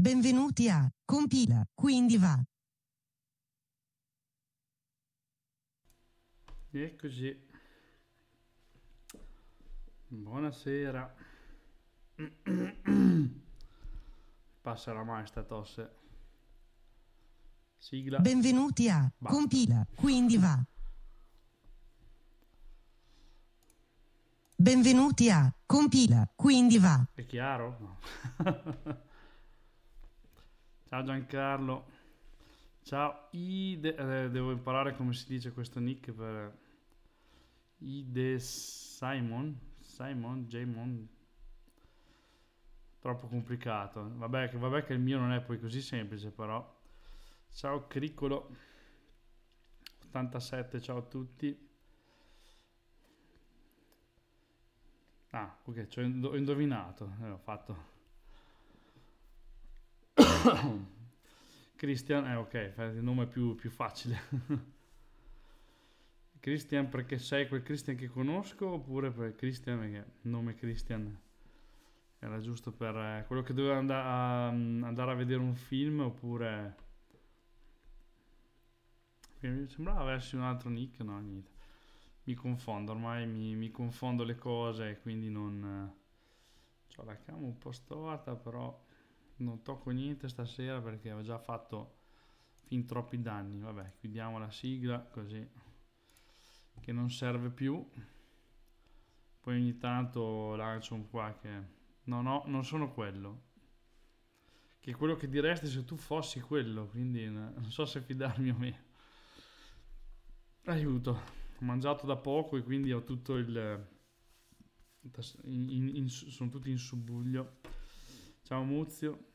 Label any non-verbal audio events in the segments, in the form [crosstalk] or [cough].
Benvenuti a Compila, quindi va. E Buonasera. [clears throat] Passerà mai sta tosse. Sigla. Benvenuti a Basta. Compila, quindi va. Benvenuti a Compila, quindi va. È chiaro? No. [laughs] Ciao Giancarlo. Ciao Ide... Eh, devo imparare come si dice questo nick per... Ide Simon? Simon? Jamon? Troppo complicato. Vabbè che, vabbè che il mio non è poi così semplice però. Ciao Cricolo. 87, ciao a tutti. Ah, ok, cioè, ho indovinato, eh, ho fatto [coughs] Christian, eh ok, fai il nome più, più facile. [laughs] Christian perché sei quel Christian che conosco oppure per Christian perché il nome Christian era giusto per eh, quello che doveva and- a, um, andare a vedere un film oppure... Mi sembrava avessi un altro nick, no niente. Mi confondo, ormai mi, mi confondo le cose e quindi non... Eh, ho la cam un po' storta però non tocco niente stasera perché ho già fatto fin troppi danni vabbè chiudiamo la sigla così che non serve più poi ogni tanto lancio un qualche no no non sono quello che quello che diresti se tu fossi quello quindi non so se fidarmi o meno aiuto ho mangiato da poco e quindi ho tutto il in, in, in, sono tutti in subbuglio Ciao Muzio,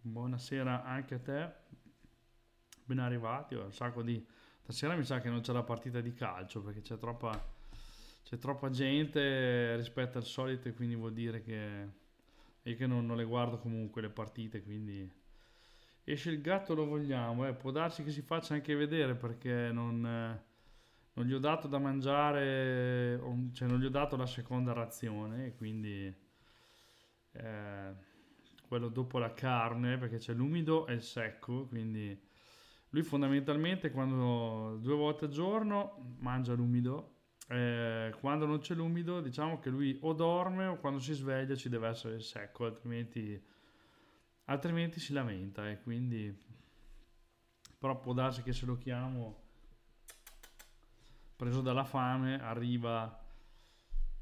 buonasera anche a te, ben arrivati, ho un sacco di... Stasera mi sa che non c'è la partita di calcio perché c'è troppa, c'è troppa gente rispetto al solito e quindi vuol dire che io che non, non, le guardo comunque le partite quindi esce il gatto lo vogliamo eh. può darsi che si faccia anche vedere perché non, non gli ho dato da mangiare cioè non gli ho dato la seconda razione e quindi eh, quello dopo la carne, perché c'è l'umido e il secco, quindi lui fondamentalmente quando due volte al giorno mangia l'umido, eh, quando non c'è l'umido diciamo che lui o dorme o quando si sveglia ci deve essere il secco, altrimenti, altrimenti si lamenta e quindi... Però può darsi che se lo chiamo preso dalla fame arriva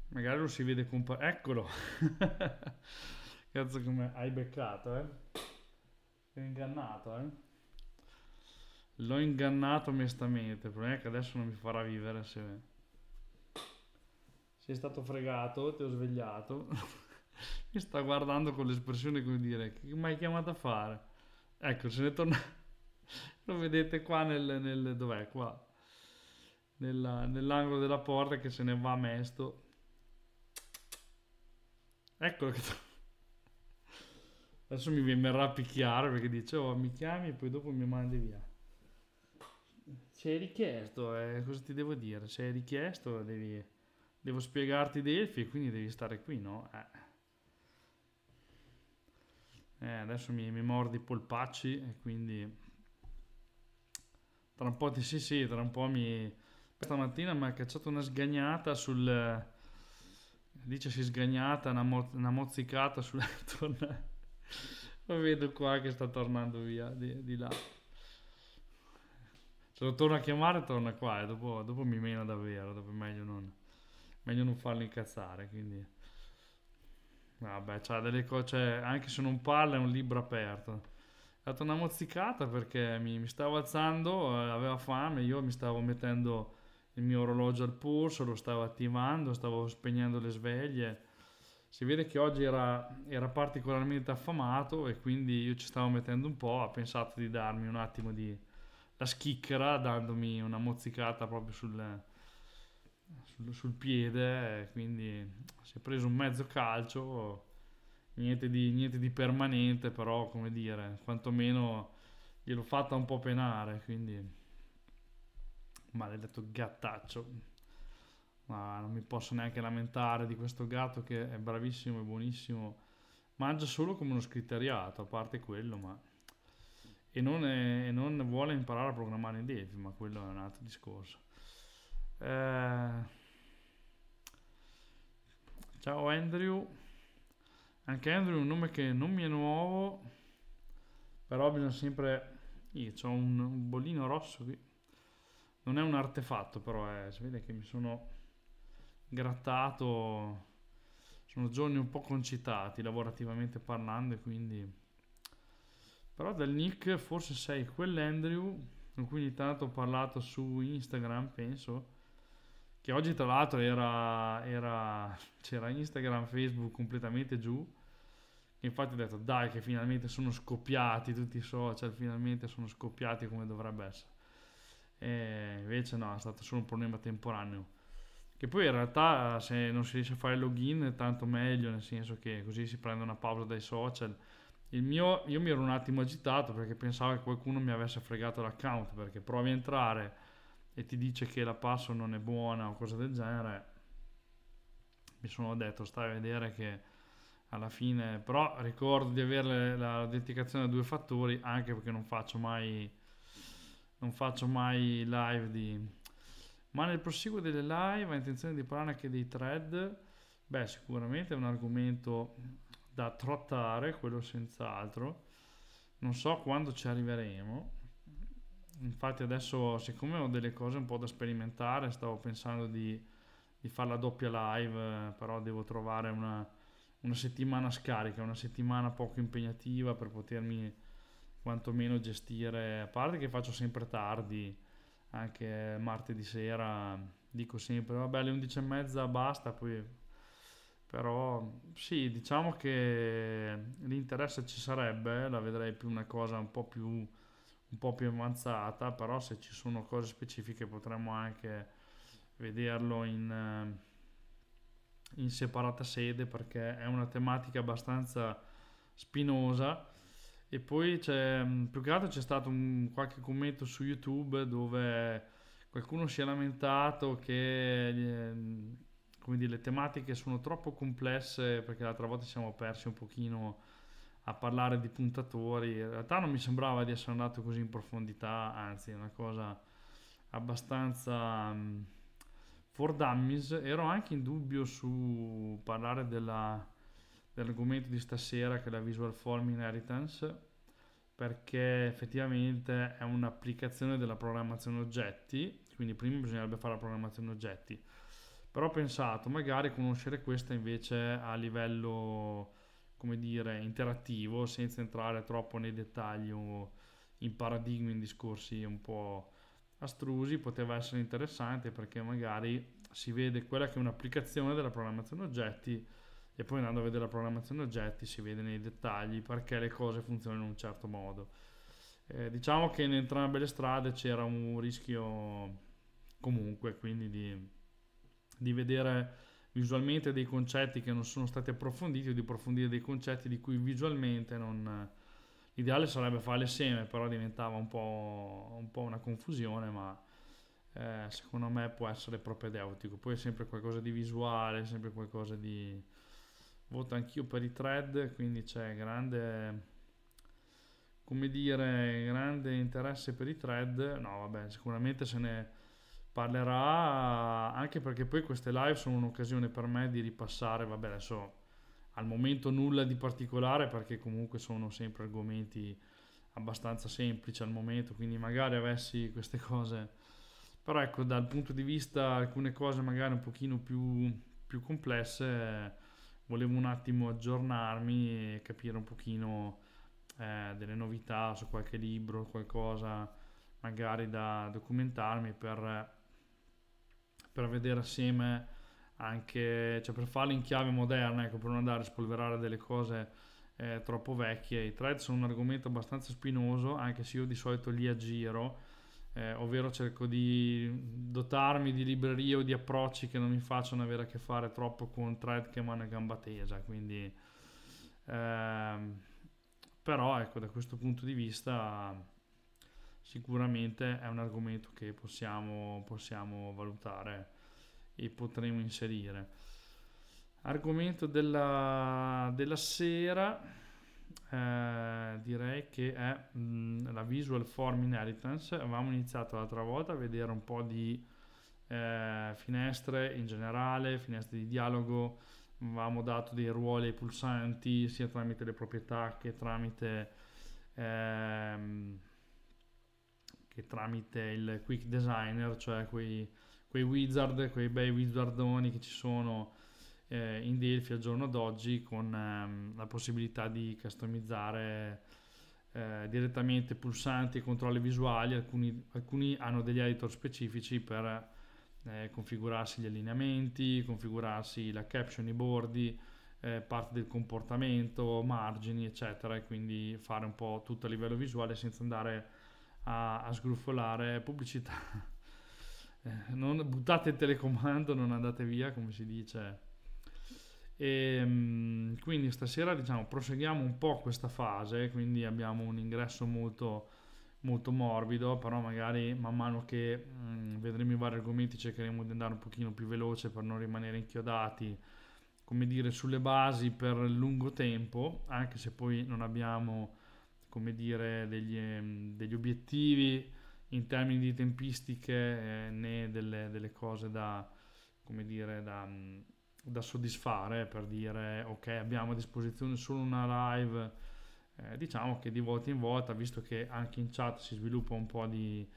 magari lo si vede comparire eccolo [laughs] Cazzo come hai beccato, eh? Ti ho ingannato, eh? L'ho ingannato mestamente, il problema è che adesso non mi farà vivere se... Sei stato fregato, ti ho svegliato. [laughs] mi sta guardando con l'espressione come dire, che mi hai chiamato a fare? Ecco, se ne torna... [laughs] Lo vedete qua nel... nel dov'è? Qua. Nella, nell'angolo della porta che se ne va mesto. Eccolo che... Adesso mi verrà a picchiare perché dice oh, mi chiami e poi dopo mi mandi via. Sei richiesto, eh, cosa ti devo dire? Sei richiesto, devi, devo spiegarti Delphi e quindi devi stare qui, no? Eh. Eh, adesso mi, mi mordi i polpacci e quindi tra un po' ti sì sì, tra un po' mi stamattina mi ha cacciato una sgagnata sul dice si sgagnata, una, mo, una mozzicata sulla [laughs] tornata lo vedo qua che sta tornando via di, di là. Se lo torna a chiamare torna qua e dopo, dopo mi mena davvero, dopo meglio non, meglio non farlo incazzare, quindi... Vabbè, c'ha delle cose, cioè, anche se non parla è un libro aperto. È stata una mozzicata perché mi, mi stavo alzando, eh, aveva fame, io mi stavo mettendo il mio orologio al polso, lo stavo attivando, stavo spegnendo le sveglie si vede che oggi era, era, particolarmente affamato e quindi io ci stavo mettendo un po', ha pensato di darmi un attimo di la schicchera dandomi una mozzicata proprio sul, sul, sul piede, quindi si è preso un mezzo calcio, niente di, niente di permanente però come dire, quantomeno gliel'ho fatta un po' penare, quindi maledetto gattaccio ma non mi posso neanche lamentare di questo gatto che è bravissimo e buonissimo. Mangia solo come uno scritteriato a parte quello, ma... E non, è, e non vuole imparare a programmare in Dev, ma quello è un altro discorso. Eh... Ciao Andrew. Anche Andrew è un nome che non mi è nuovo, però bisogna sempre... Io ho un, un bollino rosso qui. Non è un artefatto, però eh, si vede che mi sono grattato. Sono giorni un po' concitati lavorativamente parlando, quindi... Però del Nick forse sei quell'Andrew con cui ogni tanto ho parlato su Instagram, penso. Che oggi tra l'altro era, era, c'era Instagram, Facebook completamente giù. Infatti ho detto dai che finalmente sono scoppiati tutti i social, finalmente sono scoppiati come dovrebbe essere. E invece no, è stato solo un problema temporaneo. Che poi in realtà se non si riesce a fare il login tanto meglio, nel senso che così si prende una pausa dai social. Il mio, io mi ero un attimo agitato perché pensavo che qualcuno mi avesse fregato l'account, perché provi a entrare e ti dice che la password non è buona o cosa del genere. Mi sono detto, stai a vedere che alla fine, però ricordo di avere l'autenticazione a due fattori, anche perché non faccio mai, non faccio mai live di ma nel proseguo delle live ha intenzione di parlare anche dei thread? Beh, sicuramente è un argomento da trattare, quello senz'altro. Non so quando ci arriveremo. Infatti adesso, siccome ho delle cose un po' da sperimentare, stavo pensando di, di fare la doppia live, eh, però devo trovare una, una settimana scarica, una settimana poco impegnativa per potermi quantomeno gestire, a parte che faccio sempre tardi anche martedì sera dico sempre vabbè le 11 e mezza basta poi però sì diciamo che l'interesse ci sarebbe la vedrei più una cosa un po' più, un po più avanzata però se ci sono cose specifiche potremmo anche vederlo in, in separata sede perché è una tematica abbastanza spinosa e poi c'è, mm, più che altro c'è stato un, qualche commento su YouTube dove qualcuno si è lamentato che ehm, dire, le tematiche sono troppo complesse perché l'altra volta ci siamo persi un pochino a parlare di puntatori. In realtà non mi sembrava di essere andato così in profondità, anzi è una cosa abbastanza um, mm, for dummies. Ero anche in dubbio su parlare della l'argomento di stasera che è la Visual Form Inheritance perché effettivamente è un'applicazione della programmazione oggetti, quindi prima bisognerebbe fare la programmazione oggetti, però ho pensato magari conoscere questa invece a livello, come dire, interattivo, senza entrare troppo nei dettagli o in paradigmi, in discorsi un po' astrusi, poteva essere interessante perché magari si vede quella che è un'applicazione della programmazione oggetti e poi andando a vedere la programmazione oggetti si vede nei dettagli perché le cose funzionano in un certo modo. Eh, diciamo che in entrambe le strade c'era un rischio comunque, quindi di, di vedere visualmente dei concetti che non sono stati approfonditi o di approfondire dei concetti di cui visualmente non... L'ideale sarebbe farle insieme, però diventava un po', un po una confusione, ma eh, secondo me può essere propedeutico. Poi è sempre qualcosa di visuale, sempre qualcosa di voto anch'io per i thread, quindi c'è grande, come dire, grande interesse per i thread. No, vabbè, sicuramente se ne parlerà, anche perché poi queste live sono un'occasione per me di ripassare, vabbè, adesso al momento nulla di particolare perché comunque sono sempre argomenti abbastanza semplici al momento, quindi magari avessi queste cose. Però ecco, dal punto di vista alcune cose magari un pochino più, più complesse volevo un attimo aggiornarmi e capire un pochino eh, delle novità su qualche libro, qualcosa magari da documentarmi per, per vedere assieme anche, cioè per farle in chiave moderna, ecco, per non andare a spolverare delle cose eh, troppo vecchie. I thread sono un argomento abbastanza spinoso, anche se io di solito li aggiro eh, ovvero cerco di dotarmi di librerie o di approcci che non mi facciano avere a che fare troppo con thread che mano e gamba tesa, quindi... Ehm, però ecco, da questo punto di vista sicuramente è un argomento che possiamo, possiamo valutare e potremo inserire. Argomento della, della sera eh, direi che è mh, mm, la Visual Form Inheritance. Avevamo iniziato l'altra volta a vedere un po' di eh, finestre in generale, finestre di dialogo, avevamo dato dei ruoli ai pulsanti sia tramite le proprietà che tramite, ehm, che tramite il quick designer, cioè quei, quei wizard, quei bei wizardoni che ci sono eh, in Delphi al giorno d'oggi con ehm, la possibilità di customizzare eh, direttamente pulsanti e controlli visuali, alcuni, alcuni hanno degli editor specifici per eh, configurarsi gli allineamenti, configurarsi la caption, i bordi, eh, parte del comportamento, margini, eccetera, e quindi fare un po' tutto a livello visuale senza andare a, a sgruffolare pubblicità. [laughs] Eh, non buttate il telecomando, non andate via, come si dice e, ehm, quindi stasera diciamo, proseguiamo un po' questa fase, quindi abbiamo un ingresso molto, molto morbido, però magari man mano che mh, mm, vedremo i vari argomenti cercheremo di andare un pochino più veloce per non rimanere inchiodati, come dire, sulle basi per lungo tempo, anche se poi non abbiamo, come dire, degli, mm, degli obiettivi in termini di tempistiche eh, né delle, delle, cose da, come dire, da... Mh, mm, da soddisfare per dire ok abbiamo a disposizione solo una live eh, diciamo che di volta in volta visto che anche in chat si sviluppa un po' di,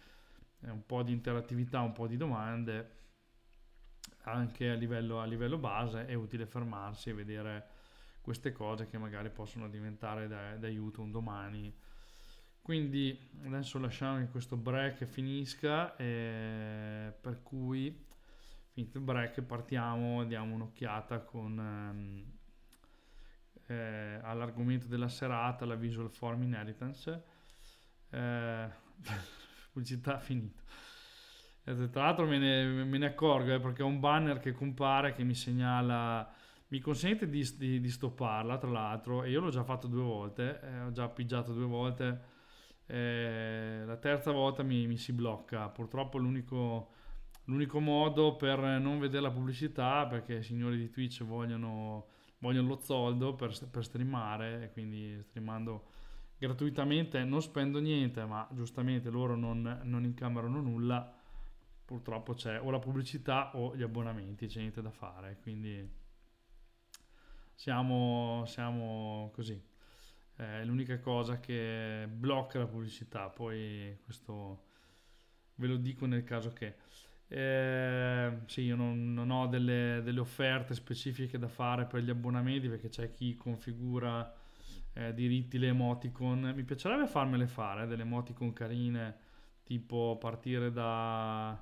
eh, un po di interattività un po' di domande anche a livello, a livello, base è utile fermarsi e vedere queste cose che magari possono diventare d'aiuto un domani quindi adesso lasciamo che questo break finisca eh, per cui finito il break partiamo, diamo un'occhiata con, ehm, eh, all'argomento della serata, la Visual Form Inheritance. Eh, [laughs] pubblicità finita. Tra l'altro me ne, me ne accorgo eh, perché ho un banner che compare che mi segnala, mi consente di, di, di stopparla tra l'altro e io l'ho già fatto due volte, eh, ho già pigiato due volte, eh, la terza volta mi, mi si blocca, purtroppo l'unico L'unico modo per non vedere la pubblicità, perché i signori di Twitch vogliono, vogliono lo zoldo per, per streamare, e quindi streamando gratuitamente non spendo niente, ma giustamente loro non, non incamerano nulla, purtroppo c'è o la pubblicità o gli abbonamenti, c'è niente da fare, quindi siamo, siamo così. È l'unica cosa che blocca la pubblicità, poi questo ve lo dico nel caso che... Eh, sì, io non, non ho delle, delle, offerte specifiche da fare per gli abbonamenti perché c'è chi configura eh, diritti le emoticon. Mi piacerebbe farmele fare, eh, delle emoticon carine, tipo partire da,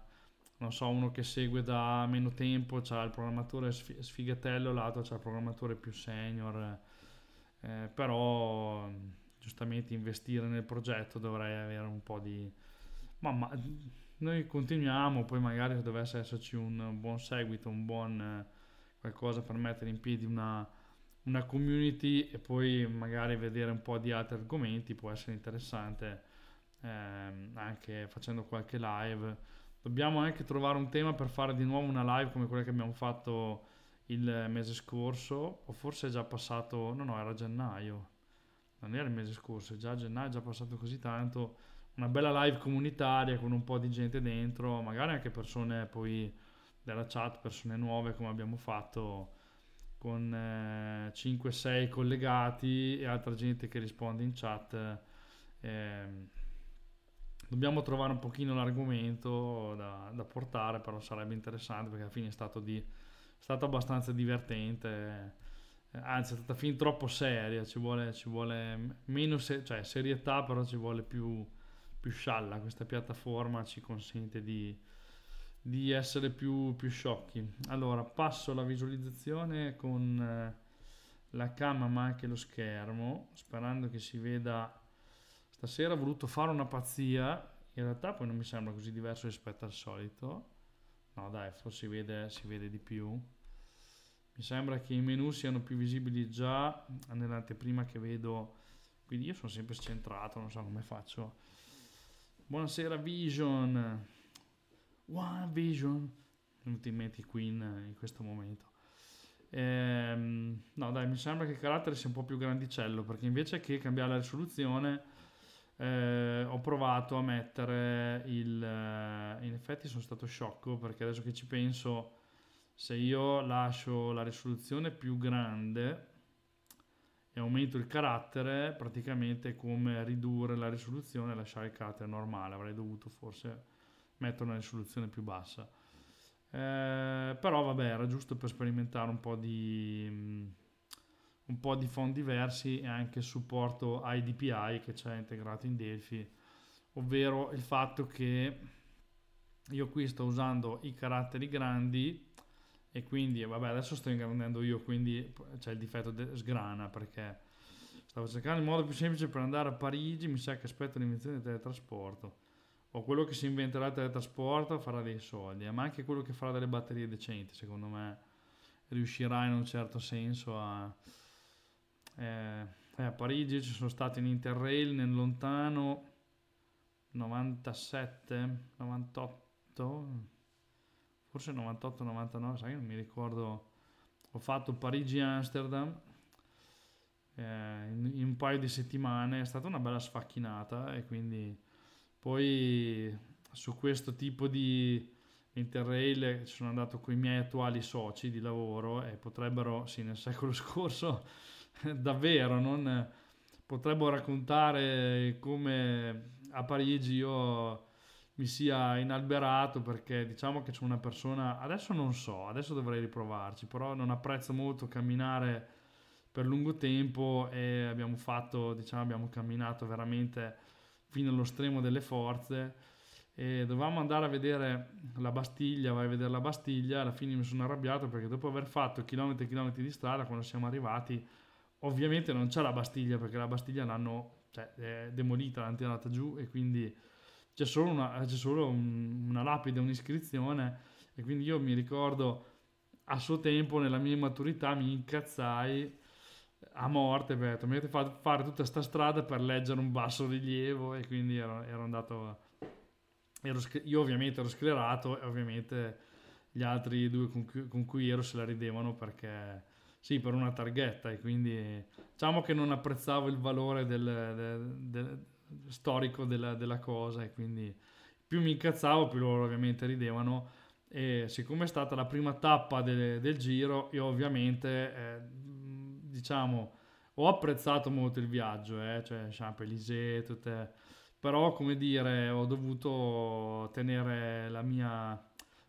non so, uno che segue da meno tempo, c'ha il programmatore sfigatello, l'altro c'ha il programmatore più senior, eh, però giustamente investire nel progetto dovrei avere un po' di... Ma, ma noi continuiamo, poi magari se dovesse esserci un buon seguito, un buon eh, qualcosa per mettere in piedi una, una community e poi magari vedere un po' di altri argomenti può essere interessante ehm, anche facendo qualche live. Dobbiamo anche trovare un tema per fare di nuovo una live come quella che abbiamo fatto il mese scorso, o forse è già passato, no, no, era gennaio, non era il mese scorso, è già gennaio, è già passato così tanto una bella live comunitaria con un po' di gente dentro, magari anche persone poi della chat, persone nuove come abbiamo fatto con eh, 5-6 collegati e altra gente che risponde in chat. Eh, ehm, dobbiamo trovare un pochino l'argomento da, da, portare, però sarebbe interessante perché alla fine è stato, di, è stato abbastanza divertente, eh, anzi è stata fin troppo seria, ci vuole, ci vuole meno se- cioè, serietà, però ci vuole più più scialla, questa piattaforma ci consente di, di essere più, più, sciocchi. Allora, passo la visualizzazione con eh, la cama ma anche lo schermo, sperando che si veda... Stasera ho voluto fare una pazzia, in realtà poi non mi sembra così diverso rispetto al solito. No dai, forse si vede, si vede di più. Mi sembra che i menu siano più visibili già nell'anteprima che vedo. Quindi io sono sempre centrato, non so come faccio Buonasera Vision. One Vision. Non ti metti qui in, in questo momento. Ehm, no, dai, mi sembra che il carattere sia un po' più grandicello perché invece che cambiare la risoluzione eh, ho provato a mettere il... Eh, in effetti sono stato sciocco perché adesso che ci penso se io lascio la risoluzione più grande e aumento il carattere, praticamente è come ridurre la risoluzione e lasciare il carattere normale. Avrei dovuto forse mettere una risoluzione più bassa. Eh, però vabbè, era giusto per sperimentare un po' di um, un po' di font diversi e anche il supporto ai DPI che c'è integrato in Delphi, ovvero il fatto che io qui sto usando i caratteri grandi e quindi vabbè adesso sto ingrandendo io quindi c'è il difetto de- sgrana perché stavo cercando il modo più semplice per andare a Parigi mi sa che aspetto l'invenzione del teletrasporto o quello che si inventerà il teletrasporto farà dei soldi ma anche quello che farà delle batterie decenti secondo me riuscirà in un certo senso a eh, eh a Parigi ci sono stati in Interrail nel lontano 97 98 forse 98-99, sai, non mi ricordo, ho fatto Parigi-Amsterdam eh, in, in, un paio di settimane, è stata una bella sfacchinata e quindi poi su questo tipo di interrail sono andato con i miei attuali soci di lavoro e potrebbero, sì, nel secolo [laughs] scorso, davvero, non, potrebbero raccontare come a Parigi io mi sia inalberato perché diciamo che c'è una persona, adesso non so, adesso dovrei riprovarci, però non apprezzo molto camminare per lungo tempo e abbiamo fatto, diciamo, abbiamo camminato veramente fino allo stremo delle forze e dovevamo andare a vedere la Bastiglia, vai a vedere la Bastiglia, alla fine mi sono arrabbiato perché dopo aver fatto chilometri e chilometri di strada, quando siamo arrivati, ovviamente non c'è la Bastiglia perché la Bastiglia l'hanno cioè, demolita, l'hanno tirata giù e quindi c'è solo, una, c'è solo un, una lapide, un'iscrizione e quindi io mi ricordo a suo tempo nella mia immaturità mi incazzai a morte perché mi avete fatto fare tutta questa strada per leggere un basso rilievo e quindi ero, ero andato ero, io ovviamente ero sclerato e ovviamente gli altri due con cui, con cui ero se la ridevano perché sì, per una targhetta e quindi diciamo che non apprezzavo il valore del, del, del, storico della, della cosa e quindi più mi incazzavo più loro ovviamente ridevano e siccome è stata la prima tappa del, del giro io ovviamente eh, diciamo ho apprezzato molto il viaggio eh, cioè Champs-Élysées tutte però come dire ho dovuto tenere la mia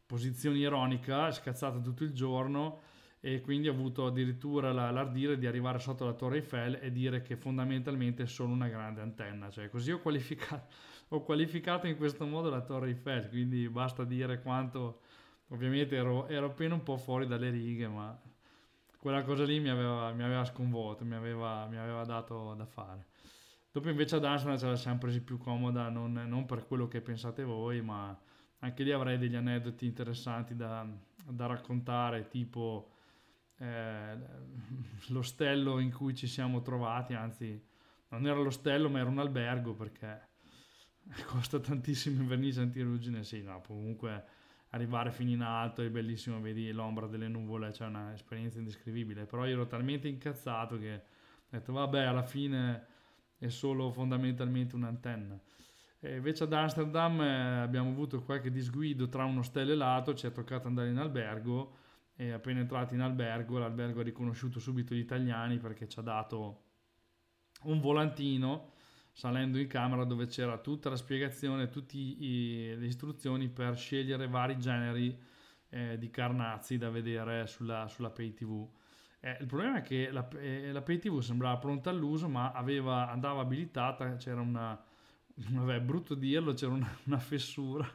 posizione ironica scazzata tutto il giorno e quindi ha avuto addirittura la, l'ardire di arrivare sotto la Torre Eiffel e dire che fondamentalmente è solo una grande antenna, cioè così ho qualificato, [laughs] ho qualificato in questo modo la Torre Eiffel, quindi basta dire quanto, ovviamente ero, ero appena un po' fuori dalle righe, ma quella cosa lì mi aveva, mi aveva sconvolto, mi aveva, mi aveva, dato da fare. Dopo invece ad Arsenal ce la siamo presi più comoda, non, non per quello che pensate voi, ma anche lì avrei degli aneddoti interessanti da, da raccontare, tipo eh, [laughs] l'ostello in cui ci siamo trovati, anzi non era l'ostello ma era un albergo perché [laughs] costa tantissimo in vernice antirugine, sì, no, comunque arrivare fino in alto è bellissimo, vedi l'ombra delle nuvole, c'è cioè un'esperienza indescrivibile, però io ero talmente incazzato che ho detto vabbè alla fine è solo fondamentalmente un'antenna. E invece ad Amsterdam eh, abbiamo avuto qualche disguido tra uno stelle e l'altro, ci è toccato andare in albergo e appena entrati in albergo l'albergo ha riconosciuto subito gli italiani perché ci ha dato un volantino salendo in camera dove c'era tutta la spiegazione, tutte le istruzioni per scegliere vari generi eh, di carnazzi da vedere sulla, sulla Pay TV. Eh, il problema è che la, eh, la Pay TV sembrava pronta all'uso ma aveva, andava abilitata, c'era una, [laughs] vabbè brutto dirlo, c'era una, una fessura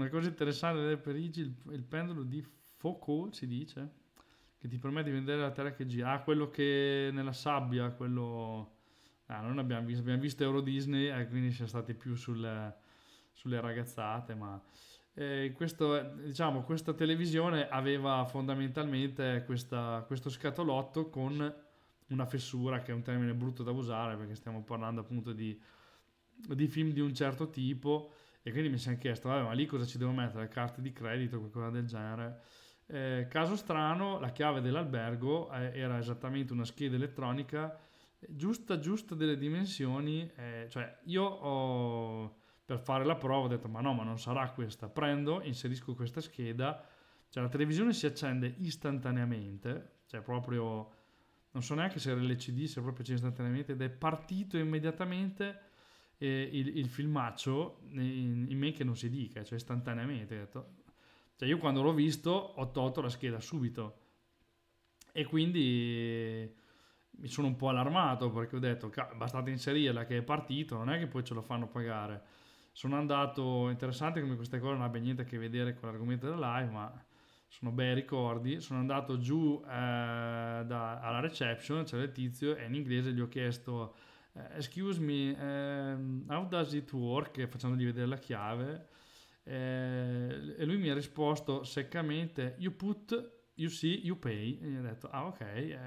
una cosa interessante del Parigi, il, il pendolo di Foucault si dice, che ti permette di vedere la Terra che gira. Ah, quello che nella sabbia, quello... Ah, non abbiamo visto, abbiamo visto Euro Disney e eh, quindi siamo stati più sul, sulle ragazzate, ma... Eh, questo, diciamo, questa televisione aveva fondamentalmente questa, questo scatolotto con una fessura, che è un termine brutto da usare perché stiamo parlando appunto di, di film di un certo tipo, e quindi mi sono chiesto, vabbè, ma lì cosa ci devo mettere? Carte di credito o qualcosa del genere? Eh, caso strano, la chiave dell'albergo eh, era esattamente una scheda elettronica, giusta, giusta delle dimensioni. Eh, cioè, io ho, per fare la prova ho detto, ma no, ma non sarà questa. Prendo, inserisco questa scheda, cioè la televisione si accende istantaneamente, cioè proprio non so neanche se era LCD, se proprio c'è istantaneamente ed è partito immediatamente eh, il, il, filmaccio in, in, me che non si dica, cioè istantaneamente. Detto. Cioè io quando l'ho visto ho tolto la scheda subito e quindi eh, mi sono un po' allarmato perché ho detto bastate inserirla che è partito, non è che poi ce lo fanno pagare. Sono andato, interessante come queste cose non abbia niente a che vedere con l'argomento della live, ma sono bei ricordi. Sono andato giù eh, da, alla reception, c'era il tizio e in inglese gli ho chiesto eh, excuse me, um, how does it work? Eh, facendogli vedere la chiave. Eh, e lui mi ha risposto seccamente, you put, you see, you pay. E gli ho detto, ah ok, eh,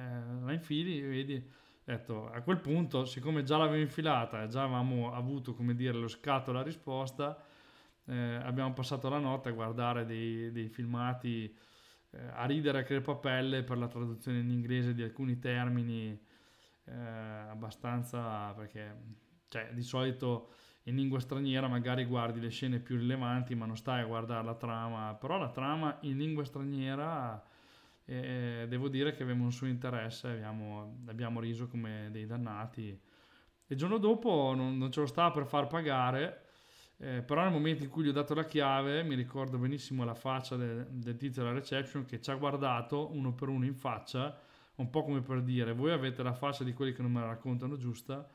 la infili, vedi. Detto, a quel punto, siccome già l'avevo infilata e già avevamo avuto, come dire, lo scatto la risposta, eh, abbiamo passato la notte a guardare dei, dei filmati, eh, a ridere a crepapelle per la traduzione in inglese di alcuni termini eh, abbastanza perché cioè, di solito in lingua straniera magari guardi le scene più rilevanti ma non stai a guardare la trama, però la trama in lingua straniera eh, devo dire che avevamo un suo interesse, abbiamo, abbiamo riso come dei dannati. Il giorno dopo non, non ce lo stava per far pagare, eh, però nel momento in cui gli ho dato la chiave mi ricordo benissimo la faccia del, del tizio della reception che ci ha guardato uno per uno in faccia un po' come per dire voi avete la faccia di quelli che non me la raccontano giusta,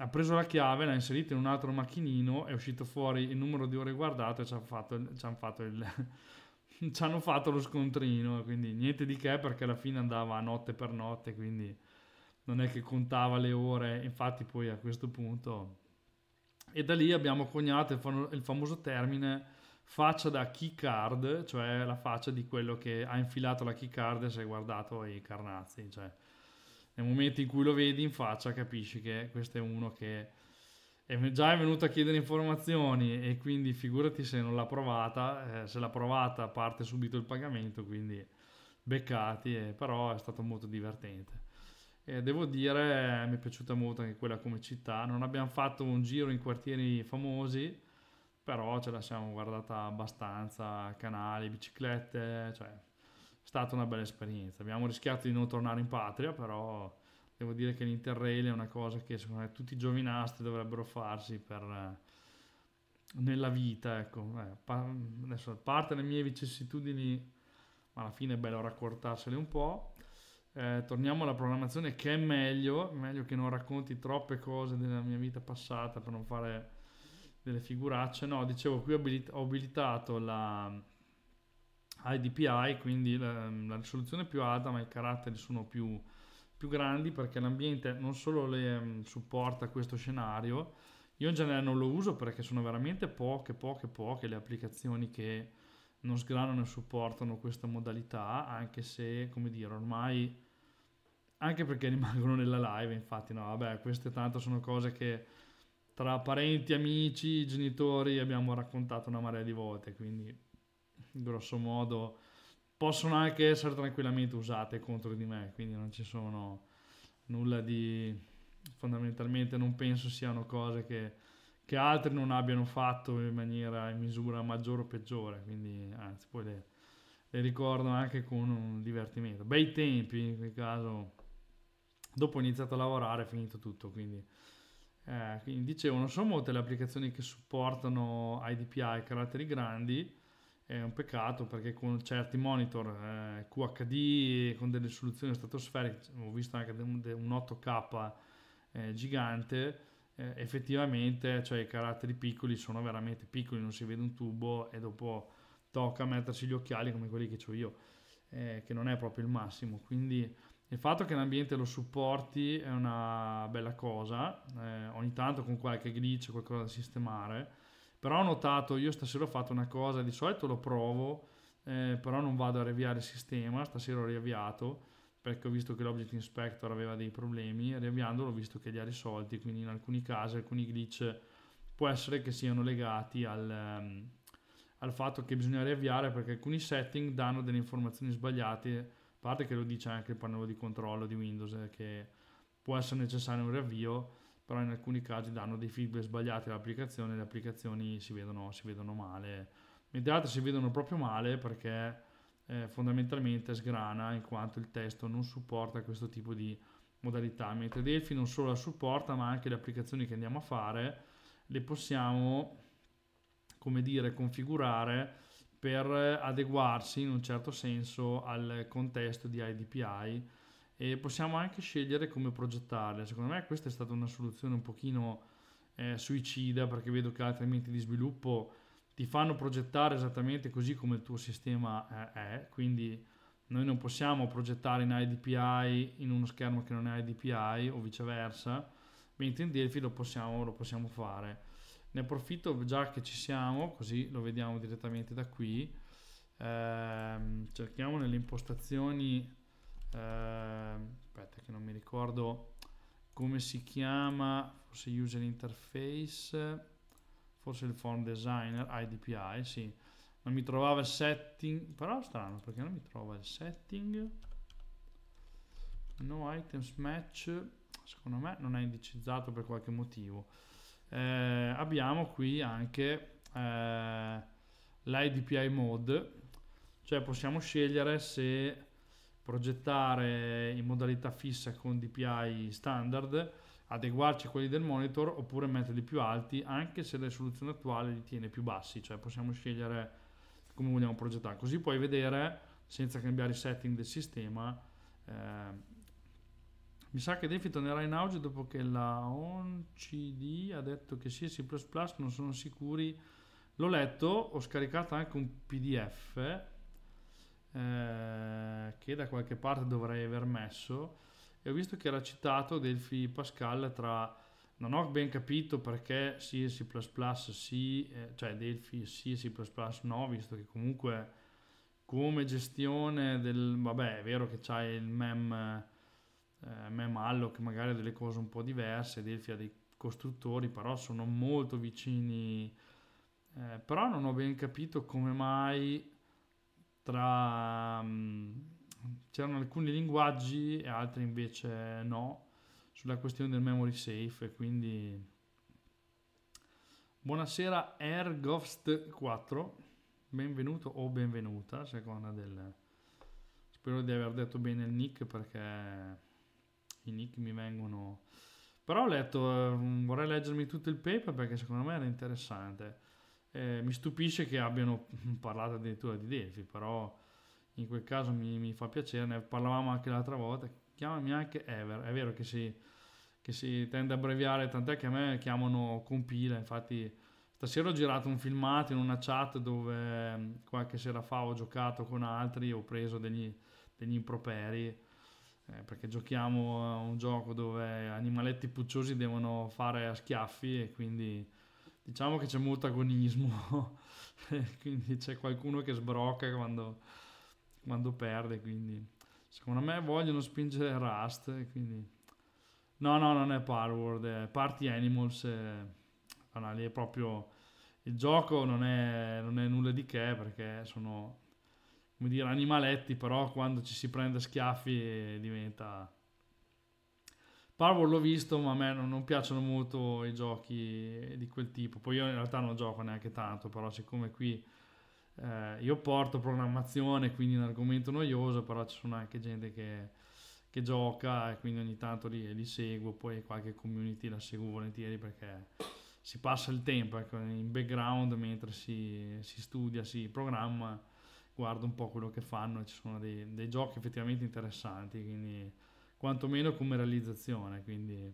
ha preso la chiave, l'ha inserita in un altro macchinino, è uscito fuori il numero di ore guardato e ci hanno fatto, fatto, il, [laughs] fatto lo scontrino, quindi niente di che perché alla fine andava notte per notte, quindi non è che contava le ore, infatti poi a questo punto... E da lì abbiamo coniato il famoso termine faccia da keycard, cioè la faccia di quello che ha infilato la keycard e si è guardato i carnazzi. Cioè, nel momento in cui lo vedi in faccia capisci che questo è uno che è già venuto a chiedere informazioni e quindi figurati se non l'ha provata, eh, se l'ha provata parte subito il pagamento, quindi beccati, eh, però è stato molto divertente. devo dire, mi è piaciuta molto anche quella come città, non abbiamo fatto un giro in quartieri famosi, però ce la siamo guardata abbastanza, canali, biciclette, cioè è stata una bella esperienza. Abbiamo rischiato di non tornare in patria, però devo dire che l'Interrail è una cosa che secondo me tutti i giovinastri dovrebbero farsi per, eh, nella vita, ecco. Eh, adesso, a parte le mie vicissitudini, ma alla fine è bello raccontarsele un po'. Eh, torniamo alla programmazione che è meglio, meglio che non racconti troppe cose della mia vita passata per non fare delle figuracce. No, dicevo, qui ho, abilit- ho abilitato la IDPI, mm, quindi la, mm, la, risoluzione più alta, ma i caratteri sono più, più grandi perché l'ambiente non solo le, mm, supporta questo scenario, io in generale non lo uso perché sono veramente poche, poche, poche le applicazioni che non sgranano e supportano questa modalità, anche se, come dire, ormai, anche perché rimangono nella live, infatti, no, vabbè, queste tanto sono cose che tra parenti, amici, genitori abbiamo raccontato una marea di volte, quindi grosso modo possono anche essere tranquillamente usate contro di me, quindi non ci sono nulla di fondamentalmente non penso siano cose che, che altri non abbiano fatto in maniera in misura maggiore o peggiore, quindi anzi poi le, le ricordo anche con un divertimento. Bei tempi in quel caso, dopo ho iniziato a lavorare, è finito tutto, quindi eh, quindi dicevo, non sono molte le applicazioni che supportano IDPI, caratteri grandi, è un peccato perché con certi monitor eh, QHD con delle soluzioni stratosferiche, ho visto anche un, 8K eh, gigante, eh, effettivamente cioè, i caratteri piccoli sono veramente piccoli, non si vede un tubo e dopo tocca mettersi gli occhiali come quelli che ho io, eh, che non è proprio il massimo. Quindi il fatto che l'ambiente lo supporti è una bella cosa, eh, ogni tanto con qualche glitch, qualcosa da sistemare, però ho notato, io stasera ho fatto una cosa, di solito lo provo, eh, però non vado a riavviare il sistema, stasera ho riavviato perché ho visto che l'Object Inspector aveva dei problemi, riavviandolo ho visto che li ha risolti, quindi in alcuni casi alcuni glitch può essere che siano legati al, um, al fatto che bisogna riavviare perché alcuni setting danno delle informazioni sbagliate parte che lo dice anche il pannello di controllo di Windows eh, che può essere necessario un riavvio, però in alcuni casi danno dei feedback sbagliati all'applicazione e le applicazioni si vedono, si vedono male, mentre altre si vedono proprio male perché eh, fondamentalmente sgrana in quanto il testo non supporta questo tipo di modalità, mentre Delphi non solo la supporta ma anche le applicazioni che andiamo a fare le possiamo come dire configurare per adeguarsi in un certo senso al contesto di IDPI e possiamo anche scegliere come progettarle. Secondo me questa è stata una soluzione un pochino eh, suicida perché vedo che altri ambienti di sviluppo ti fanno progettare esattamente così come il tuo sistema eh, è, quindi noi non possiamo progettare in IDPI in uno schermo che non è IDPI o viceversa, mentre in Delphi lo possiamo, lo possiamo fare ne approfitto già che ci siamo così lo vediamo direttamente da qui ehm, cerchiamo nelle impostazioni ehm, aspetta che non mi ricordo come si chiama forse user interface forse il form designer IDPI sì non mi trovava il setting però strano perché non mi trova il setting no items match secondo me non è indicizzato per qualche motivo eh, abbiamo qui anche eh, l'IDPI mode, cioè possiamo scegliere se progettare in modalità fissa con DPI standard, adeguarci a quelli del monitor oppure metterli più alti anche se la soluzione attuale li tiene più bassi, cioè possiamo scegliere come vogliamo progettare, così puoi vedere senza cambiare i setting del sistema eh, mi sa che DeFi tornerà in auge dopo che la ONCD ha detto che sia C++, non sono sicuri. L'ho letto, ho scaricato anche un PDF eh, che da qualche parte dovrei aver messo e ho visto che era citato Delphi Pascal tra... Non ho ben capito perché C e C++, C, eh, cioè Delphi C e C++ no, visto che comunque come gestione del... Vabbè, è vero che c'è il mem eh, Mem Alloc magari ha delle cose un po' diverse, Delphi ha dei costruttori, però sono molto vicini. Eh, però non ho ben capito come mai tra... Um, c'erano alcuni linguaggi e altri invece no sulla questione del memory safe quindi buonasera ergovst 4 benvenuto o benvenuta a seconda del spero di aver detto bene il nick perché i nick mi vengono... Però ho letto, eh, vorrei leggermi tutto il paper perché secondo me era interessante. Eh, mi stupisce che abbiano [laughs] parlato addirittura di Delphi, però in quel caso mi, mi fa piacere, ne parlavamo anche l'altra volta, chiamami anche Ever, è vero che si, che si tende a abbreviare, tant'è che a me chiamano Compila, infatti stasera ho girato un filmato in una chat dove mm, qualche sera fa ho giocato con altri, ho preso degli, degli improperi eh, perché giochiamo a un gioco dove animaletti pucciosi devono fare a schiaffi e quindi diciamo che c'è molto agonismo, [laughs] quindi c'è qualcuno che sbrocca quando, quando, perde, quindi secondo me vogliono spingere Rust, quindi... No, no, non è Palworld, è Party Animals, è... Allora, lì è proprio... Il gioco non è, non è nulla di che perché sono come dire, animaletti, però quando ci si prende schiaffi eh, diventa... Parvol l'ho visto, ma a me non, non piacciono molto i giochi di quel tipo. Poi io in realtà non gioco neanche tanto, però siccome qui eh, io porto programmazione, quindi è un argomento noioso, però ci sono anche gente che, che gioca e quindi ogni tanto li, li, seguo, poi qualche community la seguo volentieri perché si passa il tempo, ecco, in background mentre si, si studia, si programma guardo un po' quello che fanno, ci sono dei, dei giochi effettivamente interessanti, quindi quantomeno come realizzazione. Quindi.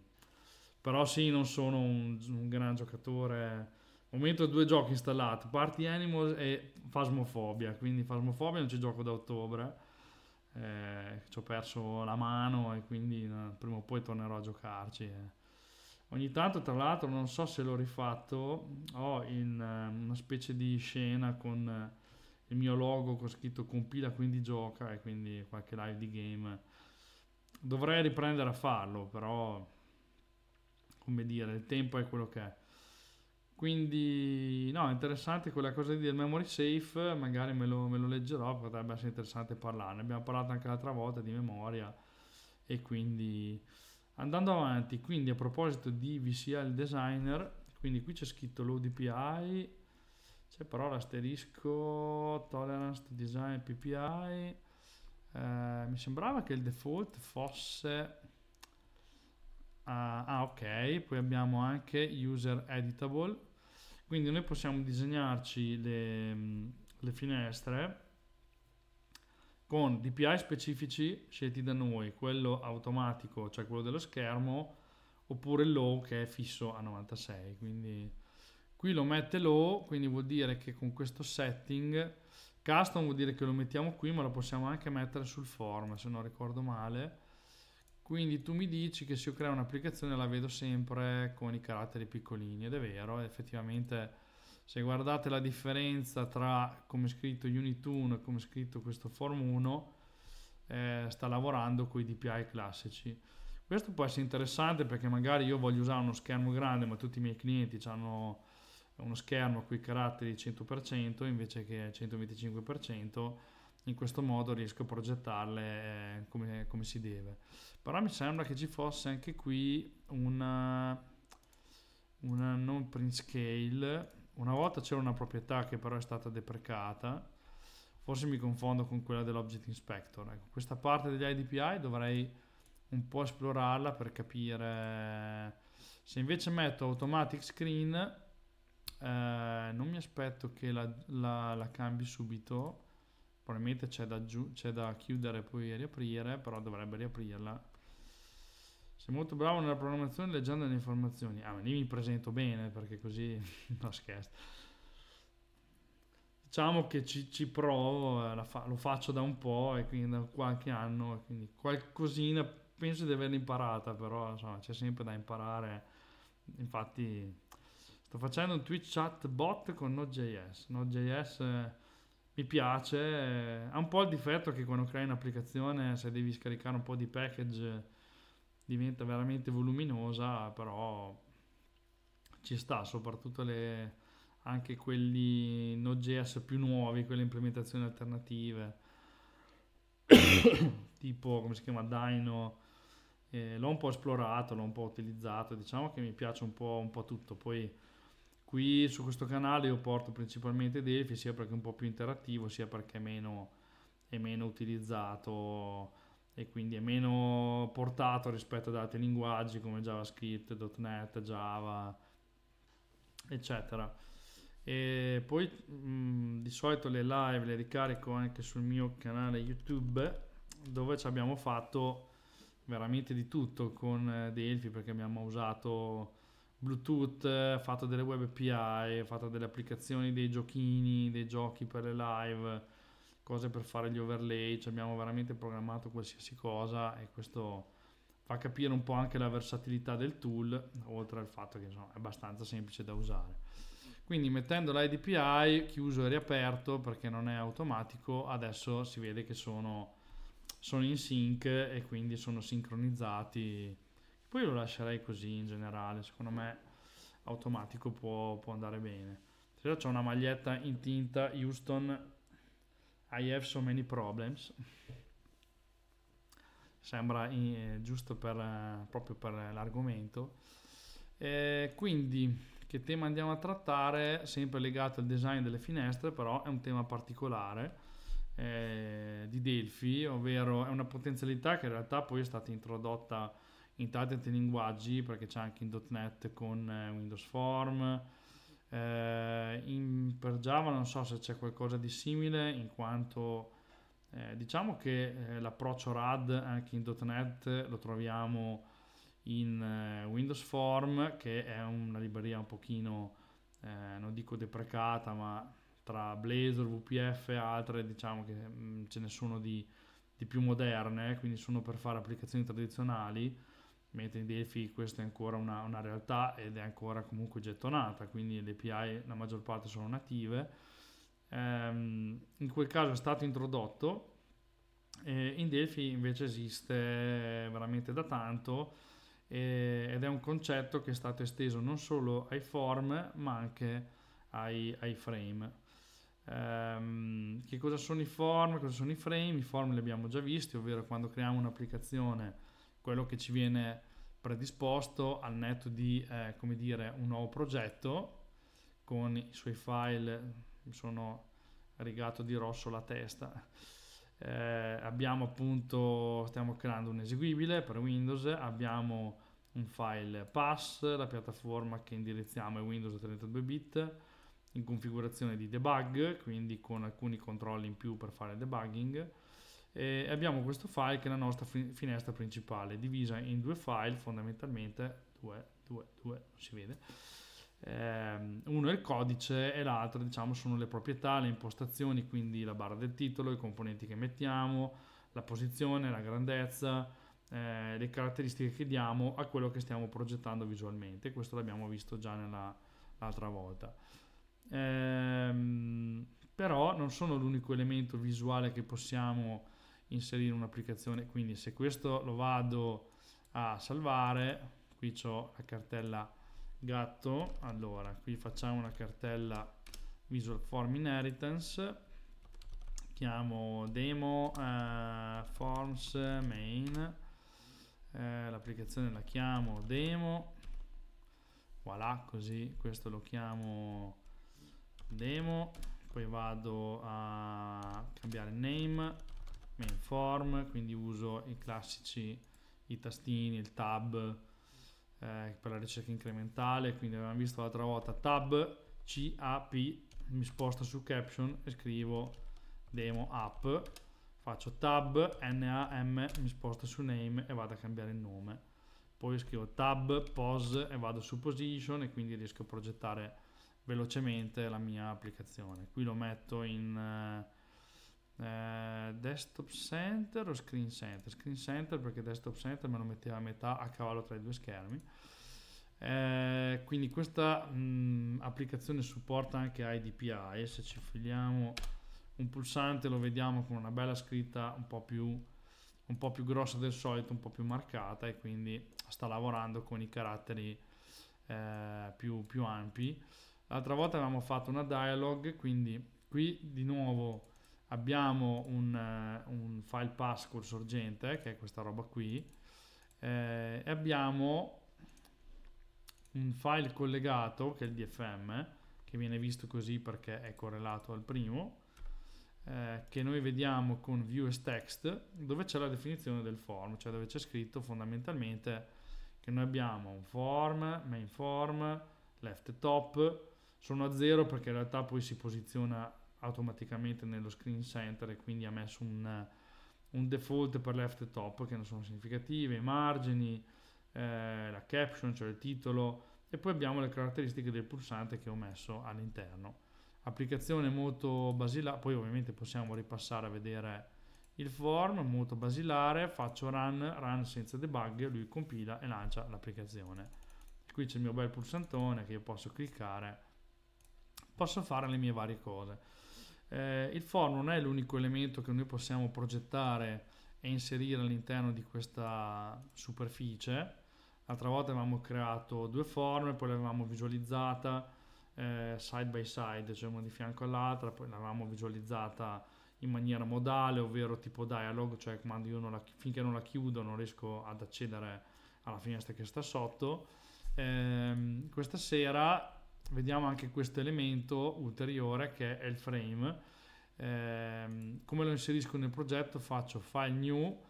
Però sì, non sono un, un gran giocatore. Al momento due giochi installati, Party Animals e Phasmophobia, quindi Phasmophobia non ci gioco da ottobre, eh, ci ho perso la mano e quindi eh, prima o poi tornerò a giocarci. Eh. Ogni tanto, tra l'altro, non so se l'ho rifatto, ho in, eh, una specie di scena con eh, il mio logo con scritto compila quindi gioca e quindi qualche live di game dovrei riprendere a farlo però come dire il tempo è quello che è quindi no interessante quella cosa del memory safe magari me lo, me lo leggerò potrebbe essere interessante parlarne abbiamo parlato anche l'altra volta di memoria e quindi andando avanti quindi a proposito di VCL designer quindi qui c'è scritto l'ODPI c'è però l'asterisco tolerance design PPI eh, mi sembrava che il default fosse uh, ah ok poi abbiamo anche user editable quindi noi possiamo disegnarci le, le finestre con DPI specifici scelti da noi, quello automatico, cioè quello dello schermo, oppure low che è fisso a 96, quindi qui lo mette low quindi vuol dire che con questo setting custom vuol dire che lo mettiamo qui ma lo possiamo anche mettere sul form se non ricordo male quindi tu mi dici che se io creo un'applicazione la vedo sempre con i caratteri piccolini ed è vero effettivamente se guardate la differenza tra come è scritto Unit 1 e come è scritto questo Form 1 eh, sta lavorando con i DPI classici questo può essere interessante perché magari io voglio usare uno schermo grande ma tutti i miei clienti hanno uno schermo con i caratteri 100% invece che 125%, in questo modo riesco a progettarle eh, come, come si deve. Però mi sembra che ci fosse anche qui una, una non print scale, una volta c'era una proprietà che però è stata deprecata, forse mi confondo con quella dell'Object Inspector. Ecco, questa parte degli IDPI dovrei un po' esplorarla per capire se invece metto automatic screen eh, non mi aspetto che la, la, la cambi subito probabilmente c'è da, giù, c'è da chiudere e poi riaprire però dovrebbe riaprirla sei molto bravo nella programmazione leggendo le informazioni ah ma lì mi presento bene perché così [laughs] non scherzo diciamo che ci, ci provo eh, fa, lo faccio da un po' e quindi da qualche anno quindi qualcosina penso di averla imparata però insomma c'è sempre da imparare infatti Sto facendo un Twitch chat bot con Node.js. Node.js eh, mi piace, eh, ha un po' il difetto che quando crei un'applicazione, se devi scaricare un po' di package, eh, diventa veramente voluminosa, però ci sta, soprattutto le, anche quelli Node.js più nuovi, quelle implementazioni alternative, [coughs] tipo come si chiama Dino. Eh, l'ho un po' esplorato, l'ho un po' utilizzato, diciamo che mi piace un po', un po tutto. Poi Qui su questo canale io porto principalmente Delphi sia perché è un po' più interattivo sia perché è meno, è meno utilizzato e quindi è meno portato rispetto ad altri linguaggi come JavaScript, .NET, Java, eccetera. E poi mh, mm, di solito le live le ricarico anche sul mio canale YouTube dove ci abbiamo fatto veramente di tutto con eh, Delphi perché abbiamo usato Bluetooth, eh, fatto delle web API, fatto delle applicazioni, dei giochini, dei giochi per le live, cose per fare gli overlay, cioè abbiamo veramente programmato qualsiasi cosa e questo fa capire un po' anche la versatilità del tool, oltre al fatto che insomma, è abbastanza semplice da usare. Quindi mettendo l'IDPI chiuso e riaperto perché non è automatico, adesso si vede che sono, sono in sync e quindi sono sincronizzati poi lo lascerei così in generale, secondo me automatico può, può andare bene. Se io ho una maglietta in tinta Houston I have so many problems. Sembra in, eh, giusto per, eh, proprio per l'argomento. Eh, quindi, che tema andiamo a trattare? Sempre legato al design delle finestre, però è un tema particolare eh, di Delphi, ovvero è una potenzialità che in realtà poi è stata introdotta in tanti altri linguaggi perché c'è anche in.NET con eh, Windows Form. Eh, in, per Java non so se c'è qualcosa di simile in quanto eh, diciamo che eh, l'approccio RAD anche in.NET lo troviamo in eh, Windows Form che è una libreria un pochino eh, non dico deprecata ma tra Blazor, VPF e altre diciamo che mh, mm, ce ne sono di, di più moderne quindi sono per fare applicazioni tradizionali mentre in Delphi questa è ancora una, una, realtà ed è ancora comunque gettonata, quindi le API la maggior parte sono native. Ehm, in quel caso è stato introdotto, eh, in Delphi invece esiste veramente da tanto eh, ed è un concetto che è stato esteso non solo ai form ma anche ai, ai frame. Ehm, che cosa sono i form? Cosa sono i frame? I form li abbiamo già visti, ovvero quando creiamo un'applicazione quello che ci viene predisposto al netto di eh, come dire, un nuovo progetto con i suoi file, mi sono rigato di rosso la testa. Eh, abbiamo appunto, stiamo creando un eseguibile per Windows, abbiamo un file pass, la piattaforma che indirizziamo è Windows 32 bit, in configurazione di debug, quindi con alcuni controlli in più per fare il debugging e abbiamo questo file che è la nostra finestra principale divisa in due file fondamentalmente due, due, due, non si vede ehm, uno è il codice e l'altro diciamo sono le proprietà, le impostazioni quindi la barra del titolo, i componenti che mettiamo la posizione, la grandezza eh, le caratteristiche che diamo a quello che stiamo progettando visualmente questo l'abbiamo visto già l'altra volta ehm, però non sono l'unico elemento visuale che possiamo inserire un'applicazione quindi se questo lo vado a salvare qui ho la cartella gatto allora qui facciamo una cartella visual form inheritance chiamo demo eh, forms main eh, l'applicazione la chiamo demo voilà così questo lo chiamo demo poi vado a cambiare name main form, quindi uso i classici, i tastini, il tab eh, per la ricerca incrementale, quindi avevamo visto l'altra volta tab C A P mi sposto su caption e scrivo demo app, faccio tab N A M mi sposto su name e vado a cambiare il nome. Poi scrivo tab pose e vado su position e quindi riesco a progettare velocemente la mia applicazione. Qui lo metto in eh, eh, desktop center o screen center screen center perché desktop center me lo metteva a metà a cavallo tra i due schermi eh, quindi questa mh, mm, applicazione supporta anche IDPI se ci filiamo un pulsante lo vediamo con una bella scritta un po' più un po' più grossa del solito un po' più marcata e quindi sta lavorando con i caratteri eh, più, più ampi l'altra volta avevamo fatto una dialog quindi qui di nuovo abbiamo un, eh, un file pass col sorgente, che è questa roba qui, eh, e abbiamo un file collegato, che è il DFM, che viene visto così perché è correlato al primo, eh, che noi vediamo con view as text, dove c'è la definizione del form, cioè dove c'è scritto fondamentalmente che noi abbiamo un form, main form, left top, sono a zero perché in realtà poi si posiziona automaticamente nello screen center e quindi ha messo un, un default per left top che non sono significative, i margini, eh, la caption, cioè il titolo e poi abbiamo le caratteristiche del pulsante che ho messo all'interno. Applicazione molto basilare, poi ovviamente possiamo ripassare a vedere il form, molto basilare, faccio run, run senza debug, lui compila e lancia l'applicazione. Qui c'è il mio bel pulsantone che io posso cliccare, posso fare le mie varie cose. Eh, il for non è l'unico elemento che noi possiamo progettare e inserire all'interno di questa superficie. L'altra volta avevamo creato due forme, poi l'avevamo visualizzata eh, side by side, cioè una di fianco all'altra, poi l'avevamo visualizzata in maniera modale, ovvero tipo dialog, cioè quando io non la, finché non la chiudo non riesco ad accedere alla finestra che sta sotto. Eh, questa sera vediamo anche questo elemento ulteriore che è il frame eh, come lo inserisco nel progetto faccio file new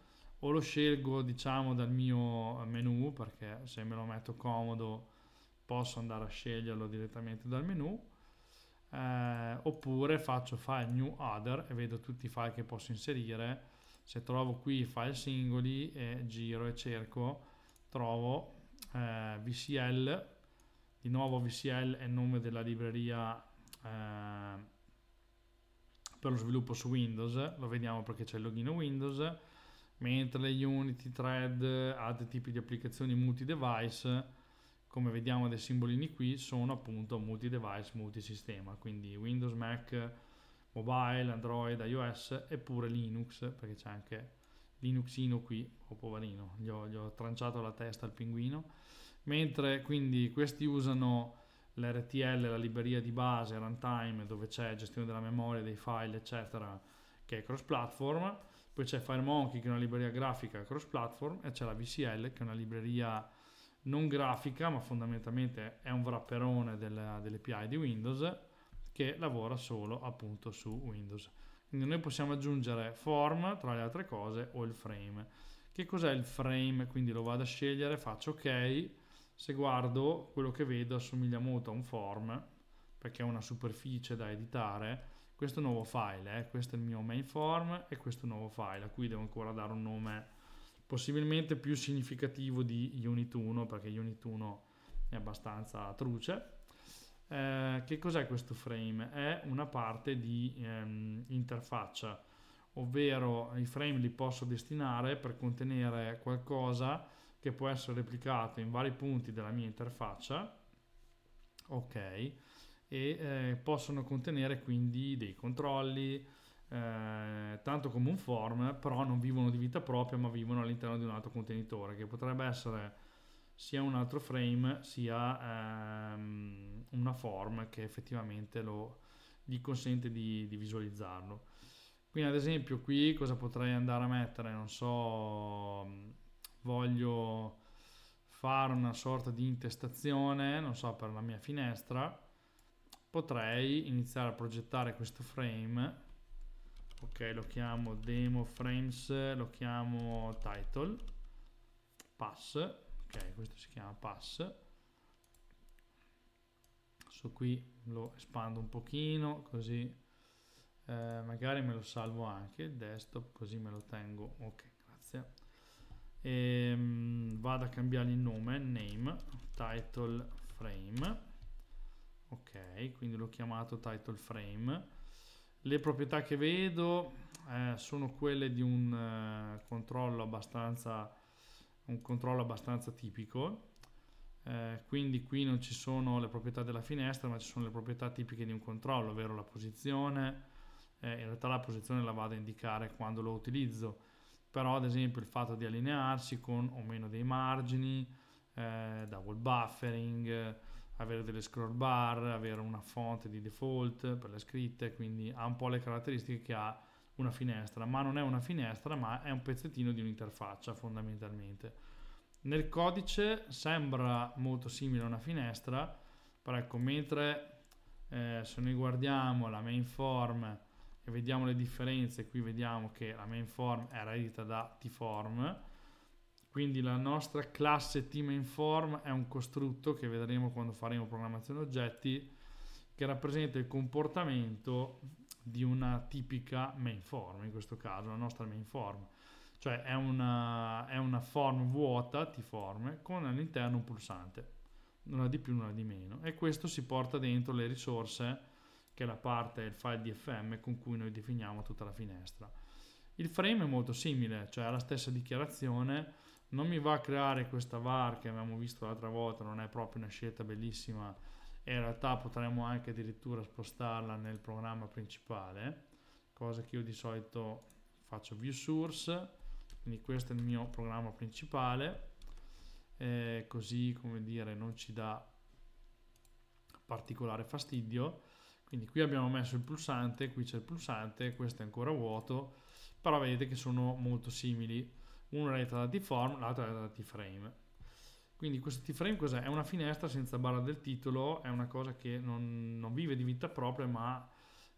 o lo scelgo diciamo dal mio menu perché se me lo metto comodo posso andare a sceglierlo direttamente dal menu eh, oppure faccio file new other e vedo tutti i file che posso inserire se trovo qui i file singoli e giro e cerco trovo eh, vcl di nuovo VCL è il nome della libreria eh, per lo sviluppo su Windows, lo vediamo perché c'è il login Windows, mentre le Unity, Thread, altri tipi di applicazioni multi-device, come vediamo dai simbolini qui, sono appunto multi-device, multisistema, quindi Windows, Mac, mobile, Android, iOS eppure Linux, perché c'è anche Linuxino qui, o oh, poverino, gli ho, gli ho tranciato la testa al pinguino mentre quindi questi usano l'RTL, la libreria di base, runtime, dove c'è gestione della memoria, dei file, eccetera, che è cross-platform, poi c'è FireMonkey che è una libreria grafica cross-platform e c'è la VCL che è una libreria non grafica ma fondamentalmente è un wrapperone delle, dell'API di Windows che lavora solo appunto su Windows. Quindi noi possiamo aggiungere form tra le altre cose o il frame. Che cos'è il frame? Quindi lo vado a scegliere, faccio ok se guardo quello che vedo assomiglia molto a un form perché è una superficie da editare questo nuovo file eh, questo è il mio main form e questo nuovo file a cui devo ancora dare un nome possibilmente più significativo di unit 1 perché unit 1 è abbastanza truce eh, che cos'è questo frame è una parte di ehm, interfaccia ovvero i frame li posso destinare per contenere qualcosa che può essere replicato in vari punti della mia interfaccia ok e eh, possono contenere quindi dei controlli eh, tanto come un form però non vivono di vita propria ma vivono all'interno di un altro contenitore che potrebbe essere sia un altro frame sia ehm, una form che effettivamente lo, gli consente di, di, visualizzarlo quindi ad esempio qui cosa potrei andare a mettere non so voglio fare una sorta di intestazione, non so, per la mia finestra, potrei iniziare a progettare questo frame. Ok, lo chiamo demo frames, lo chiamo title, pass, ok, questo si chiama pass. Adesso qui lo espando un pochino, così eh, magari me lo salvo anche, il desktop, così me lo tengo, ok ehm, vado a cambiare il nome name title frame ok quindi l'ho chiamato title frame le proprietà che vedo eh, sono quelle di un, eh, controllo, abbastanza, un controllo abbastanza tipico eh, quindi qui non ci sono le proprietà della finestra ma ci sono le proprietà tipiche di un controllo ovvero la posizione eh, in realtà la posizione la vado a indicare quando lo utilizzo però ad esempio il fatto di allinearsi con o meno dei margini, eh, double buffering, avere delle scroll bar, avere una fonte di default per le scritte, quindi ha un po' le caratteristiche che ha una finestra, ma non è una finestra, ma è un pezzettino di un'interfaccia fondamentalmente. Nel codice sembra molto simile a una finestra, però ecco, mentre eh, se noi guardiamo la main form e vediamo le differenze, qui vediamo che la main form era edita da t-form quindi la nostra classe t-mainform è un costrutto che vedremo quando faremo programmazione oggetti che rappresenta il comportamento di una tipica mainform in questo caso la nostra mainform cioè è una, è una form vuota, t-form con all'interno un pulsante, nulla di più, nulla di meno, e questo si porta dentro le risorse che è la parte, del file DFM con cui noi definiamo tutta la finestra. Il frame è molto simile, cioè ha la stessa dichiarazione, non mi va a creare questa var che abbiamo visto l'altra volta, non è proprio una scelta bellissima e in realtà potremmo anche addirittura spostarla nel programma principale, cosa che io di solito faccio view source, quindi questo è il mio programma principale, eh, così come dire non ci dà particolare fastidio quindi qui abbiamo messo il pulsante, qui c'è il pulsante, questo è ancora vuoto, però vedete che sono molto simili. Uno è da T-form, l'altro è da T-frame. Quindi questo T-frame cos'è? È una finestra senza barra del titolo, è una cosa che non, non vive di vita propria, ma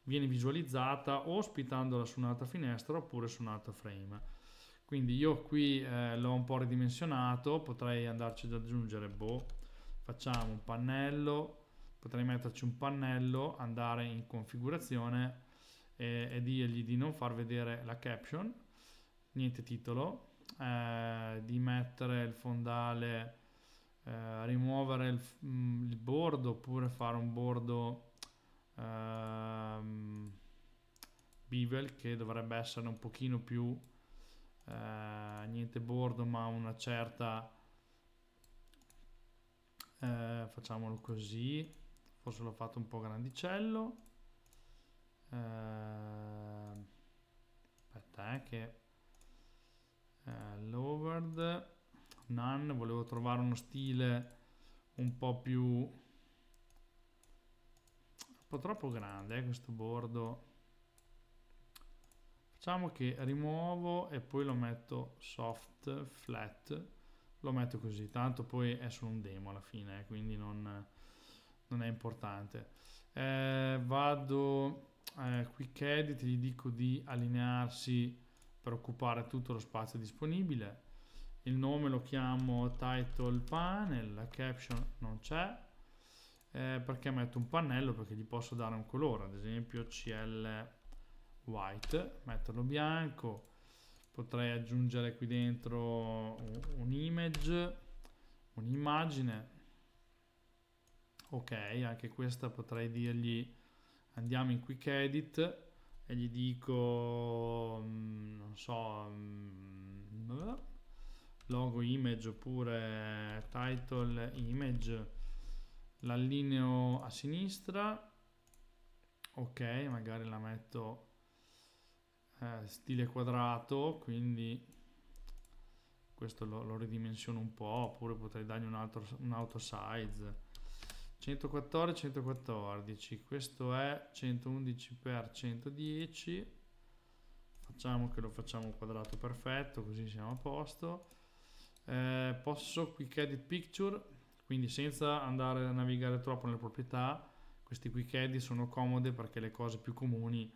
viene visualizzata o ospitandola su un'altra finestra oppure su un altro frame. Quindi io qui eh, l'ho un po' ridimensionato, potrei andarci ad aggiungere, boh, facciamo un pannello potrei metterci un pannello, andare in configurazione e, e dirgli di non far vedere la caption, niente titolo, eh, di mettere il fondale, eh, rimuovere il, mm, il, bordo oppure fare un bordo ehm, bevel che dovrebbe essere un pochino più eh, niente bordo ma una certa eh, facciamolo così forse l'ho fatto un po' grandicello eh, aspetta eh, che eh, l'overd none volevo trovare uno stile un po' più un po' troppo grande eh, questo bordo facciamo che rimuovo e poi lo metto soft flat lo metto così tanto poi è solo un demo alla fine eh, quindi non non è importante. Eh, vado a eh, quick edit, gli dico di allinearsi per occupare tutto lo spazio disponibile. Il nome lo chiamo title panel, la caption non c'è. Eh, perché metto un pannello? Perché gli posso dare un colore, ad esempio CL white, metterlo bianco. Potrei aggiungere qui dentro un image, un'immagine, ok, anche questa potrei dirgli andiamo in quick edit e gli dico, mm, non so, mm, logo image oppure title image, l'allineo a sinistra, ok, magari la metto eh, stile quadrato, quindi questo lo, lo ridimensiono un po', oppure potrei dargli un altro un auto size 114 114 questo è 111 per 110 facciamo che lo facciamo un quadrato perfetto così siamo a posto eh, posso quick edit picture quindi senza andare a navigare troppo nelle proprietà questi quick edit sono comode perché le cose più comuni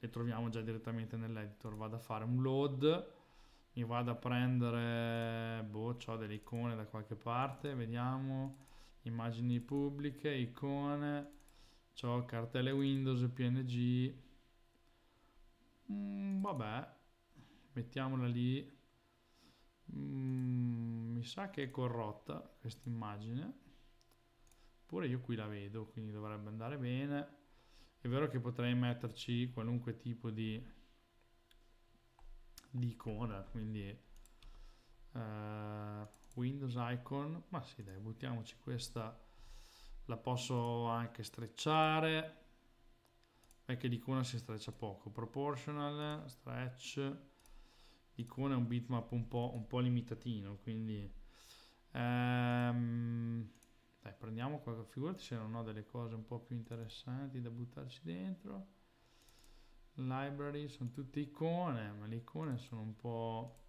le troviamo già direttamente nell'editor vado a fare un load mi vado a prendere boh ho delle icone da qualche parte vediamo immagini pubbliche, icone, ho cartelle Windows, PNG, mm, vabbè, mettiamola lì, mm, mi sa che è corrotta questa immagine, pure io qui la vedo, quindi dovrebbe andare bene, è vero che potrei metterci qualunque tipo di, di icona, quindi... Eh, Windows Icon, ma sì dai, buttiamoci questa, la posso anche strecciare, perché l'icona si streccia poco, proportional, stretch, l'icona è un bitmap un po', un po limitatino, quindi ehm, dai, prendiamo qualche figurati se non ho delle cose un po' più interessanti da buttarci dentro, library sono tutte icone, ma le icone sono un po'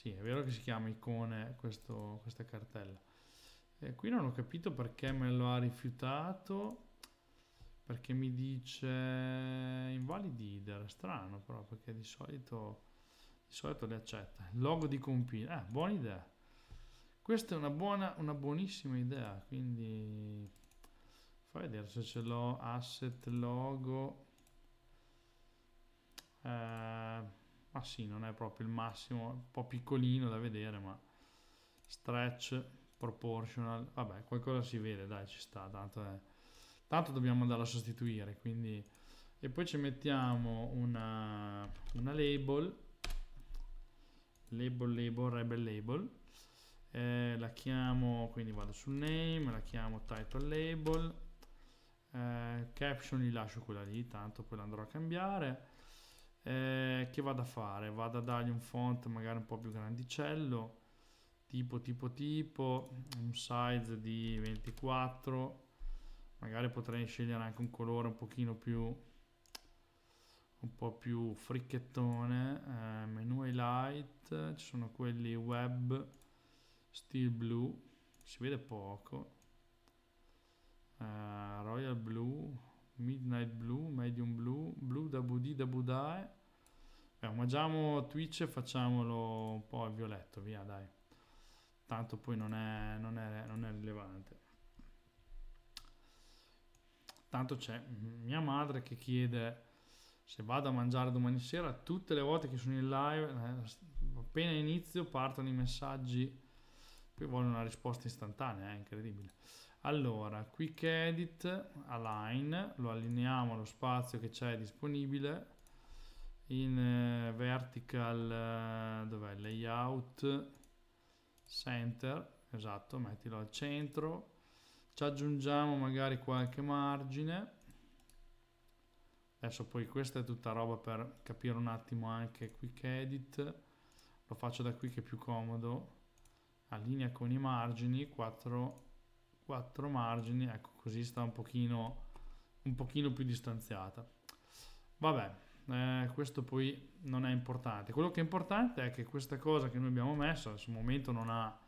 Sì, è vero che si chiama icone questo, questa cartella. E qui non ho capito perché me lo ha rifiutato. Perché mi dice invalid leader. Strano però, perché di solito, di solito le accetta. Logo di compila. Ah, eh, buona idea. Questa è una buona, una buonissima idea. Quindi fai vedere se ce l'ho. Asset logo ma ah, sì, non è proprio il massimo, un po' piccolino da vedere, ma stretch, proportional, vabbè, qualcosa si vede, dai, ci sta, tanto, è... tanto dobbiamo andare a sostituire, quindi... E poi ci mettiamo una, una label, label, label, rebel label, eh, la chiamo, quindi vado sul name, la chiamo title label, eh, caption gli lascio quella lì, tanto poi la andrò a cambiare, eh, che vado a fare? Vado a dargli un font magari un po' più grandicello, tipo tipo tipo, un size di 24, magari potrei scegliere anche un colore un pochino più un po' più fricchettone, eh, menu highlight, ci sono quelli web, steel blue, si vede poco, eh, royal blue, Midnight Blue, Medium Blue, Blue da Budi da Budare. Beh, mangiamo Twitch e facciamolo un po' al violetto, via dai. Tanto poi non è, non è, non è rilevante. Tanto c'è mia madre che chiede se vado a mangiare domani sera, tutte le volte che sono in live, eh, appena inizio partono i messaggi, poi vogliono una risposta istantanea, è eh, incredibile. Allora, quick edit align, lo allineiamo allo spazio che c'è disponibile in eh, vertical eh, dov'è layout center, esatto, mettilo al centro. Ci aggiungiamo magari qualche margine. Adesso poi questa è tutta roba per capire un attimo anche quick edit. Lo faccio da qui che è più comodo. Allinea con i margini 4 4 margini ecco così sta un pochino un pochino più distanziata vabbè eh, questo poi non è importante quello che è importante è che questa cosa che noi abbiamo messo al momento non ha,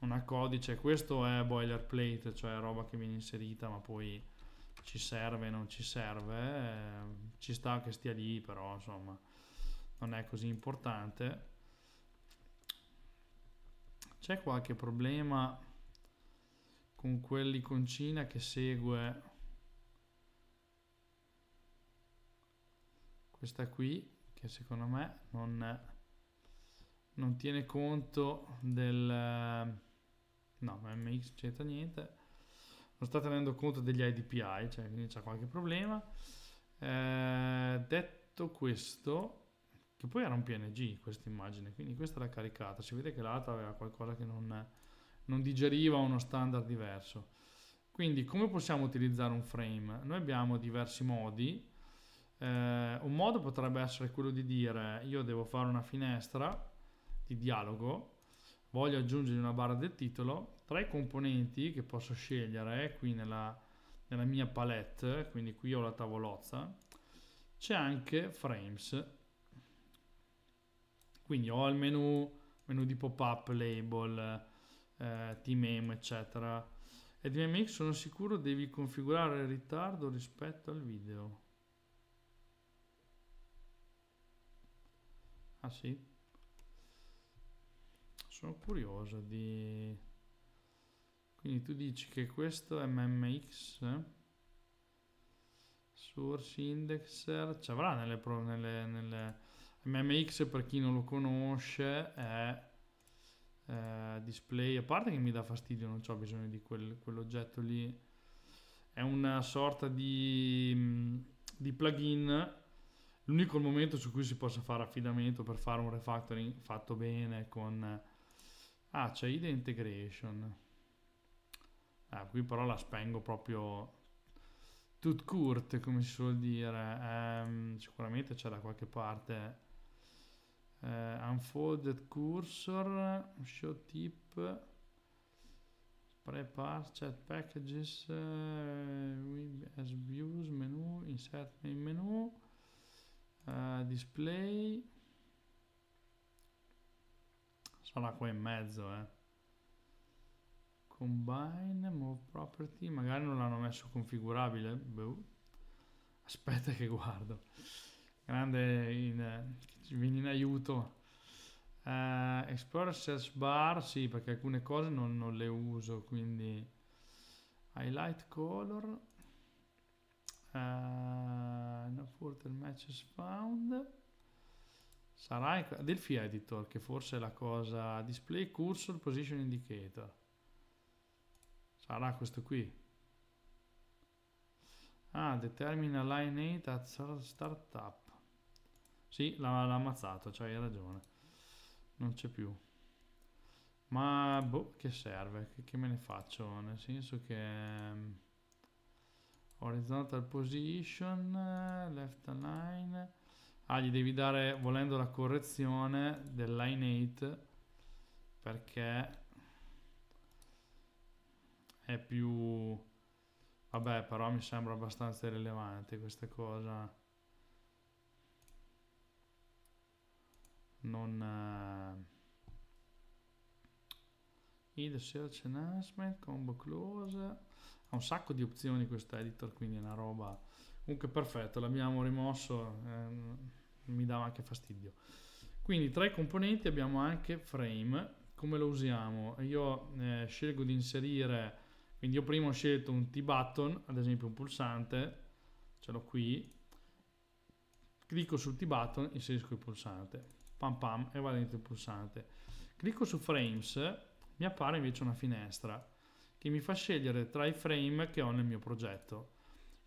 non ha codice questo è boilerplate cioè roba che viene inserita ma poi ci serve non ci serve eh, ci sta che stia lì però insomma non è così importante c'è qualche problema con quell'iconcina che segue questa qui che secondo me non, non tiene conto del no MX c'entra niente non sta tenendo conto degli IDPI cioè quindi c'è qualche problema eh, detto questo che poi era un PNG questa immagine quindi questa era caricata si vede che l'altra aveva qualcosa che non non digeriva uno standard diverso. Quindi come possiamo utilizzare un frame? Noi abbiamo diversi modi. Eh, un modo potrebbe essere quello di dire io devo fare una finestra di dialogo, voglio aggiungere una barra del titolo, tra i componenti che posso scegliere qui nella, nella mia palette, quindi qui ho la tavolozza, c'è anche frames. Quindi ho il menu, menu di pop-up, label, eh, tmem eccetera e MMX sono sicuro devi configurare il ritardo rispetto al video ah sì sono curioso di quindi tu dici che questo MMX eh, source indexer ci avrà nelle, pro, nelle, nelle MMX per chi non lo conosce è eh, display, a parte che mi dà fastidio, non ho bisogno di quel, quell'oggetto lì, è una sorta di, mm, di plugin. L'unico momento su cui si possa fare affidamento per fare un refactoring fatto bene con... Ah, c'è IDE Integration. Ah, qui però la spengo proprio tut court, come si suol dire. Um, sicuramente c'è da qualche parte uh, unfolded cursor show tip prepare chat packages uh, as views menu insert main menu uh, display sarà qua in mezzo eh. combine move property magari non l'hanno messo configurabile Beh, aspetta che guardo grande in, ci vieni in aiuto. Uh, eh, Explorer Search Bar, sì, perché alcune cose non, non le uso, quindi Highlight Color, uh, No Further Matches Found, sarà Delphi Editor, che forse è la cosa, Display Cursor Position Indicator, sarà questo qui. Ah, determina line 8 at startup. Sì, l'ha, l'ha ammazzato, cioè hai ragione. Non c'è più. Ma boh, che serve? Che, che, me ne faccio? Nel senso che mm, horizontal position, left align. Ah, gli devi dare, volendo la correzione del line 8 perché è più... Vabbè, però mi sembra abbastanza irrilevante questa cosa. non eh, id search announcement combo close ha un sacco di opzioni questo editor quindi è una roba comunque perfetto l'abbiamo rimosso ehm, mi dava anche fastidio quindi tra i componenti abbiamo anche frame come lo usiamo io eh, scelgo di inserire quindi io prima ho scelto un t-button ad esempio un pulsante ce l'ho qui clicco sul t-button inserisco il pulsante pam pam e vado dentro il pulsante. Clicco su frames, mi appare invece una finestra che mi fa scegliere tra i frame che ho nel mio progetto.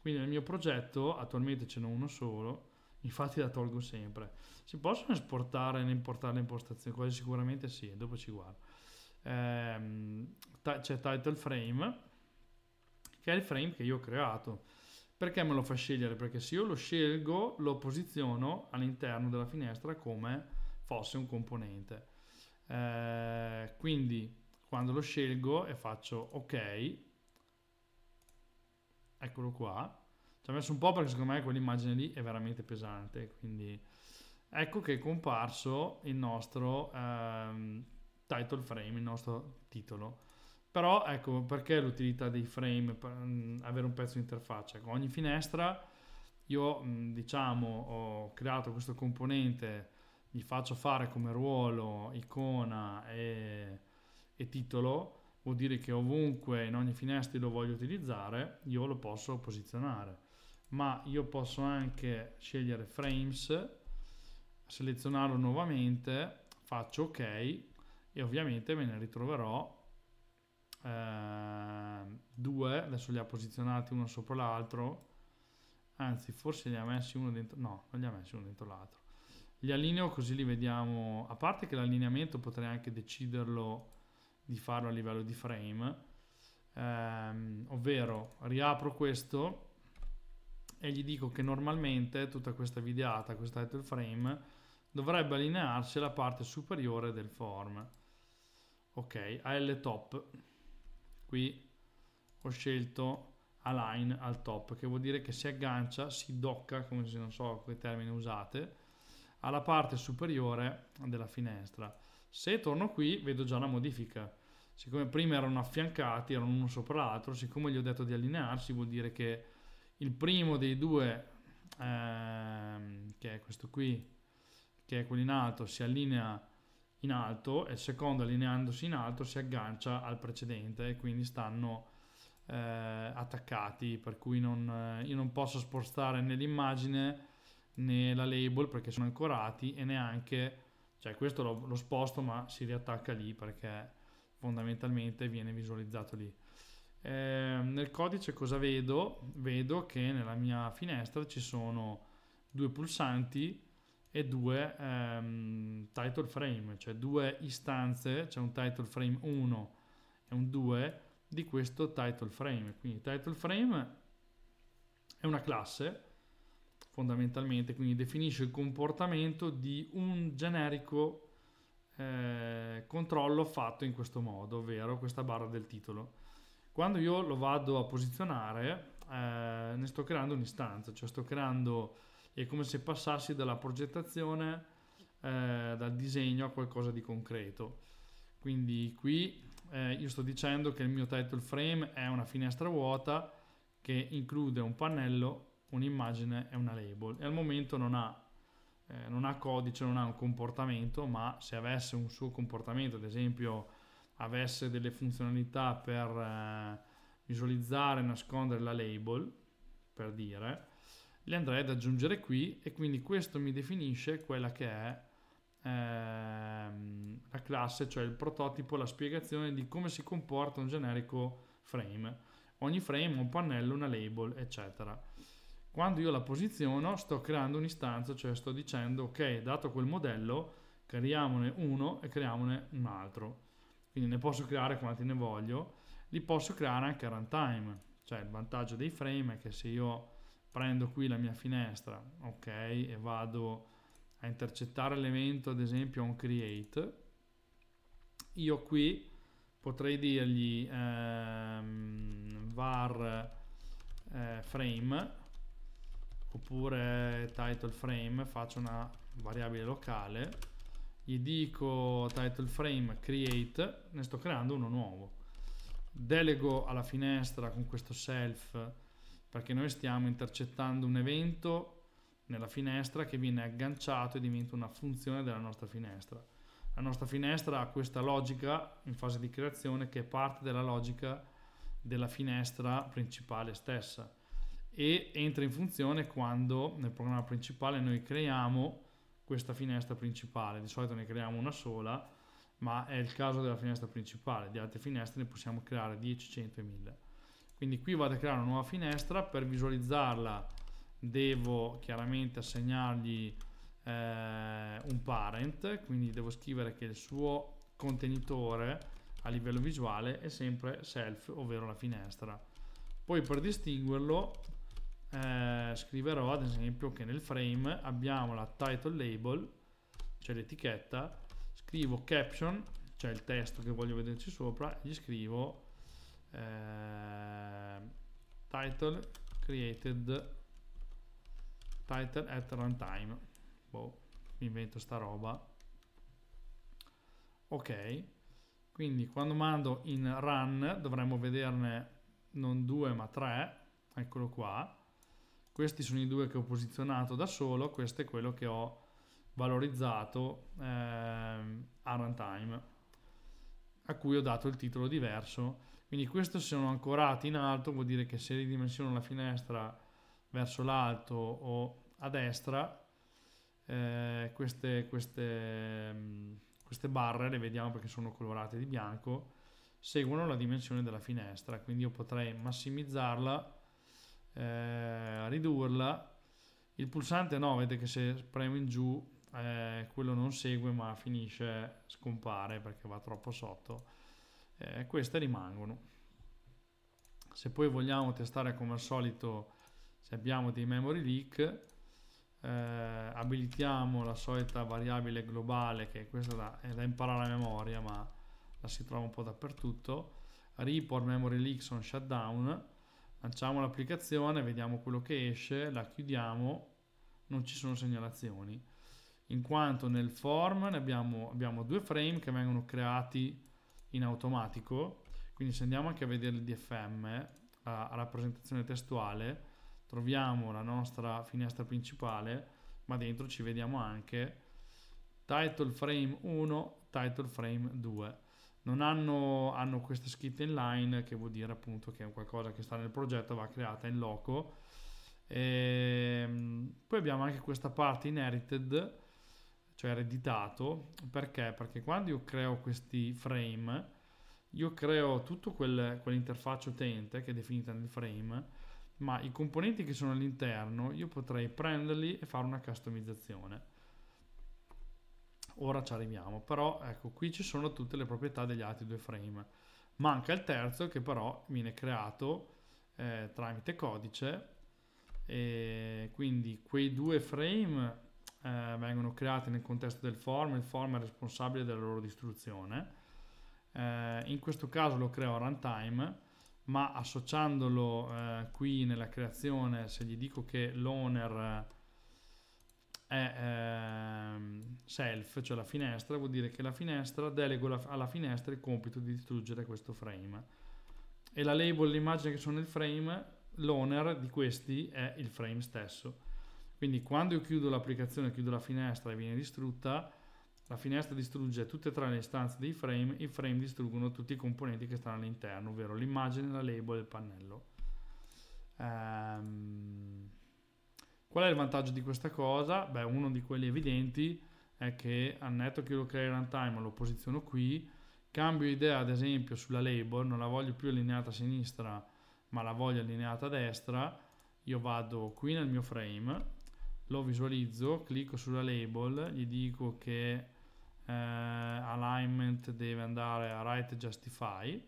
Quindi nel mio progetto attualmente ce n'è uno solo, infatti la tolgo sempre. Si possono esportare e importare le impostazioni? Quasi sicuramente sì, dopo ci guardo. Ehm, c'è title frame, che è il frame che io ho creato. Perché me lo fa scegliere? Perché se io lo scelgo, lo posiziono all'interno della finestra come fosse un componente. Eh, quindi quando lo scelgo e faccio ok, eccolo qua, ci ha messo un po' perché secondo me quell'immagine lì è veramente pesante, quindi ecco che è comparso il nostro ehm, title frame, il nostro titolo. Però ecco perché l'utilità dei frame per mm, avere un pezzo di interfaccia. Con ecco, ogni finestra io mm, diciamo ho creato questo componente mi faccio fare come ruolo, icona e, e titolo, vuol dire che ovunque in ogni finestra lo voglio utilizzare, io lo posso posizionare. Ma io posso anche scegliere frames, selezionarlo nuovamente, faccio ok e ovviamente me ne ritroverò eh, due, adesso li ha posizionati uno sopra l'altro, anzi forse li ha messi uno dentro, no, non li ha messi uno dentro l'altro li allineo così li vediamo, a parte che l'allineamento potrei anche deciderlo di farlo a livello di frame, ehm, ovvero riapro questo e gli dico che normalmente tutta questa videata, questa title frame, dovrebbe allinearsi alla parte superiore del form. Ok, AL top. Qui ho scelto align al top, che vuol dire che si aggancia, si docca, come se non so che termine usate, alla parte superiore della finestra. Se torno qui vedo già la modifica. Siccome prima erano affiancati, erano uno sopra l'altro, siccome gli ho detto di allinearsi vuol dire che il primo dei due, ehm, che è questo qui, che è quello in alto, si allinea in alto e il secondo allineandosi in alto si aggancia al precedente e quindi stanno eh, attaccati, per cui non, eh, io non posso spostare nell'immagine l'immagine né la label perché sono ancorati e neanche, cioè questo lo, lo sposto ma si riattacca lì perché fondamentalmente viene visualizzato lì. Eh, nel codice cosa vedo? Vedo che nella mia finestra ci sono due pulsanti e due ehm, title frame, cioè due istanze, c'è cioè un title frame 1 e un 2 di questo title frame. Quindi title frame è una classe fondamentalmente, quindi definisce il comportamento di un generico eh, controllo fatto in questo modo, ovvero questa barra del titolo. Quando io lo vado a posizionare, eh, ne sto creando un'istanza, cioè sto creando, è come se passassi dalla progettazione, eh, dal disegno a qualcosa di concreto. Quindi qui eh, io sto dicendo che il mio title frame è una finestra vuota che include un pannello un'immagine è una label e al momento non ha, eh, non ha codice, non ha un comportamento, ma se avesse un suo comportamento, ad esempio avesse delle funzionalità per eh, visualizzare e nascondere la label, per dire, le andrei ad aggiungere qui e quindi questo mi definisce quella che è ehm, la classe, cioè il prototipo, la spiegazione di come si comporta un generico frame. Ogni frame, un pannello, una label, eccetera. Quando io la posiziono sto creando un'istanza, cioè sto dicendo ok, dato quel modello, creiamone uno e creiamone un altro. Quindi ne posso creare quanti ne voglio, li posso creare anche a runtime. Cioè il vantaggio dei frame è che se io prendo qui la mia finestra, ok, e vado a intercettare l'evento ad esempio on create, io qui potrei dirgli ehm, var eh, frame oppure title frame faccio una variabile locale gli dico title frame create ne sto creando uno nuovo delego alla finestra con questo self perché noi stiamo intercettando un evento nella finestra che viene agganciato e diventa una funzione della nostra finestra la nostra finestra ha questa logica in fase di creazione che è parte della logica della finestra principale stessa e entra in funzione quando nel programma principale noi creiamo questa finestra principale, di solito ne creiamo una sola, ma è il caso della finestra principale, di altre finestre ne possiamo creare 10, 100 e 1000. Quindi qui vado a creare una nuova finestra, per visualizzarla devo chiaramente assegnargli eh, un parent, quindi devo scrivere che il suo contenitore a livello visuale è sempre self, ovvero la finestra. Poi per distinguerlo eh, scriverò ad esempio che nel frame abbiamo la title label, cioè l'etichetta, scrivo caption, cioè il testo che voglio vederci sopra, gli scrivo eh, title created title at runtime. Boh, mi invento sta roba. Ok, quindi quando mando in run dovremmo vederne non due ma tre, eccolo qua questi sono i due che ho posizionato da solo, questo è quello che ho valorizzato eh, a runtime, a cui ho dato il titolo diverso. Quindi questo se sono ancorati in alto, vuol dire che se ridimensiono la finestra verso l'alto o a destra, eh, queste, queste, queste barre, le vediamo perché sono colorate di bianco, seguono la dimensione della finestra, quindi io potrei massimizzarla eh, ridurla. Il pulsante no, vedete che se premo in giù eh, quello non segue ma finisce, scompare perché va troppo sotto. Eh, queste rimangono. Se poi vogliamo testare come al solito se abbiamo dei memory leak, eh, abilitiamo la solita variabile globale che questa da, è da imparare a memoria ma la si trova un po' dappertutto. Report memory leaks on shutdown lanciamo l'applicazione, vediamo quello che esce, la chiudiamo, non ci sono segnalazioni, in quanto nel form abbiamo, abbiamo due frame che vengono creati in automatico, quindi se andiamo anche a vedere il DFM, la rappresentazione testuale, troviamo la nostra finestra principale, ma dentro ci vediamo anche title frame 1, title frame 2 non hanno, hanno, questa scritta in line che vuol dire appunto che è qualcosa che sta nel progetto, va creata in loco. E ehm, poi abbiamo anche questa parte inherited, cioè ereditato, perché? Perché quando io creo questi frame, io creo tutto quel, quell'interfaccia utente che è definita nel frame, ma i componenti che sono all'interno io potrei prenderli e fare una customizzazione ora ci arriviamo, però ecco qui ci sono tutte le proprietà degli altri due frame. Manca il terzo che però viene creato eh, tramite codice e quindi quei due frame eh, vengono creati nel contesto del form, il form è responsabile della loro distruzione. Eh, in questo caso lo creo a runtime, ma associandolo eh, qui nella creazione, se gli dico che l'owner è ehm, self, cioè la finestra, vuol dire che la finestra delego la, alla finestra il compito di distruggere questo frame. E la label, l'immagine che sono nel frame, l'owner di questi è il frame stesso. Quindi quando io chiudo l'applicazione, chiudo la finestra e viene distrutta, la finestra distrugge tutte e tre le istanze dei frame, i frame distruggono tutti i componenti che stanno all'interno, ovvero l'immagine, la label e il pannello. Ehm... Qual è il vantaggio di questa cosa? Beh, uno di quelli evidenti è che al netto che lo crei runtime lo posiziono qui, cambio idea ad esempio sulla label, non la voglio più allineata a sinistra ma la voglio allineata a destra, io vado qui nel mio frame, lo visualizzo, clicco sulla label, gli dico che eh, alignment deve andare a right justify,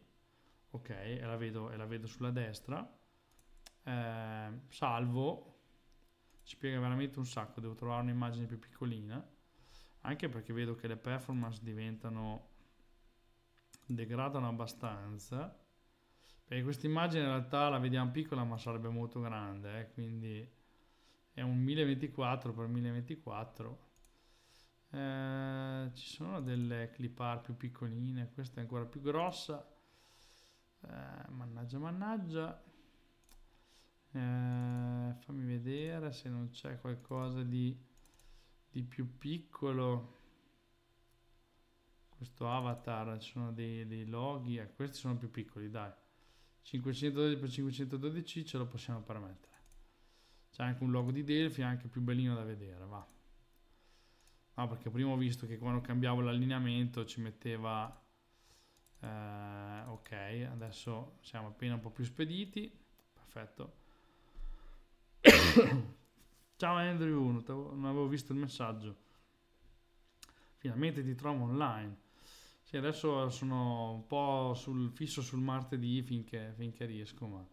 ok, e la vedo, e la vedo sulla destra, eh, salvo, spiega veramente un sacco, devo trovare un'immagine più piccolina, anche perché vedo che le performance diventano degradano abbastanza perché questa immagine in realtà la vediamo piccola ma sarebbe molto grande eh? quindi è un 1024 x 1024 eh, ci sono delle clip art più piccoline questa è ancora più grossa eh, mannaggia mannaggia eh, fammi vedere se non c'è qualcosa di, di, più piccolo. Questo avatar, ci sono dei, dei loghi, eh, questi sono più piccoli, dai. 512x512 ce lo possiamo permettere. C'è anche un logo di Delphi, anche più bellino da vedere, va. No, perché prima ho visto che quando cambiavo l'allineamento ci metteva... Eh, ok, adesso siamo appena un po' più spediti. Perfetto. [coughs] Ciao Andrew, non avevo visto il messaggio. Finalmente ti trovo online. Sì, adesso sono un po' sul, fisso sul martedì finché, finché riesco. Ma...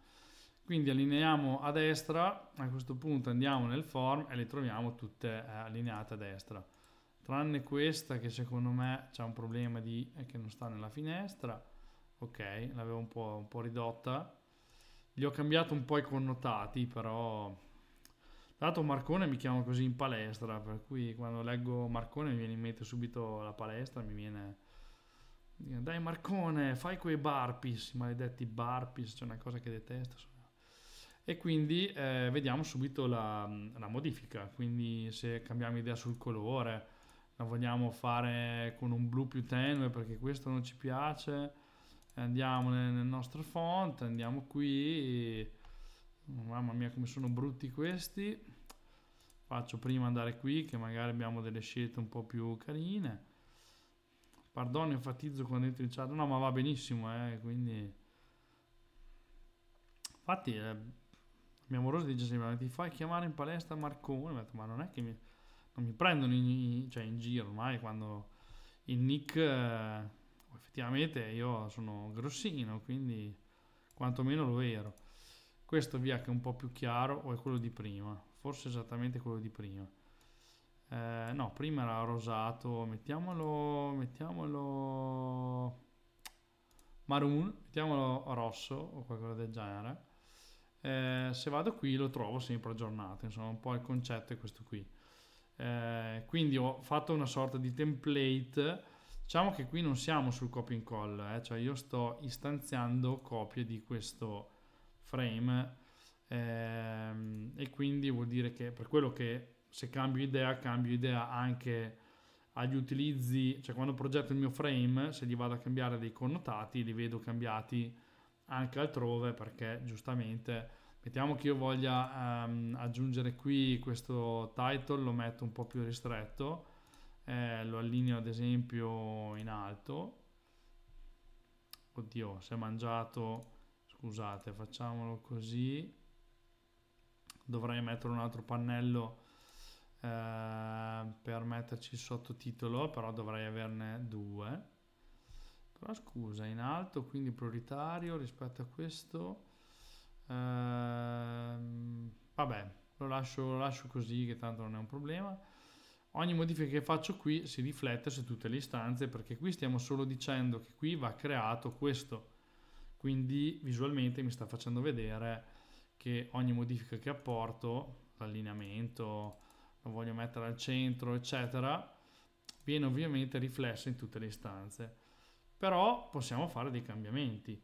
Quindi allineiamo a destra, a questo punto andiamo nel form e le troviamo tutte eh, allineate a destra. Tranne questa che secondo me c'è un problema di, eh, che non sta nella finestra. Ok, l'avevo un po', un po' ridotta. Gli ho cambiato un po' i connotati, però Dato Marcone mi chiamo così in palestra, per cui quando leggo Marcone mi viene in mente subito la palestra, mi viene... Dai Marcone, fai quei barpis, maledetti barpis, c'è una cosa che detesto. E quindi eh, vediamo subito la, la, modifica, quindi se cambiamo idea sul colore, la vogliamo fare con un blu più tenue perché questo non ci piace, andiamo nel nostro font, andiamo qui Oh, mamma mia come sono brutti questi faccio prima andare qui che magari abbiamo delle scelte un po' più carine Pardon, enfatizzo quando entro in chat. No, ma va benissimo, eh, quindi... Infatti, eh, mia amorosa dice sempre, ti fai chiamare in palestra Marcone? Ma, detto, ma non è che mi... Non mi prendono in, cioè, in giro ormai quando il nick... Eh, effettivamente io sono grossino, quindi quantomeno lo ero questo via che è un po' più chiaro o è quello di prima forse esattamente quello di prima eh, no prima era rosato mettiamolo mettiamolo maroon mettiamolo rosso o qualcosa del genere eh, se vado qui lo trovo sempre aggiornato insomma un po' il concetto è questo qui eh, quindi ho fatto una sorta di template diciamo che qui non siamo sul copy and call eh? cioè io sto istanziando copie di questo frame ehm, e quindi vuol dire che per quello che se cambio idea cambio idea anche agli utilizzi, cioè quando progetto il mio frame se gli vado a cambiare dei connotati li vedo cambiati anche altrove perché giustamente mettiamo che io voglia ehm, aggiungere qui questo title lo metto un po' più ristretto eh, lo allineo ad esempio in alto oddio si è mangiato scusate facciamolo così dovrei mettere un altro pannello eh, per metterci il sottotitolo però dovrei averne due però scusa in alto quindi prioritario rispetto a questo ehm, vabbè lo lascio, lo lascio così che tanto non è un problema ogni modifica che faccio qui si riflette su tutte le istanze perché qui stiamo solo dicendo che qui va creato questo quindi visualmente mi sta facendo vedere che ogni modifica che apporto l'allineamento lo voglio mettere al centro eccetera viene ovviamente riflesso in tutte le istanze però possiamo fare dei cambiamenti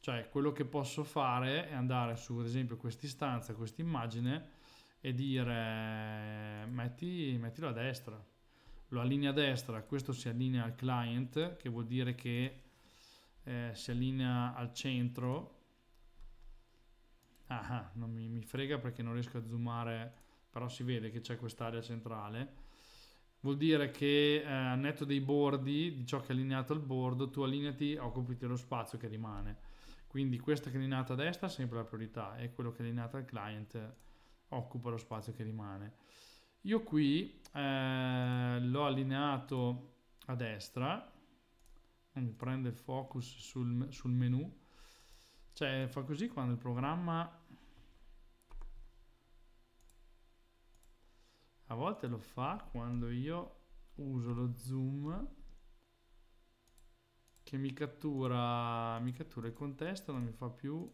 cioè quello che posso fare è andare su ad esempio questa istanza questa immagine e dire metti, mettilo a destra lo allinea a destra questo si allinea al client che vuol dire che eh, si allinea al centro ah, ah, non mi, mi, frega perché non riesco a zoomare però si vede che c'è quest'area centrale vuol dire che eh, netto dei bordi di ciò che è allineato al bordo tu allineati occupiti lo spazio che rimane quindi questa che è allineata a destra è sempre la priorità e quello che è allineato al client occupa lo spazio che rimane io qui eh, l'ho allineato a destra quindi prende il focus sul, sul menu cioè fa così quando il programma a volte lo fa quando io uso lo zoom che mi cattura, mi cattura il contesto non mi fa più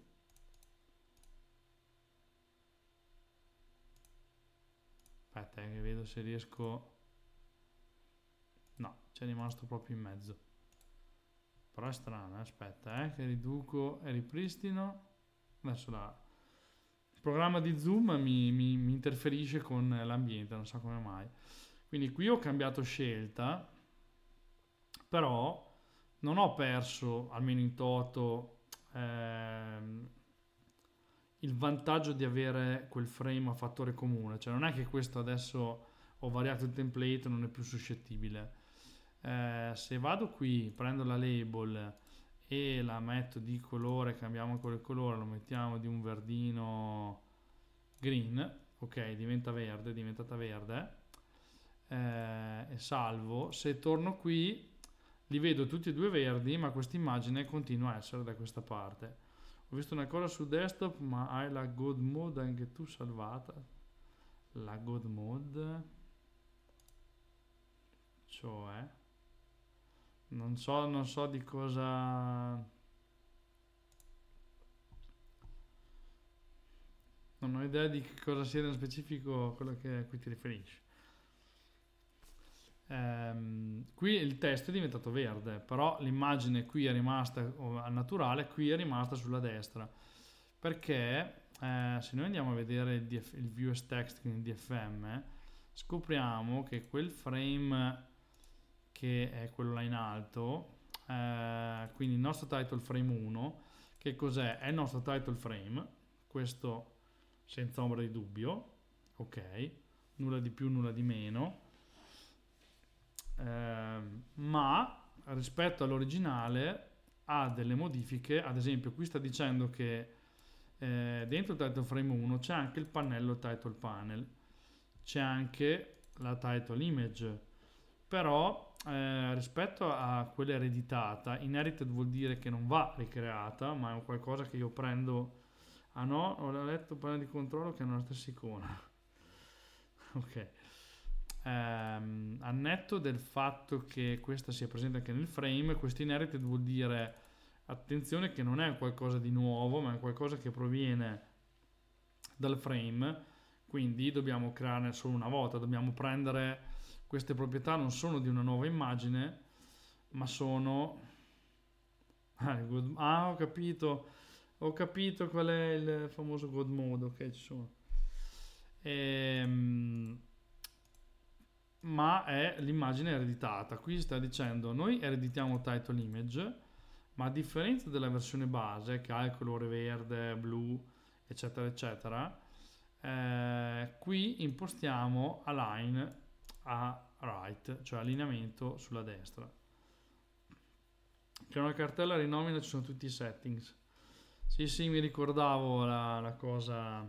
aspetta eh, che vedo se riesco no c'è rimasto proprio in mezzo però è strana, eh, aspetta, eh, che riduco e ripristino. Adesso la... Il programma di zoom mi, mi, mi interferisce con l'ambiente, non so come mai. Quindi qui ho cambiato scelta, però non ho perso, almeno in toto, ehm, il vantaggio di avere quel frame a fattore comune. Cioè non è che questo adesso ho variato il template e non è più suscettibile eh, se vado qui prendo la label e la metto di colore cambiamo ancora il colore lo mettiamo di un verdino green ok diventa verde è diventata verde eh, e salvo se torno qui li vedo tutti e due verdi ma questa immagine continua a essere da questa parte ho visto una cosa su desktop ma hai la god mode anche tu salvata la god mode cioè non so, non so di cosa... Non ho idea di cosa sia nello specifico quello a cui ti riferisci. Ehm, qui il testo è diventato verde, però l'immagine qui è rimasta naturale, qui è rimasta sulla destra. Perché eh, se noi andiamo a vedere il, DF, il view as text, quindi il DFM, scopriamo che quel frame che è quello là in alto, eh, quindi il nostro title frame 1, che cos'è? È il nostro title frame, questo senza ombra di dubbio, ok, nulla di più, nulla di meno, eh, ma rispetto all'originale ha delle modifiche, ad esempio qui sta dicendo che eh, dentro il title frame 1 c'è anche il pannello title panel, c'è anche la title image, però eh, rispetto a quella ereditata, inherited vuol dire che non va ricreata, ma è un qualcosa che io prendo... Ah no, ho letto panel di controllo che hanno la stessa icona. [laughs] ok. Um, ehm, a del fatto che questa sia presente anche nel frame, questo inherited vuol dire attenzione che non è qualcosa di nuovo, ma è qualcosa che proviene dal frame, quindi dobbiamo crearne solo una volta, dobbiamo prendere queste proprietà non sono di una nuova immagine, ma sono... [laughs] Ah, ah, ho capito, ho capito qual è il famoso God Mode, ok, ci sono. Ehm, ma è l'immagine ereditata. Qui sta dicendo, noi ereditiamo title image, ma a differenza della versione base, che ha il colore verde, blu, eccetera, eccetera, eh, qui impostiamo align a right, cioè allineamento sulla destra. Che una cartella rinomina ci sono tutti i settings. Sì, sì, mi ricordavo la, la cosa.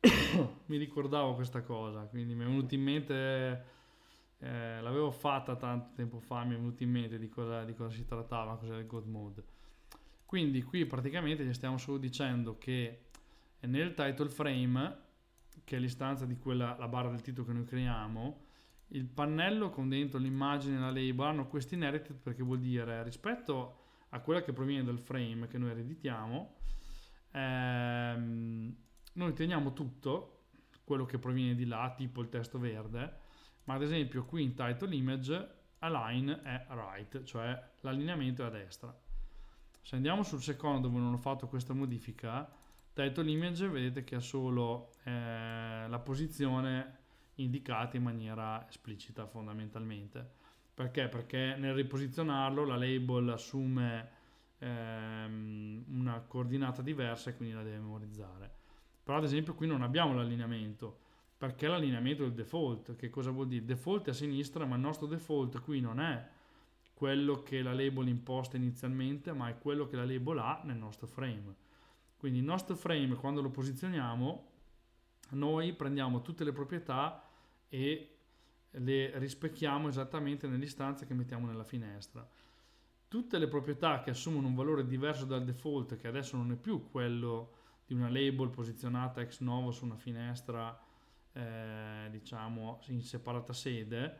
[coughs] mi ricordavo questa cosa, quindi mi è venuto in mente. Eh, l'avevo fatta tanto tempo fa, mi è venuto in mente di cosa, di cosa si trattava, cos'è il God Mode. Quindi qui praticamente gli stiamo solo dicendo che nel title frame che è l'istanza di quella la barra del titolo che noi creiamo, il pannello con dentro l'immagine e la label hanno questi inherited perché vuol dire rispetto a quella che proviene dal frame che noi ereditiamo, ehm, noi teniamo tutto quello che proviene di là, tipo il testo verde, ma ad esempio qui in title image align è right, cioè l'allineamento è a destra. Se andiamo sul secondo dove non ho fatto questa modifica, title image vedete che ha solo eh, la posizione indicata in maniera esplicita fondamentalmente perché? perché nel riposizionarlo la label assume ehm, una coordinata diversa e quindi la deve memorizzare però ad esempio qui non abbiamo l'allineamento perché l'allineamento è il default che cosa vuol dire? default è a sinistra ma il nostro default qui non è quello che la label imposta inizialmente ma è quello che la label ha nel nostro frame quindi il nostro frame quando lo posizioniamo, noi prendiamo tutte le proprietà e le rispecchiamo esattamente nell'istanza che mettiamo nella finestra. Tutte le proprietà che assumono un valore diverso dal default, che adesso non è più quello di una label posizionata ex novo su una finestra, eh, diciamo, in separata sede,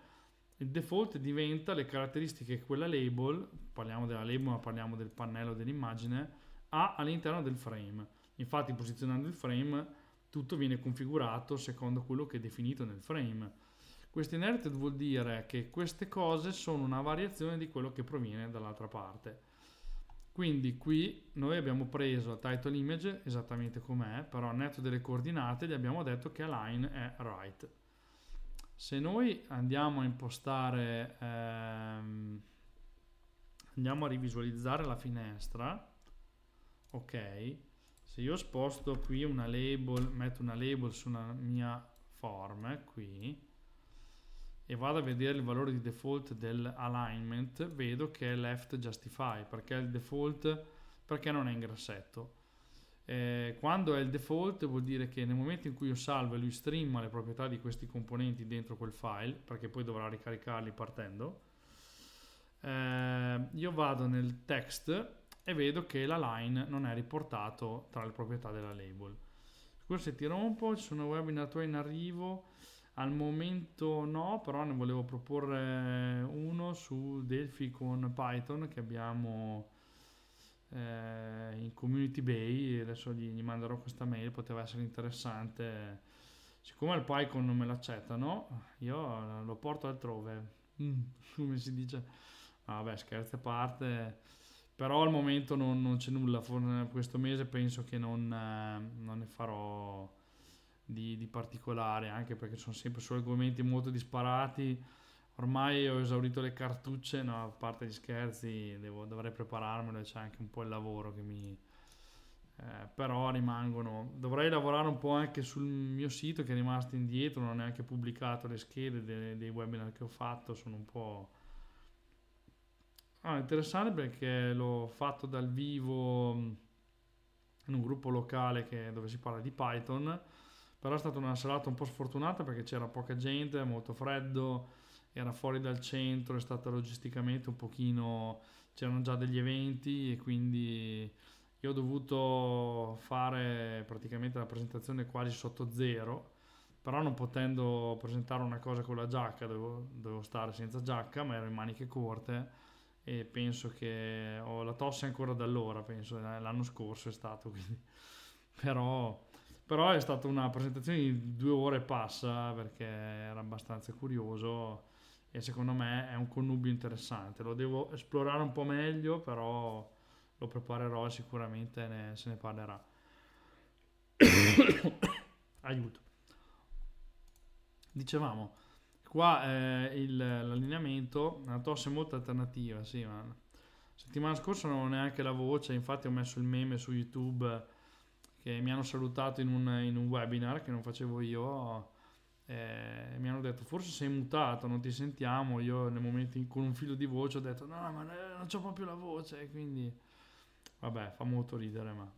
il default diventa le caratteristiche che quella label, parliamo della label ma parliamo del pannello dell'immagine, ha all'interno del frame. Infatti posizionando il frame tutto viene configurato secondo quello che è definito nel frame. Questo inherited vuol dire che queste cose sono una variazione di quello che proviene dall'altra parte. Quindi qui noi abbiamo preso title image esattamente com'è, però netto delle coordinate gli abbiamo detto che align è right. Se noi andiamo a impostare, ehm, andiamo a rivisualizzare la finestra, ok se io sposto qui una label metto una label sulla mia form eh, qui e vado a vedere il valore di default dell'alignment vedo che è left justify perché è il default perché non è in grassetto eh, quando è il default vuol dire che nel momento in cui io salvo e lui streama le proprietà di questi componenti dentro quel file perché poi dovrà ricaricarli partendo eh, io vado nel text e vedo che la line non è riportato tra le proprietà della label scusa se ti rompo ci sono webinar tuoi in arrivo al momento no però ne volevo proporre uno su Delphi con Python che abbiamo eh, in Community Bay adesso gli, gli manderò questa mail poteva essere interessante siccome il Python non me l'accettano io lo porto altrove mm, [laughs] come si dice ah, vabbè scherzi a parte però al momento non, non c'è nulla, questo mese penso che non, eh, non ne farò di, di, particolare, anche perché sono sempre su argomenti molto disparati. Ormai ho esaurito le cartucce, no, a parte gli scherzi, devo, dovrei prepararmelo c'è anche un po' il lavoro che mi, eh, però rimangono dovrei lavorare un po' anche sul mio sito che è rimasto indietro non ho neanche pubblicato le schede dei, dei webinar che ho fatto sono un po' Ah, interessante perché l'ho fatto dal vivo mm, in un gruppo locale che, dove si parla di Python, però è stata una serata un po' sfortunata perché c'era poca gente, molto freddo, era fuori dal centro, è stata logisticamente un pochino, c'erano già degli eventi e quindi io ho dovuto fare praticamente la presentazione quasi sotto zero, però non potendo presentare una cosa con la giacca, dovevo, dovevo stare senza giacca, ma ero in maniche corte e penso che ho la tosse ancora da allora, penso eh, l'anno scorso è stato, [laughs] quindi. però, però è stata una presentazione di due ore e passa perché era abbastanza curioso e secondo me è un connubio interessante, lo devo esplorare un po' meglio, però lo preparerò e sicuramente ne, se ne parlerà. [coughs] Aiuto. Dicevamo, Qua eh, il, l'allineamento, la tosse è molto alternativa, sì, ma settimana scorsa non ho neanche la voce, infatti ho messo il meme su YouTube che mi hanno salutato in un, in un webinar che non facevo io, eh, mi hanno detto forse sei mutato, non ti sentiamo, io nel momento in, con un filo di voce ho detto no, ma eh, non c'ho proprio la voce, quindi vabbè, fa molto ridere, ma...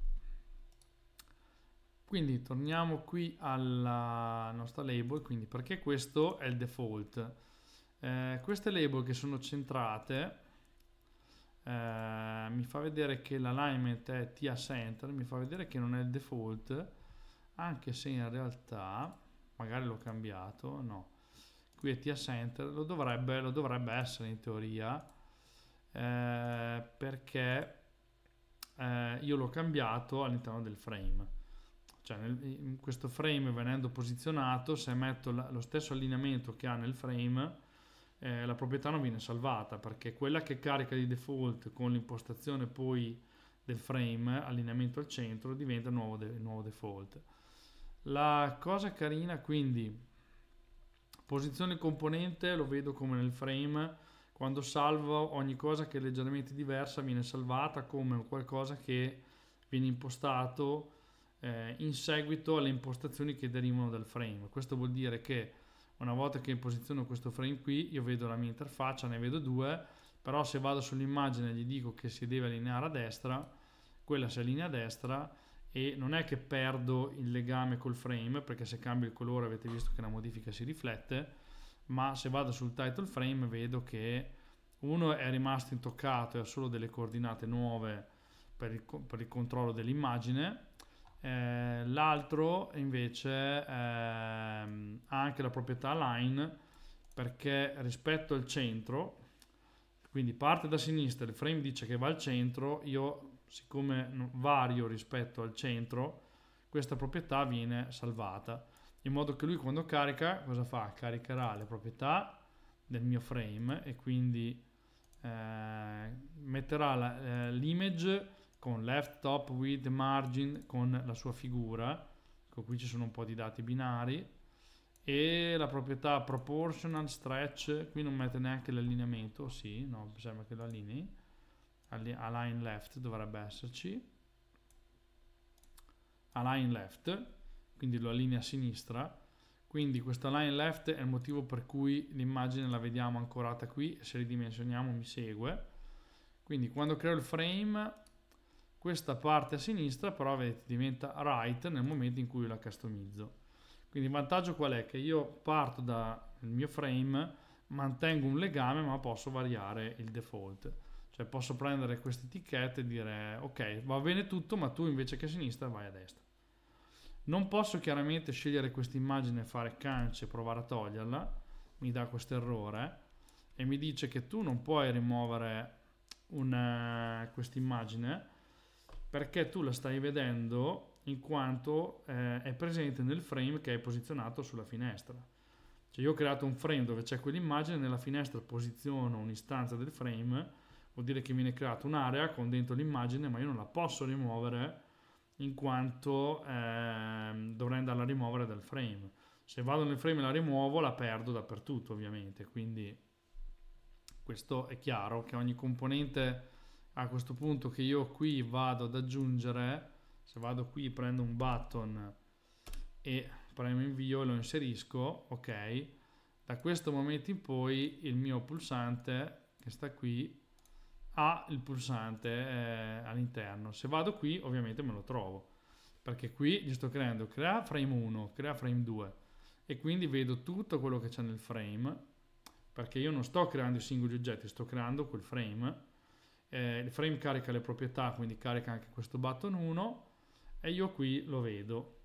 Quindi torniamo qui alla nostra label, quindi perché questo è il default. Eh, queste label che sono centrate eh, mi fa vedere che l'alignment è TA center, mi fa vedere che non è il default, anche se in realtà, magari l'ho cambiato, no, qui è TA center, lo dovrebbe, lo dovrebbe essere in teoria, eh, perché eh, io l'ho cambiato all'interno del frame cioè nel, in questo frame venendo posizionato se metto la, lo stesso allineamento che ha nel frame eh, la proprietà non viene salvata perché quella che carica di default con l'impostazione poi del frame allineamento al centro diventa nuovo, de, nuovo default la cosa carina quindi posizione componente lo vedo come nel frame quando salvo ogni cosa che è leggermente diversa viene salvata come qualcosa che viene impostato eh, in seguito alle impostazioni che derivano dal frame. Questo vuol dire che una volta che posiziono questo frame qui, io vedo la mia interfaccia, ne vedo due, però se vado sull'immagine e gli dico che si deve allineare a destra, quella si allinea a destra e non è che perdo il legame col frame, perché se cambio il colore avete visto che la modifica si riflette, ma se vado sul title frame vedo che uno è rimasto intoccato e ha solo delle coordinate nuove per il, per il controllo dell'immagine eh, l'altro invece ehm, ha anche la proprietà line perché rispetto al centro, quindi parte da sinistra, il frame dice che va al centro, io siccome vario rispetto al centro, questa proprietà viene salvata in modo che lui quando carica cosa fa? caricherà le proprietà del mio frame e quindi eh, metterà eh, l'image con left top width margin con la sua figura ecco qui ci sono un po' di dati binari e la proprietà proportional stretch qui non mette neanche l'allineamento sì, no, sembra che l'allinei align left dovrebbe esserci align left quindi lo allinea a sinistra quindi questa line left è il motivo per cui l'immagine la vediamo ancorata qui se ridimensioniamo mi segue quindi quando creo il frame questa parte a sinistra però vedete diventa right nel momento in cui la customizzo quindi il vantaggio qual è? che io parto dal mio frame mantengo un legame ma posso variare il default cioè posso prendere questa etichetta e dire ok va bene tutto ma tu invece che a sinistra vai a destra non posso chiaramente scegliere questa immagine e fare cance e provare a toglierla mi dà questo errore e mi dice che tu non puoi rimuovere eh, questa immagine perché tu la stai vedendo in quanto eh, è presente nel frame che è posizionato sulla finestra. Cioè io ho creato un frame dove c'è quell'immagine, nella finestra posiziono un'istanza del frame, vuol dire che viene creata un'area con dentro l'immagine, ma io non la posso rimuovere in quanto eh, dovrei andarla a rimuovere dal frame. Se vado nel frame e la rimuovo, la perdo dappertutto, ovviamente. Quindi questo è chiaro che ogni componente a questo punto che io qui vado ad aggiungere se vado qui prendo un button e premo invio e lo inserisco ok da questo momento in poi il mio pulsante che sta qui ha il pulsante eh, all'interno se vado qui ovviamente me lo trovo perché qui gli sto creando crea frame 1 crea frame 2 e quindi vedo tutto quello che c'è nel frame perché io non sto creando i singoli oggetti sto creando quel frame eh, il frame carica le proprietà quindi carica anche questo button 1 e io qui lo vedo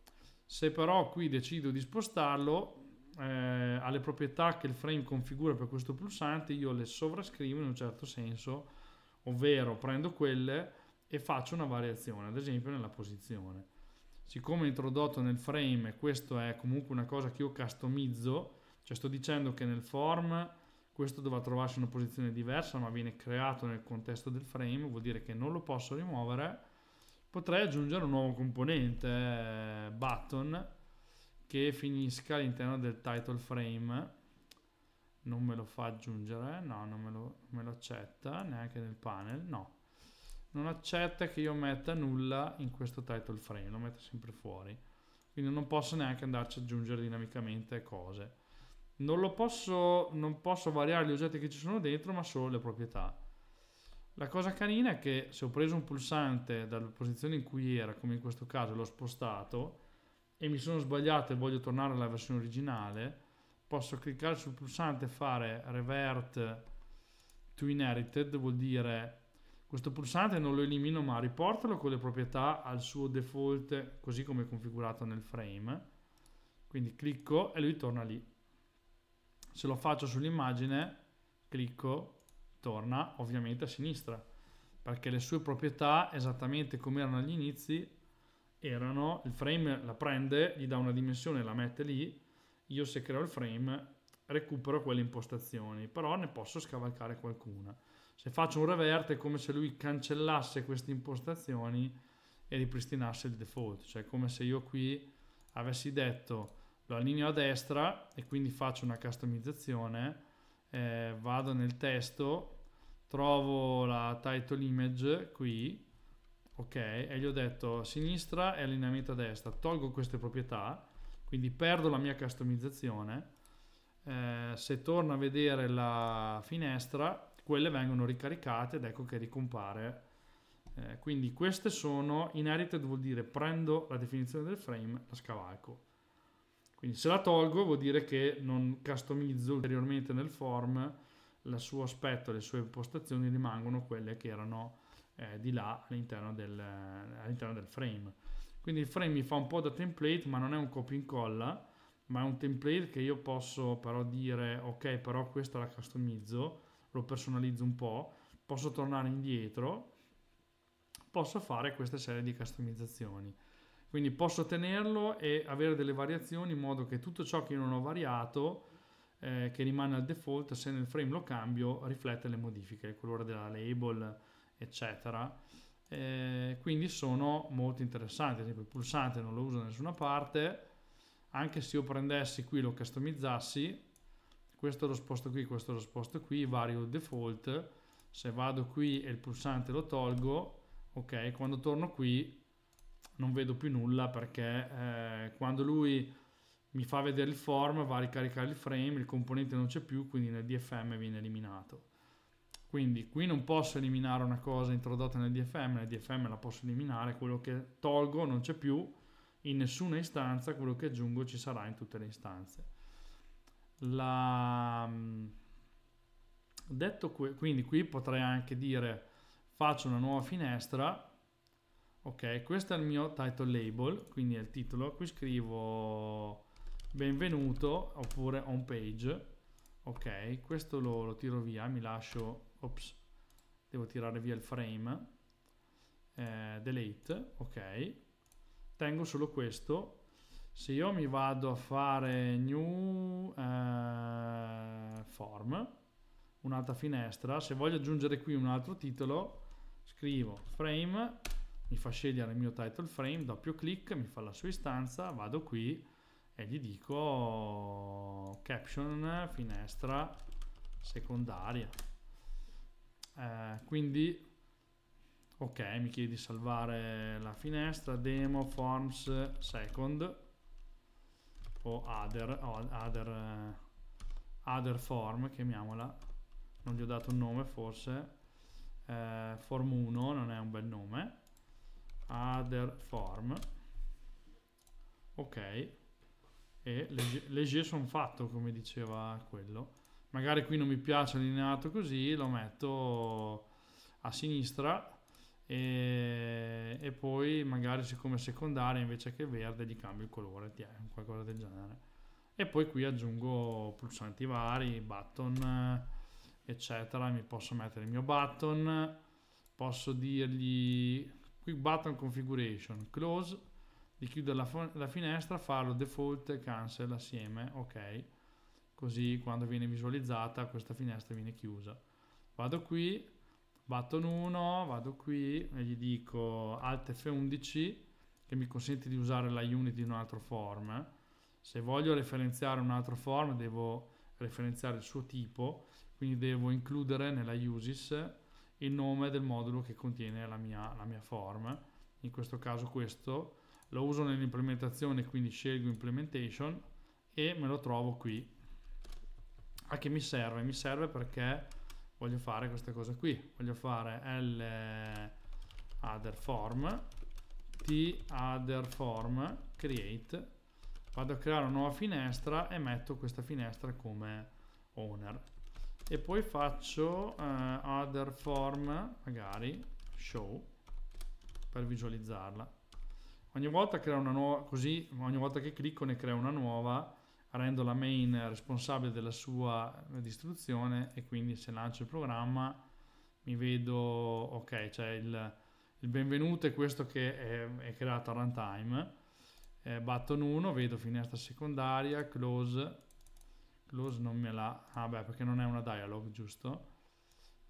se però qui decido di spostarlo eh, alle proprietà che il frame configura per questo pulsante io le sovrascrivo in un certo senso ovvero prendo quelle e faccio una variazione ad esempio nella posizione siccome è introdotto nel frame questo è comunque una cosa che io customizzo cioè sto dicendo che nel form questo dovrà trovarsi in una posizione diversa ma viene creato nel contesto del frame, vuol dire che non lo posso rimuovere, potrei aggiungere un nuovo componente eh, button che finisca all'interno del title frame, non me lo fa aggiungere, no, non me lo, non me lo accetta neanche nel panel, no. Non accetta che io metta nulla in questo title frame, lo metto sempre fuori quindi non posso neanche andarci ad aggiungere dinamicamente cose non lo posso, non posso variare gli oggetti che ci sono dentro, ma solo le proprietà. La cosa carina è che se ho preso un pulsante dalla posizione in cui era, come in questo caso, l'ho spostato e mi sono sbagliato e voglio tornare alla versione originale, posso cliccare sul pulsante e fare revert to inherited, vuol dire questo pulsante non lo elimino ma riportalo con le proprietà al suo default così come è configurato nel frame. Quindi clicco e lui torna lì se lo faccio sull'immagine clicco torna ovviamente a sinistra perché le sue proprietà esattamente come erano agli inizi erano il frame la prende gli dà una dimensione la mette lì io se creo il frame recupero quelle impostazioni però ne posso scavalcare qualcuna se faccio un revert è come se lui cancellasse queste impostazioni e ripristinasse il default cioè come se io qui avessi detto lo allineo a destra e quindi faccio una customizzazione, eh, vado nel testo, trovo la title image qui, ok, e gli ho detto sinistra e allineamento a destra, tolgo queste proprietà, quindi perdo la mia customizzazione, eh, se torno a vedere la finestra, quelle vengono ricaricate ed ecco che ricompare. Eh, quindi queste sono inherited vuol dire prendo la definizione del frame, la scavalco. Quindi se la tolgo vuol dire che non customizzo ulteriormente nel form il suo aspetto, le sue impostazioni rimangono quelle che erano eh, di là all'interno del, all'interno del, frame. Quindi il frame mi fa un po' da template, ma non è un copia e incolla, ma è un template che io posso però dire ok, però questa la customizzo, lo personalizzo un po', posso tornare indietro, posso fare questa serie di customizzazioni. Quindi posso tenerlo e avere delle variazioni in modo che tutto ciò che io non ho variato, eh, che rimane al default, se nel frame lo cambio, riflette le modifiche, il colore della label, eccetera. Eh, quindi sono molto interessanti. Ad esempio, il pulsante non lo uso da nessuna parte. Anche se io prendessi qui lo customizzassi, questo lo sposto qui, questo lo sposto qui, vario il default. Se vado qui e il pulsante lo tolgo, ok, quando torno qui non vedo più nulla perché eh, quando lui mi fa vedere il form va a ricaricare il frame, il componente non c'è più, quindi nel DFM viene eliminato. Quindi qui non posso eliminare una cosa introdotta nel DFM, nel DFM la posso eliminare, quello che tolgo non c'è più in nessuna istanza, quello che aggiungo ci sarà in tutte le istanze. La... Mm, detto que- quindi qui potrei anche dire faccio una nuova finestra ok questo è il mio title label quindi è il titolo qui scrivo benvenuto oppure home page ok questo lo, lo tiro via mi lascio ops devo tirare via il frame eh, delete ok tengo solo questo se io mi vado a fare new eh, form un'altra finestra se voglio aggiungere qui un altro titolo scrivo frame mi fa scegliere il mio title frame, doppio clic, mi fa la sua istanza, vado qui e gli dico caption finestra secondaria. Eh, quindi, ok, mi chiede di salvare la finestra demo forms second o other, other, eh, other form, chiamiamola. Non gli ho dato un nome forse. Eh, form 1 non è un bel nome other form ok e le, le sono fatto come diceva quello magari qui non mi piace allineato così lo metto a sinistra e, e poi magari siccome secondaria invece che verde gli cambio il colore tè, qualcosa del genere e poi qui aggiungo pulsanti vari button eccetera mi posso mettere il mio button posso dirgli Quick Button Configuration, Close, di chiudere la, la finestra, farlo Default Cancel assieme, ok. Così quando viene visualizzata questa finestra viene chiusa. Vado qui, button 1, vado qui e gli dico Alt F11 che mi consente di usare la unit in un altro form. Se voglio referenziare un altro form devo referenziare il suo tipo, quindi devo includere nella uses il nome del modulo che contiene la mia, la mia form, in questo caso questo, lo uso nell'implementazione, quindi scelgo implementation e me lo trovo qui. A che mi serve? Mi serve perché voglio fare questa cosa qui, voglio fare l other form t other form create vado a creare una nuova finestra e metto questa finestra come owner e poi faccio uh, other form magari show per visualizzarla ogni volta creo una nuova così ogni volta che clicco ne creo una nuova rendo la main responsabile della sua distruzione e quindi se lancio il programma mi vedo ok cioè il, il benvenuto è questo che è, è creato a runtime eh, button 1 vedo finestra secondaria close Close non me la... Ah beh, perché non è una dialog, giusto?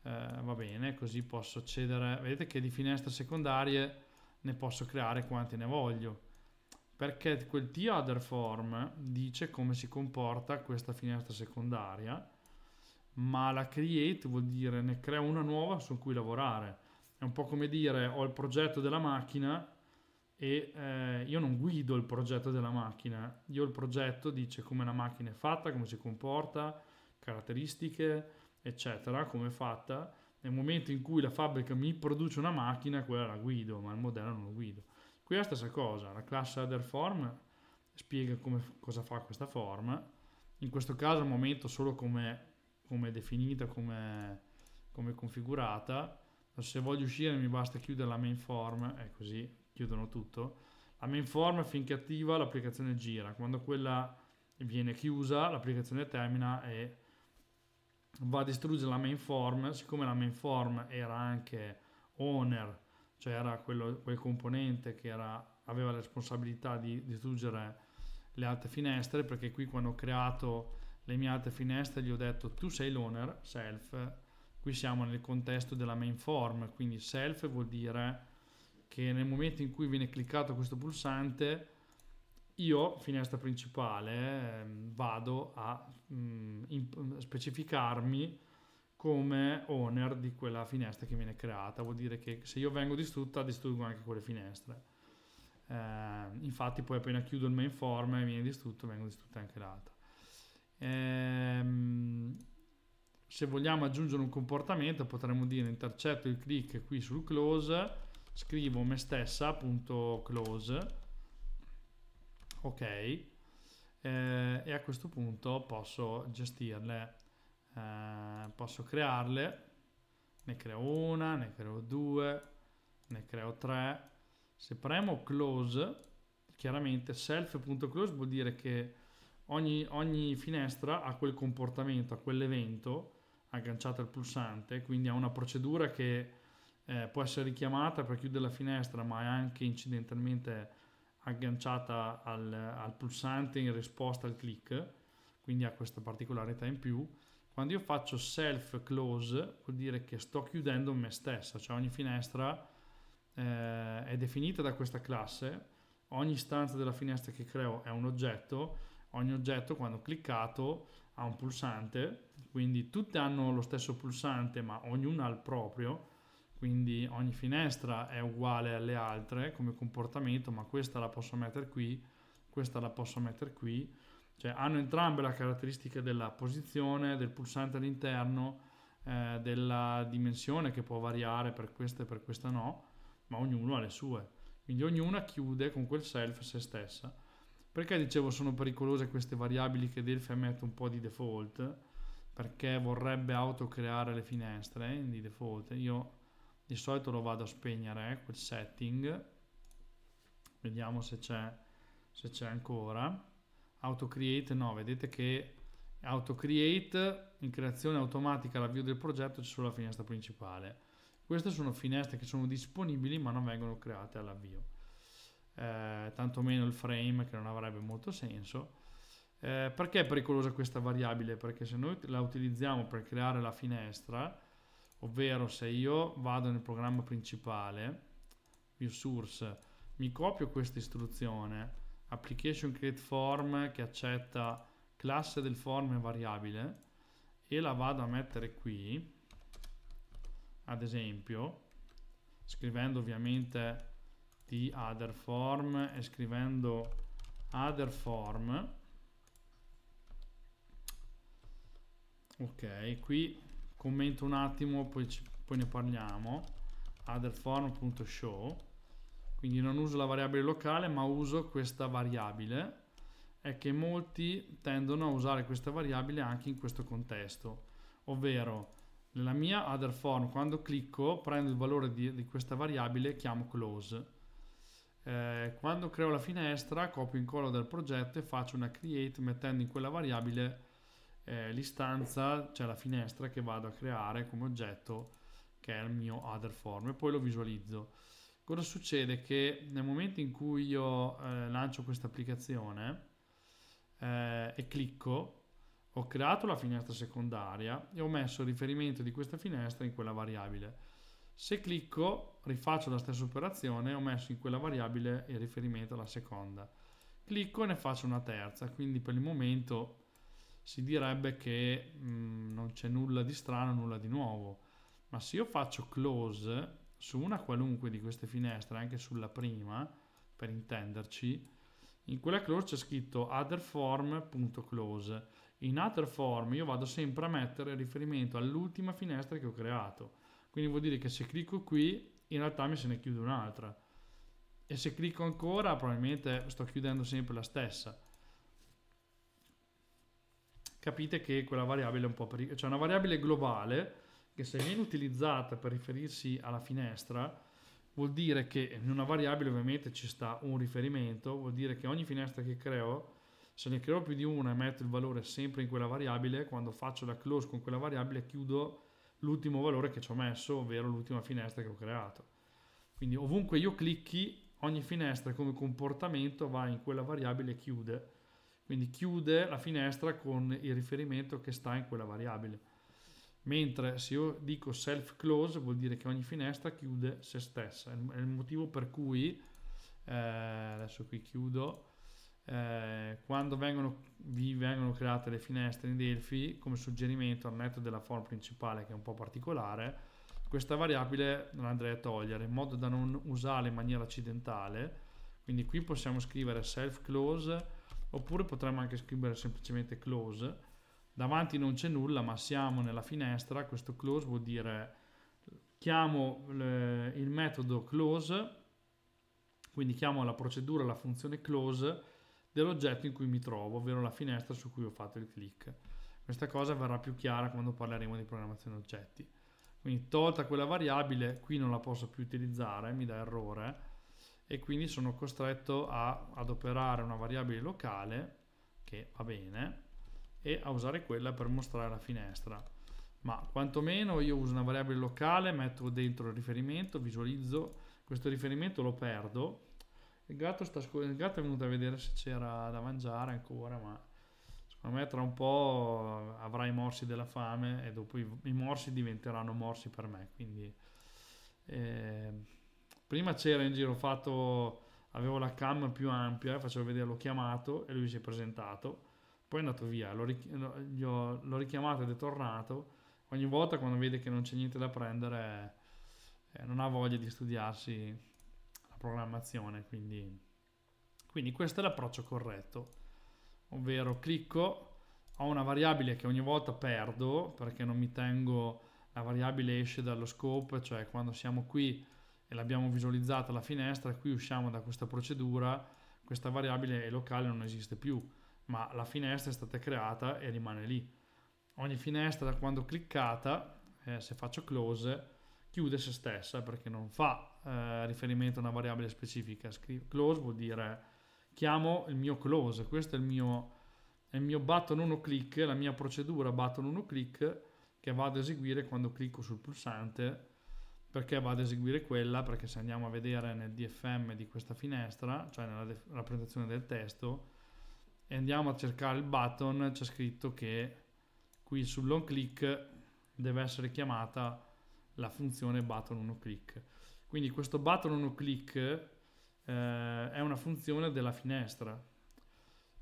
Eh, va bene, così posso accedere... Vedete che di finestre secondarie ne posso creare quante ne voglio. Perché quel t-other form dice come si comporta questa finestra secondaria, ma la create vuol dire ne creo una nuova su cui lavorare. È un po' come dire ho il progetto della macchina e eh, io non guido il progetto della macchina, io il progetto dice come la macchina è fatta, come si comporta, caratteristiche, eccetera, come è fatta. Nel momento in cui la fabbrica mi produce una macchina, quella la guido, ma il modello non lo guido. Qui è la stessa cosa, la classe header form spiega come, cosa fa questa forma, in questo caso al momento solo come, come definita, come, come configurata, se voglio uscire mi basta chiudere la main form e così chiudono tutto. La mainform finché attiva l'applicazione gira, quando quella viene chiusa l'applicazione termina e va a distruggere la mainform, siccome la mainform era anche owner, cioè era quello, quel componente che era, aveva la responsabilità di distruggere le altre finestre, perché qui quando ho creato le mie altre finestre gli ho detto tu sei l'owner, self, qui siamo nel contesto della mainform, quindi self vuol dire che nel momento in cui viene cliccato questo pulsante io, finestra principale, ehm, vado a mm, specificarmi come owner di quella finestra che viene creata. Vuol dire che se io vengo distrutta, distruggo anche quelle finestre. Eh, infatti poi appena chiudo il main form e viene distrutto, vengono distrutte anche l'altra. Eh, se vogliamo aggiungere un comportamento, potremmo dire intercetto il click qui sul close scrivo me stessa.close ok eh, e a questo punto posso gestirle eh, posso crearle ne creo una ne creo due ne creo tre se premo close chiaramente self.close vuol dire che ogni, ogni finestra ha quel comportamento ha quell'evento agganciato al pulsante quindi ha una procedura che eh, può essere richiamata per chiudere la finestra, ma è anche incidentalmente agganciata al, al pulsante in risposta al click, quindi ha questa particolarità in più. Quando io faccio self close vuol dire che sto chiudendo me stessa, cioè ogni finestra eh, è definita da questa classe, ogni stanza della finestra che creo è un oggetto, ogni oggetto quando cliccato ha un pulsante, quindi tutte hanno lo stesso pulsante ma ognuna ha il proprio, quindi ogni finestra è uguale alle altre come comportamento, ma questa la posso mettere qui, questa la posso mettere qui, cioè hanno entrambe la caratteristica della posizione, del pulsante all'interno, eh, della dimensione che può variare per questa e per questa no, ma ognuno ha le sue, quindi ognuna chiude con quel self se stessa. Perché dicevo sono pericolose queste variabili che Delphi mette un po' di default? Perché vorrebbe autocreare le finestre eh, di default. Io di solito lo vado a spegnere eh, quel setting vediamo se c'è se c'è ancora auto create no vedete che auto create in creazione automatica l'avvio del progetto c'è solo finestra principale queste sono finestre che sono disponibili ma non vengono create all'avvio eh, tantomeno il frame che non avrebbe molto senso eh, perché è pericolosa questa variabile perché se noi la utilizziamo per creare la finestra ovvero se io vado nel programma principale view source mi copio questa istruzione application create form che accetta classe del form e variabile e la vado a mettere qui ad esempio scrivendo ovviamente di other form e scrivendo other form ok qui commento un attimo poi, ci, poi ne parliamo otherform.show quindi non uso la variabile locale ma uso questa variabile è che molti tendono a usare questa variabile anche in questo contesto ovvero nella mia other form quando clicco prendo il valore di, di questa variabile e chiamo close eh, quando creo la finestra copio e incollo del progetto e faccio una create mettendo in quella variabile eh, l'istanza, cioè la finestra che vado a creare come oggetto che è il mio other form e poi lo visualizzo. Cosa succede? Che nel momento in cui io eh, lancio questa applicazione eh, e clicco, ho creato la finestra secondaria e ho messo il riferimento di questa finestra in quella variabile. Se clicco, rifaccio la stessa operazione, ho messo in quella variabile il riferimento alla seconda. Clicco e ne faccio una terza, quindi per il momento si direbbe che mh, mm, non c'è nulla di strano, nulla di nuovo. Ma se io faccio close su una qualunque di queste finestre, anche sulla prima, per intenderci, in quella close c'è scritto otherform.close. In otherform io vado sempre a mettere riferimento all'ultima finestra che ho creato. Quindi vuol dire che se clicco qui, in realtà mi se ne chiude un'altra. E se clicco ancora, probabilmente sto chiudendo sempre la stessa capite che quella variabile è un po' pericolosa. Cioè una variabile globale che se viene utilizzata per riferirsi alla finestra vuol dire che in una variabile ovviamente ci sta un riferimento, vuol dire che ogni finestra che creo, se ne creo più di una e metto il valore sempre in quella variabile, quando faccio la close con quella variabile chiudo l'ultimo valore che ci ho messo, ovvero l'ultima finestra che ho creato. Quindi ovunque io clicchi, ogni finestra come comportamento va in quella variabile e chiude quindi chiude la finestra con il riferimento che sta in quella variabile. Mentre se io dico self close vuol dire che ogni finestra chiude se stessa. È il motivo per cui, eh, adesso qui chiudo, eh, quando vengono, vi vengono create le finestre in Delphi come suggerimento al netto della form principale che è un po' particolare, questa variabile non andrei a togliere in modo da non usarla in maniera accidentale quindi qui possiamo scrivere self close oppure potremmo anche scrivere semplicemente close davanti non c'è nulla ma siamo nella finestra questo close vuol dire chiamo eh, il metodo close quindi chiamo la procedura la funzione close dell'oggetto in cui mi trovo ovvero la finestra su cui ho fatto il click questa cosa verrà più chiara quando parleremo di programmazione oggetti quindi tolta quella variabile qui non la posso più utilizzare mi dà errore e quindi sono costretto a operare una variabile locale che va bene e a usare quella per mostrare la finestra ma quantomeno io uso una variabile locale metto dentro il riferimento visualizzo questo riferimento lo perdo il gatto, sta, il gatto è venuto a vedere se c'era da mangiare ancora ma secondo me tra un po' avrà i morsi della fame e dopo i, i morsi diventeranno morsi per me quindi eh, prima c'era in giro fatto avevo la cam più ampia facevo vedere l'ho chiamato e lui si è presentato poi è andato via l'ho, l'ho, l'ho richiamato ed è tornato ogni volta quando vede che non c'è niente da prendere eh, non ha voglia di studiarsi la programmazione quindi, quindi questo è l'approccio corretto ovvero clicco ho una variabile che ogni volta perdo perché non mi tengo la variabile esce dallo scope cioè quando siamo qui e l'abbiamo visualizzata la finestra, qui usciamo da questa procedura, questa variabile locale non esiste più, ma la finestra è stata creata e rimane lì. Ogni finestra quando cliccata, eh, se faccio close, chiude se stessa perché non fa eh, riferimento a una variabile specifica. Scrive close vuol dire chiamo il mio close, questo è il mio, è il mio button 1 click, la mia procedura button 1 click che vado ad eseguire quando clicco sul pulsante perché vado ad eseguire quella, perché se andiamo a vedere nel DFM di questa finestra, cioè nella def- rappresentazione del testo, e andiamo a cercare il button, c'è scritto che qui sull'on click deve essere chiamata la funzione button 1 click. Quindi questo button 1 click eh, è una funzione della finestra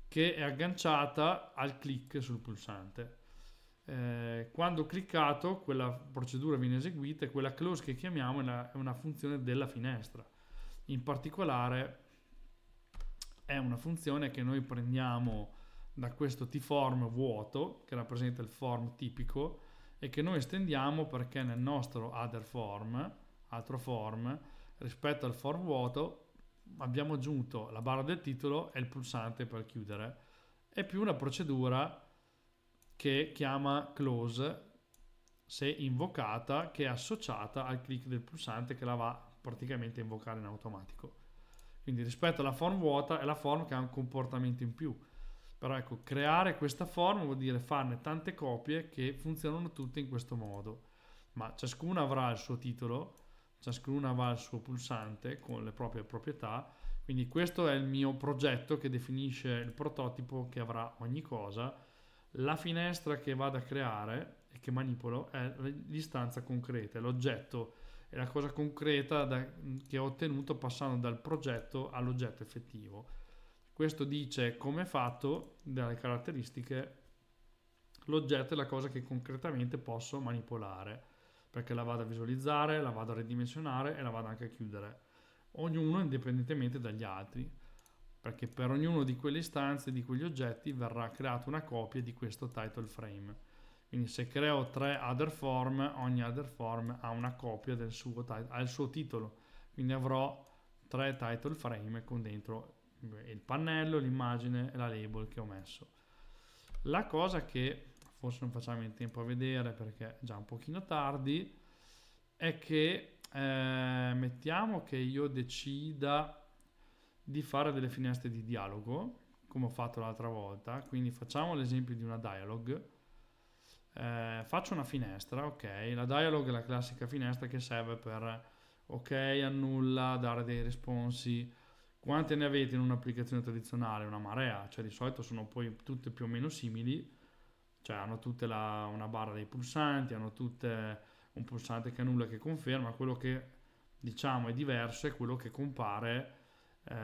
che è agganciata al click sul pulsante. Eh, quando cliccato quella procedura viene eseguita e quella close che chiamiamo è una, è una funzione della finestra. In particolare è una funzione che noi prendiamo da questo tform vuoto che rappresenta il form tipico e che noi estendiamo perché nel nostro other form, altro form, rispetto al form vuoto abbiamo aggiunto la barra del titolo e il pulsante per chiudere e più una procedura che chiama close se invocata che è associata al click del pulsante che la va praticamente a invocare in automatico. Quindi rispetto alla form vuota è la form che ha un comportamento in più. Però ecco, creare questa form vuol dire farne tante copie che funzionano tutte in questo modo. Ma ciascuna avrà il suo titolo, ciascuna avrà il suo pulsante con le proprie proprietà. Quindi questo è il mio progetto che definisce il prototipo che avrà ogni cosa la finestra che vado a creare e che manipolo è l'istanza concreta, è l'oggetto, è la cosa concreta da, che ho ottenuto passando dal progetto all'oggetto effettivo. Questo dice come è fatto, dalle caratteristiche, l'oggetto è la cosa che concretamente posso manipolare, perché la vado a visualizzare, la vado a ridimensionare e la vado anche a chiudere, ognuno indipendentemente dagli altri perché per ognuno di quelle istanze, di quegli oggetti, verrà creata una copia di questo title frame. Quindi se creo tre other form, ogni other form ha una copia del suo, ha il suo titolo. Quindi avrò tre title frame con dentro il pannello, l'immagine e la label che ho messo. La cosa che forse non facciamo in tempo a vedere perché è già un pochino tardi, è che eh, mettiamo che io decida di fare delle finestre di dialogo, come ho fatto l'altra volta. Quindi facciamo l'esempio di una dialog. Eh, faccio una finestra, ok. La dialog è la classica finestra che serve per ok, annulla, dare dei responsi. Quante ne avete in un'applicazione tradizionale? Una marea, cioè di solito sono poi tutte più o meno simili, cioè hanno tutte la, una barra dei pulsanti, hanno tutte un pulsante che annulla che conferma, quello che diciamo è diverso è quello che compare eh,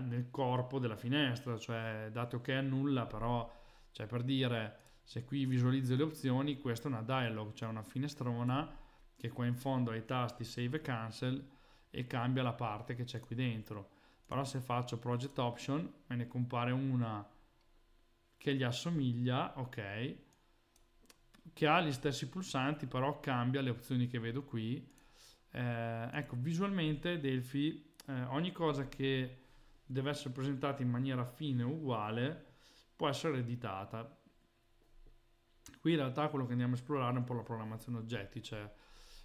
nel corpo della finestra, cioè dato che annulla, però cioè per dire se qui visualizzo le opzioni, questa è una dialog, cioè una finestrona che qua in fondo ha i tasti save e cancel e cambia la parte che c'è qui dentro. Però se faccio project option me ne compare una che gli assomiglia, ok, che ha gli stessi pulsanti, però cambia le opzioni che vedo qui. Eh, ecco, visualmente Delphi eh, ogni cosa che deve essere presentata in maniera fine uguale può essere editata. Qui in realtà quello che andiamo a esplorare è un po' la programmazione oggetti, cioè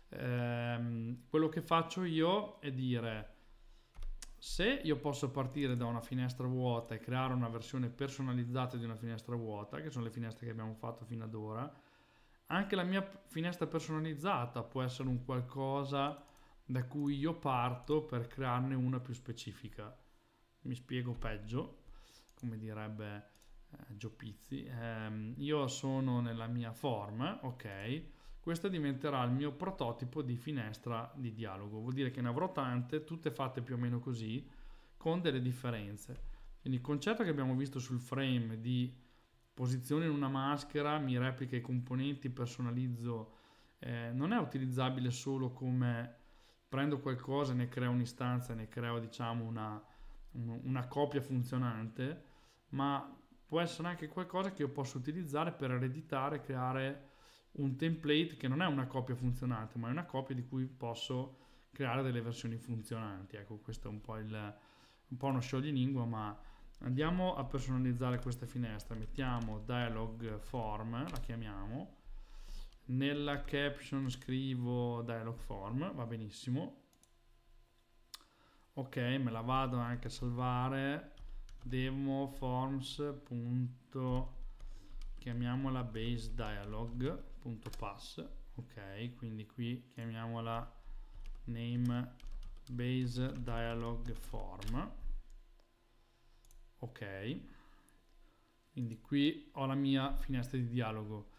ehm, quello che faccio io è dire se io posso partire da una finestra vuota e creare una versione personalizzata di una finestra vuota, che sono le finestre che abbiamo fatto fino ad ora, anche la mia finestra personalizzata può essere un qualcosa da cui io parto per crearne una più specifica. Mi spiego peggio, come direbbe eh, Giopizzi. Eh, io sono nella mia form, ok? Questa diventerà il mio prototipo di finestra di dialogo. Vuol dire che ne avrò tante, tutte fatte più o meno così, con delle differenze. Quindi il concetto che abbiamo visto sul frame di posiziono in una maschera, mi replica i componenti, personalizzo, eh, non è utilizzabile solo come prendo qualcosa, ne creo un'istanza, ne creo diciamo una, una copia funzionante, ma può essere anche qualcosa che io posso utilizzare per ereditare, creare un template che non è una copia funzionante, ma è una copia di cui posso creare delle versioni funzionanti. Ecco, questo è un po', il, un po uno scioglilingua, ma andiamo a personalizzare questa finestra. Mettiamo dialog form, la chiamiamo, nella caption scrivo dialog form, va benissimo. Ok, me la vado anche a salvare demoforms. chiamiamola base pass Ok, quindi qui chiamiamola name base dialog form. Ok. Quindi qui ho la mia finestra di dialogo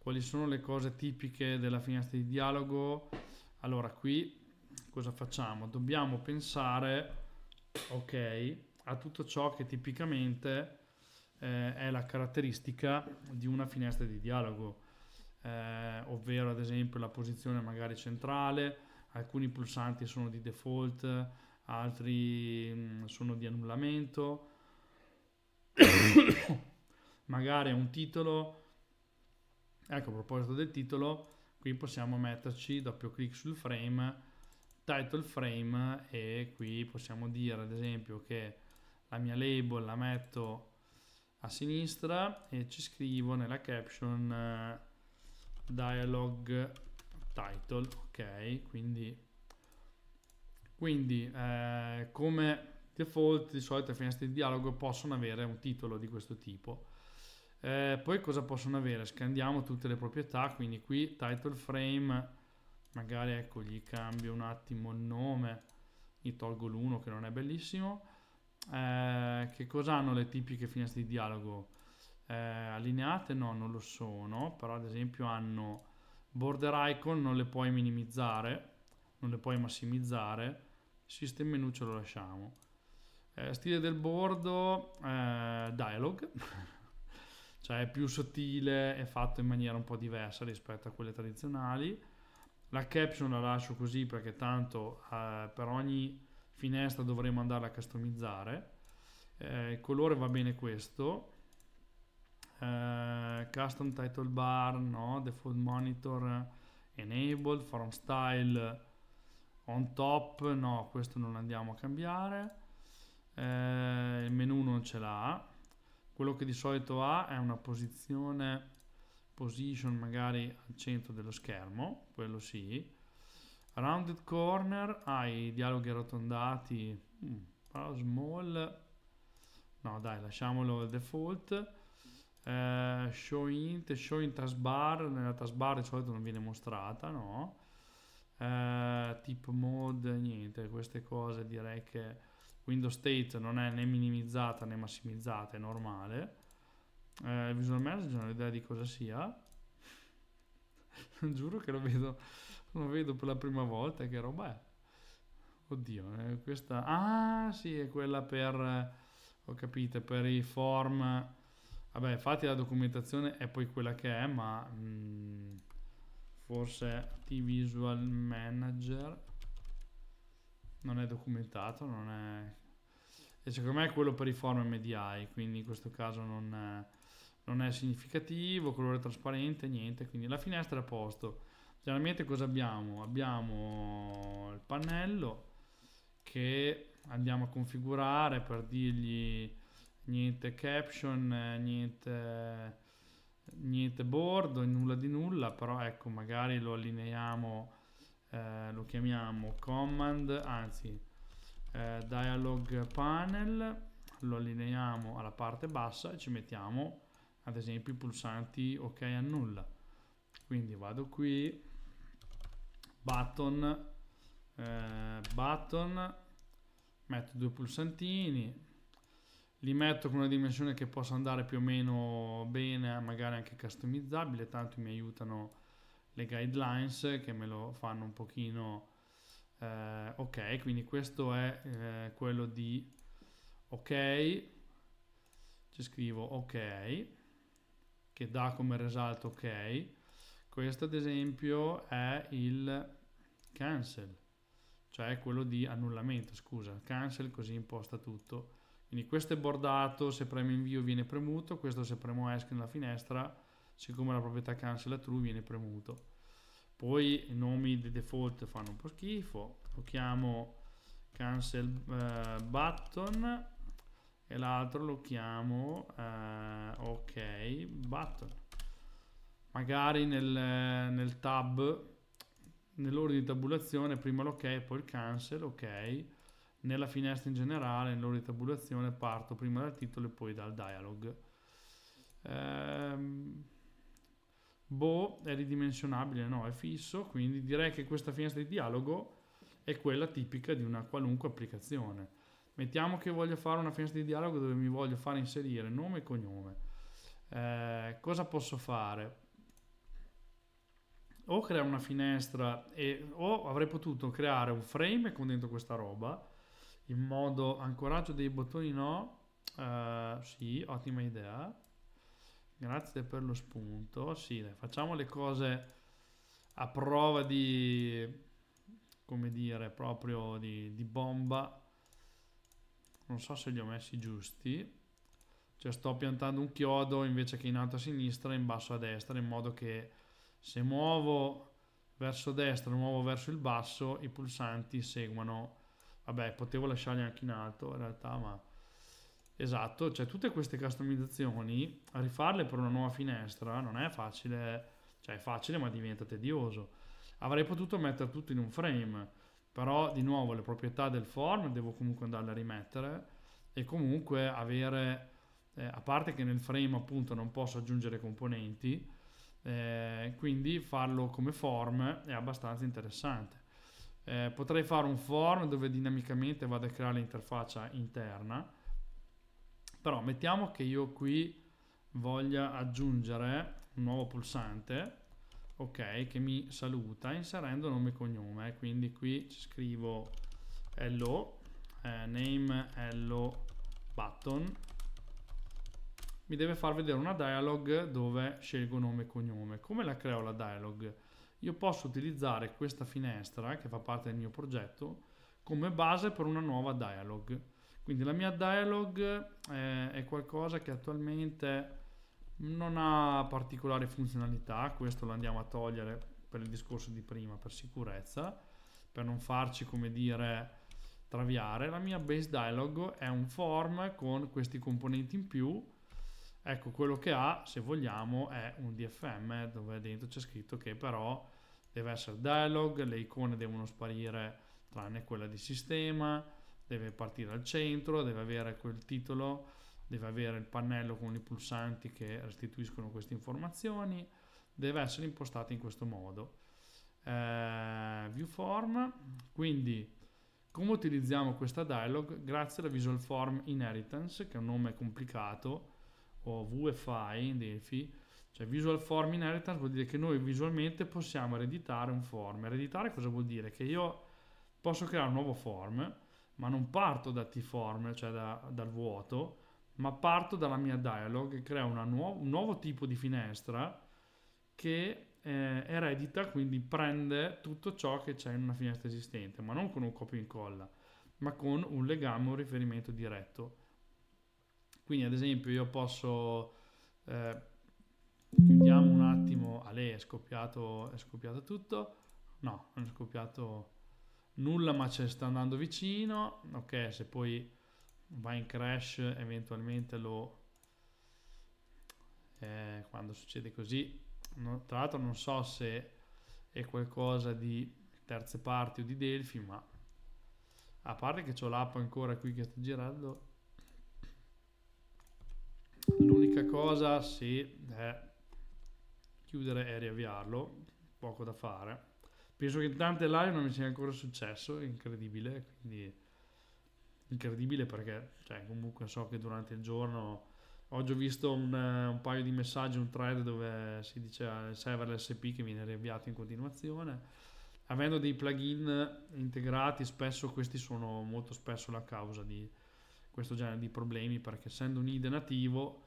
quali sono le cose tipiche della finestra di dialogo? Allora, qui cosa facciamo? Dobbiamo pensare, ok, a tutto ciò che tipicamente eh, è la caratteristica di una finestra di dialogo, eh, ovvero ad esempio la posizione magari centrale, alcuni pulsanti sono di default, altri mm, sono di annullamento, [coughs] magari un titolo, Ecco, a proposito del titolo, qui possiamo metterci doppio clic sul frame, title frame e qui possiamo dire ad esempio che la mia label la metto a sinistra e ci scrivo nella caption uh, dialog title, ok? Quindi, quindi eh, come default di solito le finestre di dialogo possono avere un titolo di questo tipo eh, poi cosa possono avere? Scandiamo tutte le proprietà, quindi qui title frame, magari ecco gli cambio un attimo il nome, gli tolgo l'1 che non è bellissimo. Eh, che cosa hanno le tipiche finestre di dialogo? Eh, allineate? No, non lo sono, però ad esempio hanno border icon, non le puoi minimizzare, non le puoi massimizzare, system menu ce lo lasciamo. Eh, stile del bordo, eh, dialog. [laughs] cioè è più sottile, è fatto in maniera un po' diversa rispetto a quelle tradizionali. La caption la lascio così perché tanto eh, per ogni finestra dovremo andarla a customizzare. Eh, il colore va bene questo. Eh, custom title bar, no? default monitor, enabled, form style on top, no questo non andiamo a cambiare. Eh, il menu non ce l'ha quello che di solito ha è una posizione position magari al centro dello schermo quello sì rounded corner hai i dialoghi arrotondati mm, small no dai lasciamolo al default eh, show int show in taskbar nella taskbar di solito non viene mostrata no eh, tip mode niente queste cose direi che Windows state non è né minimizzata né massimizzata, è normale. Eh, Visual Manager non ho idea di cosa sia. [laughs] Giuro che lo vedo, lo vedo per la prima volta, che roba è? Oddio, eh, questa... Ah, sì, è quella per... Eh, ho capito, per i form... Vabbè, infatti la documentazione è poi quella che è, ma... Mh, mm, forse T-Visual Manager non è documentato, non è... E secondo me è quello per i forum MDI, quindi in questo caso non è, non è significativo, colore trasparente, niente, quindi la finestra è a posto. Generalmente cosa abbiamo? Abbiamo il pannello che andiamo a configurare per dirgli niente caption, niente, niente bordo, nulla di nulla, però ecco magari lo allineiamo eh, lo chiamiamo command, anzi eh, dialog panel, lo allineiamo alla parte bassa e ci mettiamo ad esempio i pulsanti ok annulla. Quindi vado qui, button, eh, button, metto due pulsantini, li metto con una dimensione che possa andare più o meno bene, magari anche customizzabile, tanto mi aiutano le guidelines che me lo fanno un pochino eh, ok quindi questo è eh, quello di ok ci scrivo ok che dà come risalto ok questo ad esempio è il cancel cioè quello di annullamento scusa cancel così imposta tutto quindi questo è bordato se premo invio viene premuto questo se premo esca nella finestra siccome la proprietà cancella true viene premuto poi i nomi di default fanno un po' schifo lo chiamo cancel eh, button e l'altro lo chiamo eh, ok button magari nel, nel tab nell'ordine di tabulazione prima l'ok poi il cancel ok nella finestra in generale nell'ordine di tabulazione parto prima dal titolo e poi dal dialog ehm boh, è ridimensionabile, no, è fisso, quindi direi che questa finestra di dialogo è quella tipica di una qualunque applicazione. Mettiamo che voglio fare una finestra di dialogo dove mi voglio fare inserire nome e cognome. Eh, cosa posso fare? O creare una finestra e, o avrei potuto creare un frame con dentro questa roba in modo ancoraggio dei bottoni no. Eh, sì, ottima idea Grazie per lo spunto. Sì, dai, facciamo le cose a prova di, come dire, proprio di, di bomba. Non so se li ho messi giusti. Cioè sto piantando un chiodo invece che in alto a sinistra, in basso a destra, in modo che se muovo verso destra, muovo verso il basso, i pulsanti seguono. Vabbè, potevo lasciarli anche in alto in realtà, ma Esatto, cioè tutte queste customizzazioni, rifarle per una nuova finestra non è facile, cioè è facile ma diventa tedioso. Avrei potuto mettere tutto in un frame, però di nuovo le proprietà del form devo comunque andarle a rimettere e comunque avere, eh, a parte che nel frame appunto non posso aggiungere componenti, eh, quindi farlo come form è abbastanza interessante. Eh, potrei fare un form dove dinamicamente vado a creare l'interfaccia interna però mettiamo che io qui voglia aggiungere un nuovo pulsante, ok, che mi saluta inserendo nome e cognome. Quindi qui scrivo hello, eh, name hello button. Mi deve far vedere una dialog dove scelgo nome e cognome. Come la creo la dialog? Io posso utilizzare questa finestra che fa parte del mio progetto come base per una nuova dialog. Quindi la mia dialog è, eh, è qualcosa che attualmente non ha particolari funzionalità, questo lo andiamo a togliere per il discorso di prima, per sicurezza, per non farci, come dire, traviare. La mia base dialog è un form con questi componenti in più. Ecco, quello che ha, se vogliamo, è un DFM dove dentro c'è scritto che però deve essere dialog, le icone devono sparire tranne quella di sistema, deve partire al centro, deve avere quel titolo, deve avere il pannello con i pulsanti che restituiscono queste informazioni, deve essere impostata in questo modo. Eh, ViewForm, quindi come utilizziamo questa dialog? Grazie alla Visual Form Inheritance, che è un nome complicato, o VFI in Delphi, cioè Visual Form Inheritance vuol dire che noi visualmente possiamo ereditare un form. Ereditare cosa vuol dire? Che io posso creare un nuovo form, ma non parto da T-form, cioè da, dal vuoto, ma parto dalla mia dialog che crea nuo- un nuovo tipo di finestra che eh, eredita, quindi prende tutto ciò che c'è in una finestra esistente, ma non con un copia e incolla, ma con un legame, un riferimento diretto. Quindi ad esempio io posso... Eh, chiudiamo un attimo... Ale, è scoppiato, è scoppiato tutto? No, non è scoppiato nulla ma ce sta andando vicino ok se poi va in crash eventualmente lo eh, quando succede così no, tra l'altro non so se è qualcosa di terze parti o di Delphi ma a parte che ho l'app ancora qui che sta girando l'unica cosa sì è chiudere e riavviarlo poco da fare penso che tante live non mi sia ancora successo, è incredibile, quindi incredibile perché cioè, comunque so che durante il giorno oggi ho visto un, un, paio di messaggi, un thread dove si dice al server LSP che viene riavviato in continuazione. Avendo dei plugin integrati, spesso questi sono molto spesso la causa di questo genere di problemi perché essendo un IDE nativo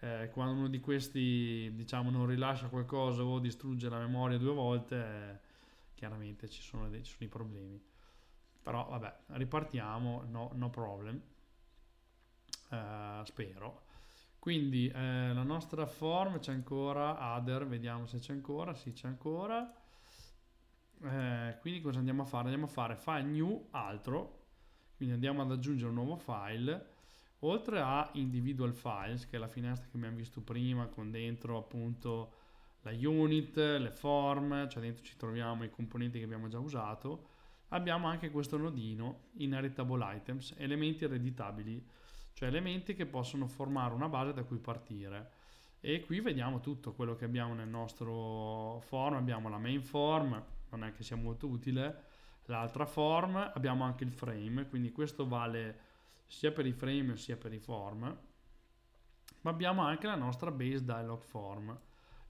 eh, quando uno di questi diciamo non rilascia qualcosa o distrugge la memoria due volte chiaramente ci sono, dei, ci sono i problemi. Però vabbè, ripartiamo, no, no problem, uh, spero. Quindi eh, la nostra form c'è ancora, Ader, vediamo se c'è ancora, sì c'è ancora. Eh, quindi cosa andiamo a fare? Andiamo a fare file new altro, quindi andiamo ad aggiungere un nuovo file, oltre a individual files, che è la finestra che abbiamo visto prima con dentro appunto la unit, le form, cioè dentro ci troviamo i componenti che abbiamo già usato. Abbiamo anche questo nodino in inheritable items, elementi ereditabili, cioè elementi che possono formare una base da cui partire. E qui vediamo tutto quello che abbiamo nel nostro form, abbiamo la main form, non è che sia molto utile, l'altra form, abbiamo anche il frame, quindi questo vale sia per i frame sia per i form, ma abbiamo anche la nostra base dialog form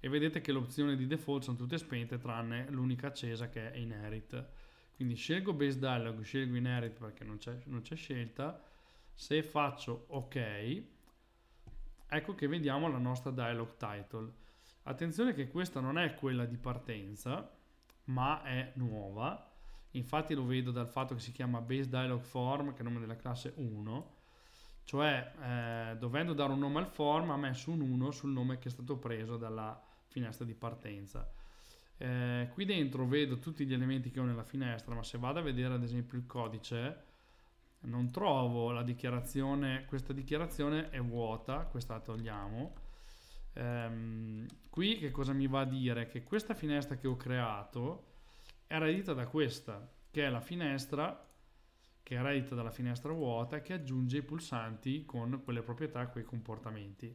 e vedete che le opzioni di default sono tutte spente tranne l'unica accesa che è inherit quindi scelgo base dialog scelgo inherit perché non c'è, non c'è scelta se faccio ok ecco che vediamo la nostra dialog title attenzione che questa non è quella di partenza ma è nuova infatti lo vedo dal fatto che si chiama base dialog form che è il nome della classe 1 cioè, eh, dovendo dare un nome al form, ha messo un 1 sul nome che è stato preso dalla finestra di partenza. Eh, qui dentro vedo tutti gli elementi che ho nella finestra, ma se vado a vedere ad esempio il codice, non trovo la dichiarazione, questa dichiarazione è vuota, questa la togliamo. Ehm, qui che cosa mi va a dire? Che questa finestra che ho creato era edita da questa, che è la finestra che è retta dalla finestra vuota che aggiunge i pulsanti con quelle proprietà, quei comportamenti.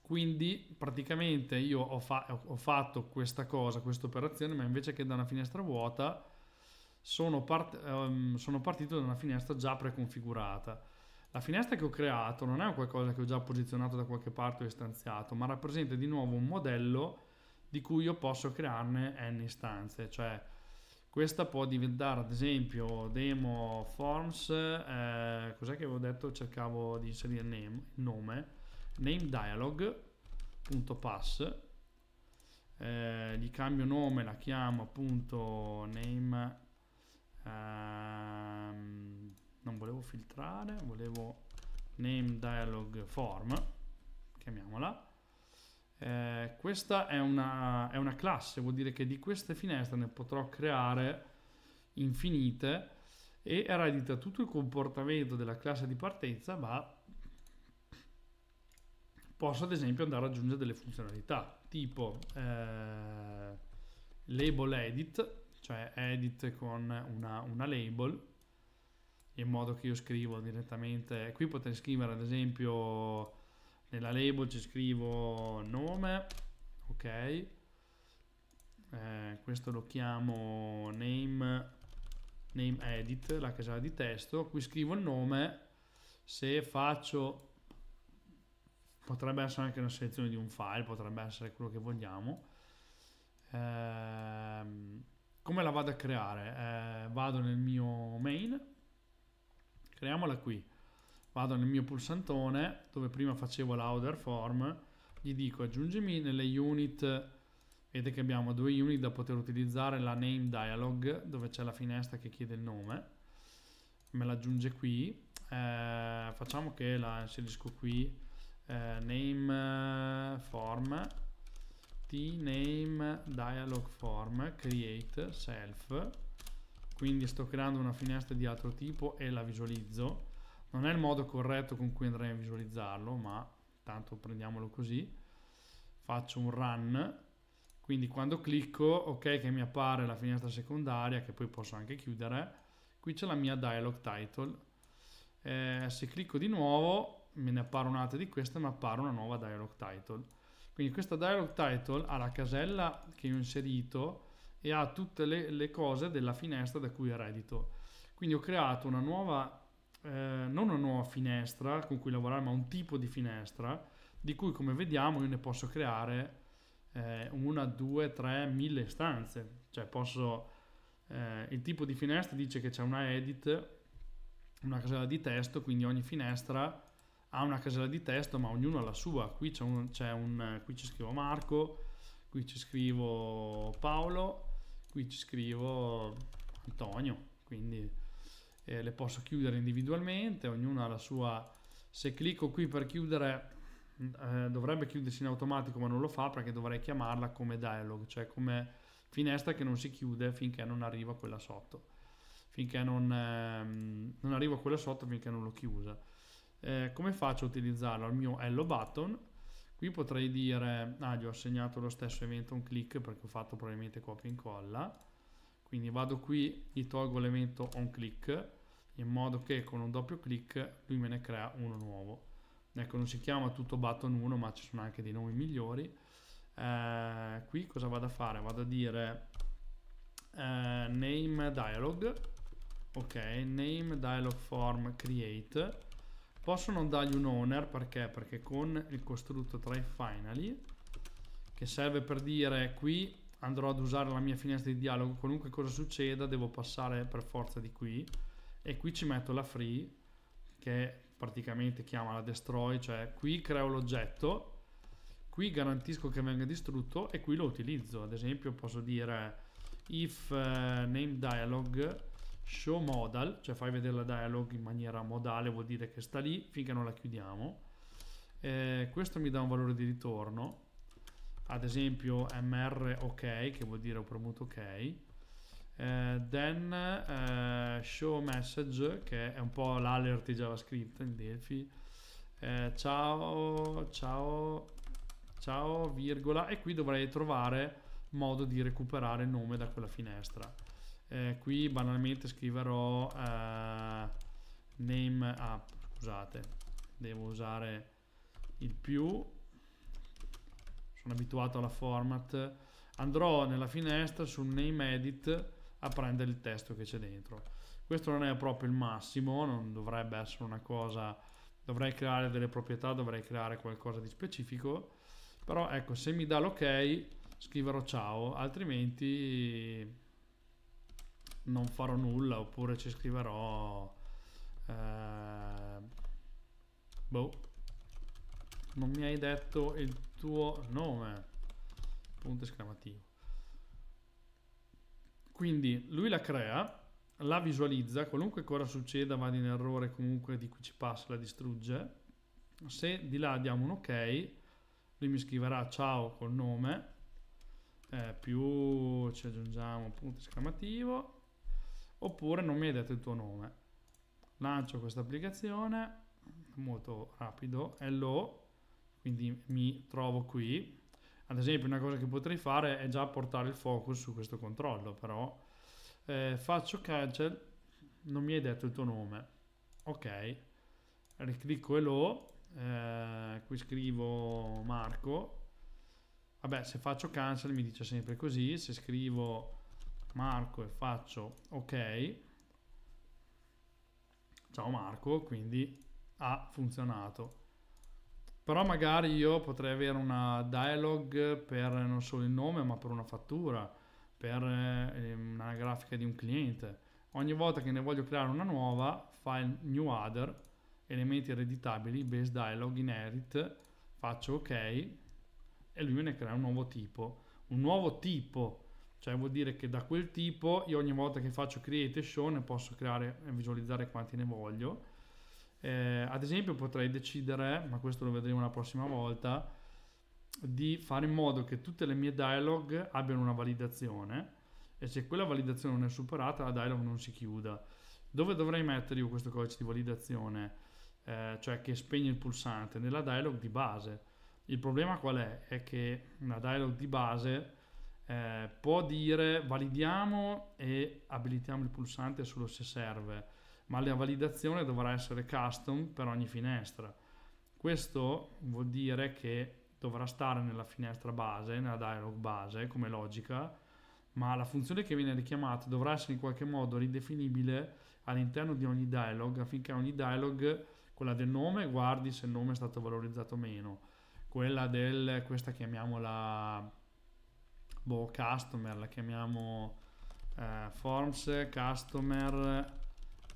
Quindi praticamente io ho, fa ho fatto questa cosa, questa operazione, ma invece che da una finestra vuota sono, part um, sono partito da una finestra già preconfigurata. La finestra che ho creato non è qualcosa che ho già posizionato da qualche parte o istanziato, ma rappresenta di nuovo un modello di cui io posso crearne n istanze, cioè questa può diventare ad esempio demo forms eh, cos'è che avevo detto cercavo di inserire name, nome name dialog.pass eh, gli cambio nome la chiamo appunto name ehm, non volevo filtrare volevo name dialog form chiamiamola eh, questa è una, è una, classe, vuol dire che di queste finestre ne potrò creare infinite e eredita tutto il comportamento della classe di partenza, ma posso ad esempio andare ad aggiungere delle funzionalità, tipo eh, label edit, cioè edit con una, una label, in modo che io scrivo direttamente, qui potrei scrivere ad esempio nella label ci scrivo nome ok eh, questo lo chiamo name, name edit la casella di testo qui scrivo il nome se faccio potrebbe essere anche una selezione di un file potrebbe essere quello che vogliamo eh, come la vado a creare eh, vado nel mio main creiamola qui vado nel mio pulsantone dove prima facevo l'order form, gli dico aggiungimi nelle unit, vedete che abbiamo due unit da poter utilizzare, la name dialog dove c'è la finestra che chiede il nome, me l'aggiunge qui, eh, facciamo che la inserisco qui, eh, name eh, form, tname dialog form, create self, quindi sto creando una finestra di altro tipo e la visualizzo non è il modo corretto con cui andrei a visualizzarlo, ma tanto prendiamolo così, faccio un run, quindi quando clicco, ok che mi appare la finestra secondaria, che poi posso anche chiudere, qui c'è la mia dialog title, eh, se clicco di nuovo me ne appare un'altra di questa, mi appare una nuova dialog title. Quindi questa dialog title ha la casella che ho inserito e ha tutte le, le cose della finestra da cui eredito. Quindi ho creato una nuova eh, non una nuova finestra con cui lavorare, ma un tipo di finestra di cui come vediamo io ne posso creare eh, una, due, tre, mille stanze. Cioè posso... Eh, il tipo di finestra dice che c'è una edit, una casella di testo, quindi ogni finestra ha una casella di testo, ma ognuno ha la sua. Qui, c'è un, c'è un, qui ci scrivo Marco, qui ci scrivo Paolo, qui ci scrivo Antonio. Quindi eh, le posso chiudere individualmente, ognuna ha la sua... Se clicco qui per chiudere, eh, dovrebbe chiudersi in automatico, ma non lo fa perché dovrei chiamarla come dialog, cioè come finestra che non si chiude finché non arriva quella sotto. Finché non, ehm, non arriva quella sotto, finché non l'ho chiusa. Eh, come faccio a utilizzarlo? Al mio hello button, qui potrei dire, ah gli ho assegnato lo stesso evento un click perché ho fatto probabilmente copia e incolla, quindi vado qui, gli tolgo l'evento on click, in modo che con un doppio clic lui me ne crea uno nuovo ecco non si chiama tutto button 1 ma ci sono anche dei nomi migliori eh, qui cosa vado a fare vado a dire eh, name dialog ok name dialog form create posso non dargli un owner perché perché con il costrutto try finally che serve per dire qui andrò ad usare la mia finestra di dialogo qualunque cosa succeda devo passare per forza di qui e qui ci metto la free che praticamente chiama la destroy, cioè qui creo l'oggetto, qui garantisco che venga distrutto e qui lo utilizzo. Ad esempio posso dire if eh, name dialog show modal, cioè fai vedere la dialog in maniera modale, vuol dire che sta lì finché non la chiudiamo. Eh, questo mi dà un valore di ritorno, ad esempio mr ok, che vuol dire ho premuto ok Uh, then uh, show message che è un po' l'alert di JavaScript in Delphi. Uh, ciao, ciao, ciao, virgola. E qui dovrei trovare modo di recuperare il nome da quella finestra. qui banalmente scriverò name app. Scusate, devo usare il più. Sono abituato alla format. Andrò nella finestra sul name edit a prendere il testo che c'è dentro. Questo non è proprio il massimo, non dovrebbe essere una cosa, dovrei creare delle proprietà, dovrei creare qualcosa di specifico, però ecco, se mi dà l'ok scriverò ciao, altrimenti non farò nulla oppure ci scriverò eh, boh non mi hai detto il tuo nome punto esclamativo quindi lui la crea, la visualizza, qualunque cosa succeda vada in errore comunque di cui ci passa la distrugge. Se di là diamo un ok, lui mi scriverà ciao col nome, eh, più ci aggiungiamo punto esclamativo, oppure non mi hai detto il tuo nome. Lancio questa applicazione, molto rapido, hello, quindi mi trovo qui, ad esempio una cosa che potrei fare è già portare il focus su questo controllo, però eh, faccio cancel, non mi hai detto il tuo nome, ok, riclicco hello, eh, qui scrivo Marco, vabbè se faccio cancel mi dice sempre così, se scrivo Marco e faccio ok, ciao Marco, quindi ha funzionato. Però magari io potrei avere una dialog per non solo il nome, ma per una fattura, per ehm, una grafica di un cliente. Ogni volta che ne voglio creare una nuova, file new other, elementi ereditabili, base dialog, inherit, faccio ok e lui me ne crea un nuovo tipo. Un nuovo tipo, cioè vuol dire che da quel tipo io ogni volta che faccio create show ne posso creare e visualizzare quanti ne voglio eh, ad esempio potrei decidere, ma questo lo vedremo la prossima volta, di fare in modo che tutte le mie dialog abbiano una validazione e se quella validazione non è superata la dialog non si chiuda. Dove dovrei mettere io questo codice di validazione? Eh, cioè che spegne il pulsante? Nella dialog di base. Il problema qual è? È che una dialog di base eh, può dire validiamo e abilitiamo il pulsante solo se serve ma la validazione dovrà essere custom per ogni finestra. Questo vuol dire che dovrà stare nella finestra base, nella dialog base come logica, ma la funzione che viene richiamata dovrà essere in qualche modo ridefinibile all'interno di ogni dialog affinché ogni dialog, quella del nome, guardi se il nome è stato valorizzato o meno, quella del, questa chiamiamola, boh, customer, la chiamiamo eh, forms customer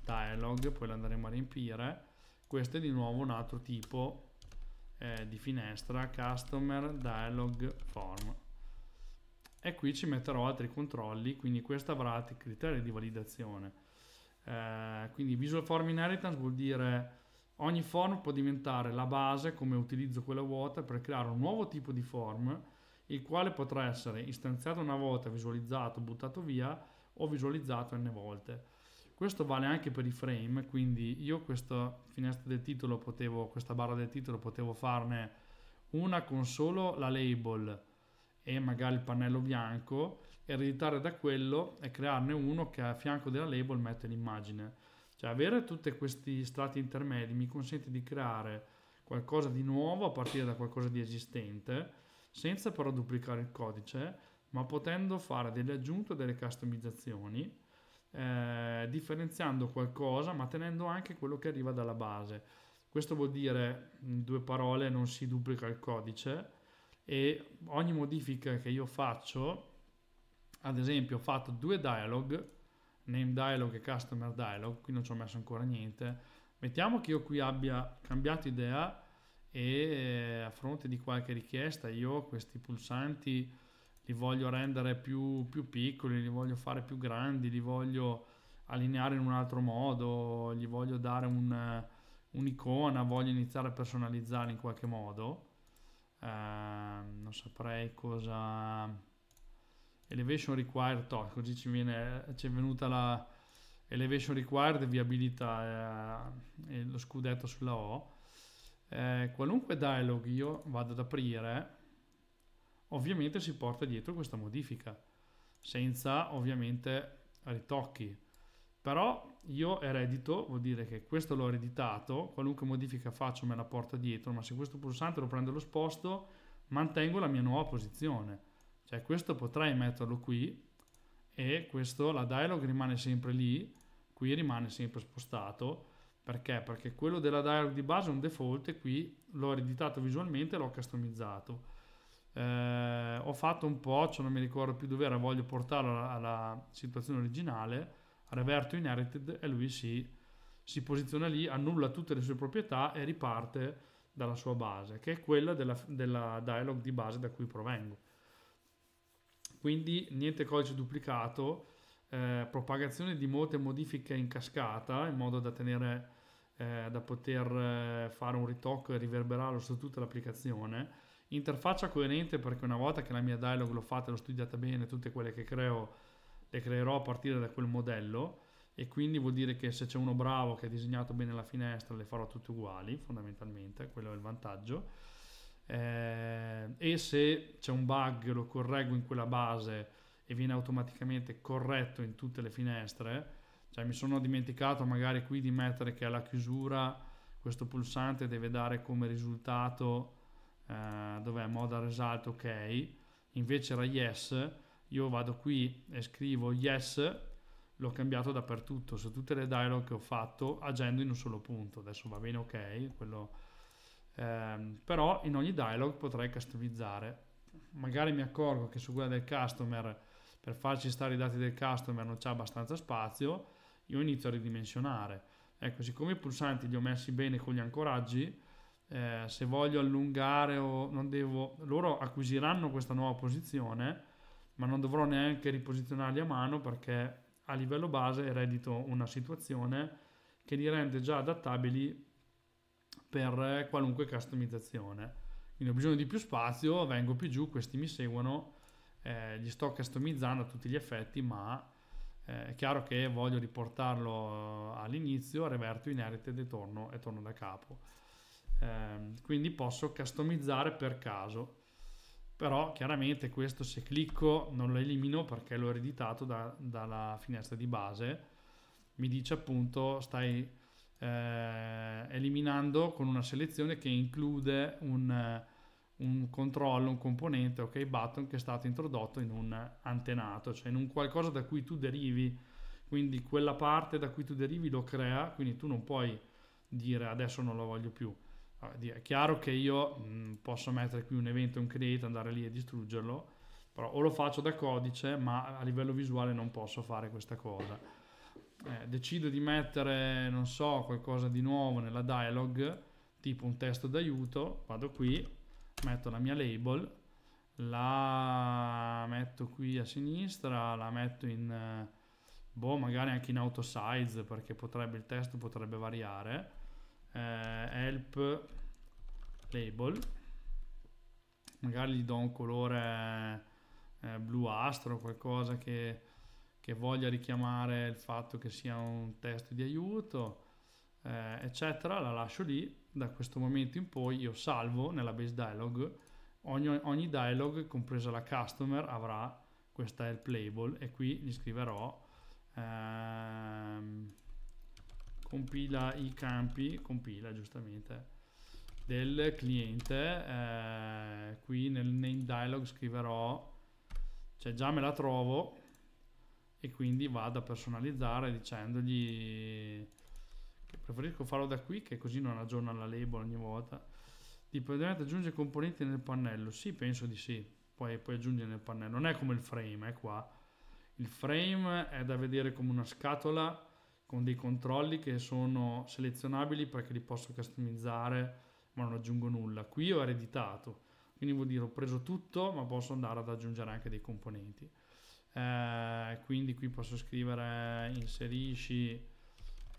dialog, poi la andremo a riempire. Questo è di nuovo un altro tipo eh, di finestra, customer dialog form. E qui ci metterò altri controlli, quindi questa avrà altri criteri di validazione. Eh, quindi Visual Form Inheritance vuol dire ogni form può diventare la base come utilizzo quella vuota per creare un nuovo tipo di form il quale potrà essere istanziato una volta, visualizzato, buttato via o visualizzato n volte. Questo vale anche per i frame, quindi io questa finestra del titolo potevo, questa barra del titolo potevo farne una con solo la label e magari il pannello bianco, ereditare da quello e crearne uno che a fianco della label mette l'immagine. Cioè avere tutti questi strati intermedi mi consente di creare qualcosa di nuovo a partire da qualcosa di esistente, senza però duplicare il codice, ma potendo fare delle aggiunte, delle customizzazioni eh, differenziando qualcosa ma tenendo anche quello che arriva dalla base. Questo vuol dire, in due parole, non si duplica il codice e ogni modifica che io faccio, ad esempio ho fatto due dialog, name dialog e customer dialog, qui non ci ho messo ancora niente, mettiamo che io qui abbia cambiato idea e eh, a fronte di qualche richiesta io questi pulsanti li voglio rendere più, più piccoli, li voglio fare più grandi, li voglio allineare in un altro modo, gli voglio dare un, eh, un'icona, voglio iniziare a personalizzare in qualche modo. Eh, non saprei cosa... Elevation required, to, così ci, viene, ci è venuta la Elevation required, vi abilita eh, lo scudetto sulla O. Eh, qualunque dialog io vado ad aprire ovviamente si porta dietro questa modifica, senza ovviamente ritocchi. Però io eredito, vuol dire che questo l'ho ereditato, qualunque modifica faccio me la porta dietro, ma se questo pulsante lo prendo e lo sposto, mantengo la mia nuova posizione. Cioè questo potrei metterlo qui e questo, la dialog rimane sempre lì, qui rimane sempre spostato. Perché? Perché quello della dialog di base è un default e qui l'ho ereditato visualmente e l'ho customizzato eh, ho fatto un cioè non mi ricordo più dove era, voglio portarlo alla, alla situazione originale, reverto inherited e lui si, si, posiziona lì, annulla tutte le sue proprietà e riparte dalla sua base, che è quella della, della dialog di base da cui provengo. Quindi niente codice duplicato, eh, propagazione di molte modifiche in cascata in modo da tenere eh, da poter eh, fare un ritocco e riverberarlo su tutta l'applicazione interfaccia coerente perché una volta che la mia dialog l'ho fatta, l'ho studiata bene, tutte quelle che creo le creerò a partire da quel modello e quindi vuol dire che se c'è uno bravo che ha disegnato bene la finestra le farò tutte uguali fondamentalmente, quello è il vantaggio eh, e se c'è un bug lo correggo in quella base e viene automaticamente corretto in tutte le finestre cioè mi sono dimenticato magari qui di mettere che alla chiusura questo pulsante deve dare come risultato eh, dov'è moda result ok invece era yes io vado qui e scrivo yes l'ho cambiato dappertutto su tutte le dialog che ho fatto agendo in un solo punto adesso va bene ok quello eh, però in ogni dialog potrei customizzare magari mi accorgo che su quella del customer per farci stare i dati del customer non c'è abbastanza spazio io inizio a ridimensionare ecco siccome i pulsanti li ho messi bene con gli ancoraggi eh, se voglio allungare o non devo, loro acquisiranno questa nuova posizione, ma non dovrò neanche riposizionarli a mano perché a livello base eredito una situazione che li rende già adattabili per qualunque customizzazione. Quindi ho bisogno di più spazio, vengo più giù, questi mi seguono, eh, li sto customizzando a tutti gli effetti, ma eh, è chiaro che voglio riportarlo all'inizio, reverto inerite inherited e torno, e torno da capo. Ehm, quindi posso customizzare per caso però chiaramente questo se clicco non lo elimino perché l'ho ereditato da, dalla finestra di base mi dice appunto stai eh, eliminando con una selezione che include un, un controllo, un componente, ok button che è stato introdotto in un antenato, cioè in un qualcosa da cui tu derivi, quindi quella parte da cui tu derivi lo crea, quindi tu non puoi dire adesso non lo voglio più è chiaro che io mh, mm, posso mettere qui un evento, un create, andare lì e distruggerlo, però o lo faccio da codice, ma a livello visuale non posso fare questa cosa. Eh, decido di mettere, non so, qualcosa di nuovo nella dialog, tipo un testo d'aiuto, vado qui, metto la mia label, la metto qui a sinistra, la metto in, eh, boh, magari anche in auto size, perché potrebbe, il testo potrebbe variare eh, help label magari gli do un colore eh, bluastro qualcosa che, che, voglia richiamare il fatto che sia un testo di aiuto eh, eccetera la lascio lì da questo momento in poi io salvo nella base dialog ogni, ogni dialog compresa la customer avrà questa help label e qui gli scriverò ehm, compila i campi, compila giustamente, del cliente, eh, qui nel name dialog scriverò, cioè già me la trovo e quindi vado a personalizzare dicendogli che preferisco farlo da qui che così non aggiorna la label ogni volta. Dipendente aggiunge componenti nel pannello, sì penso di sì, poi, poi aggiunge nel pannello, non è come il frame, è eh, qua. Il frame è da vedere come una scatola con dei controlli che sono selezionabili perché li posso customizzare ma non aggiungo nulla. Qui ho ereditato, quindi vuol dire ho preso tutto ma posso andare ad aggiungere anche dei componenti. Eh, quindi qui posso scrivere inserisci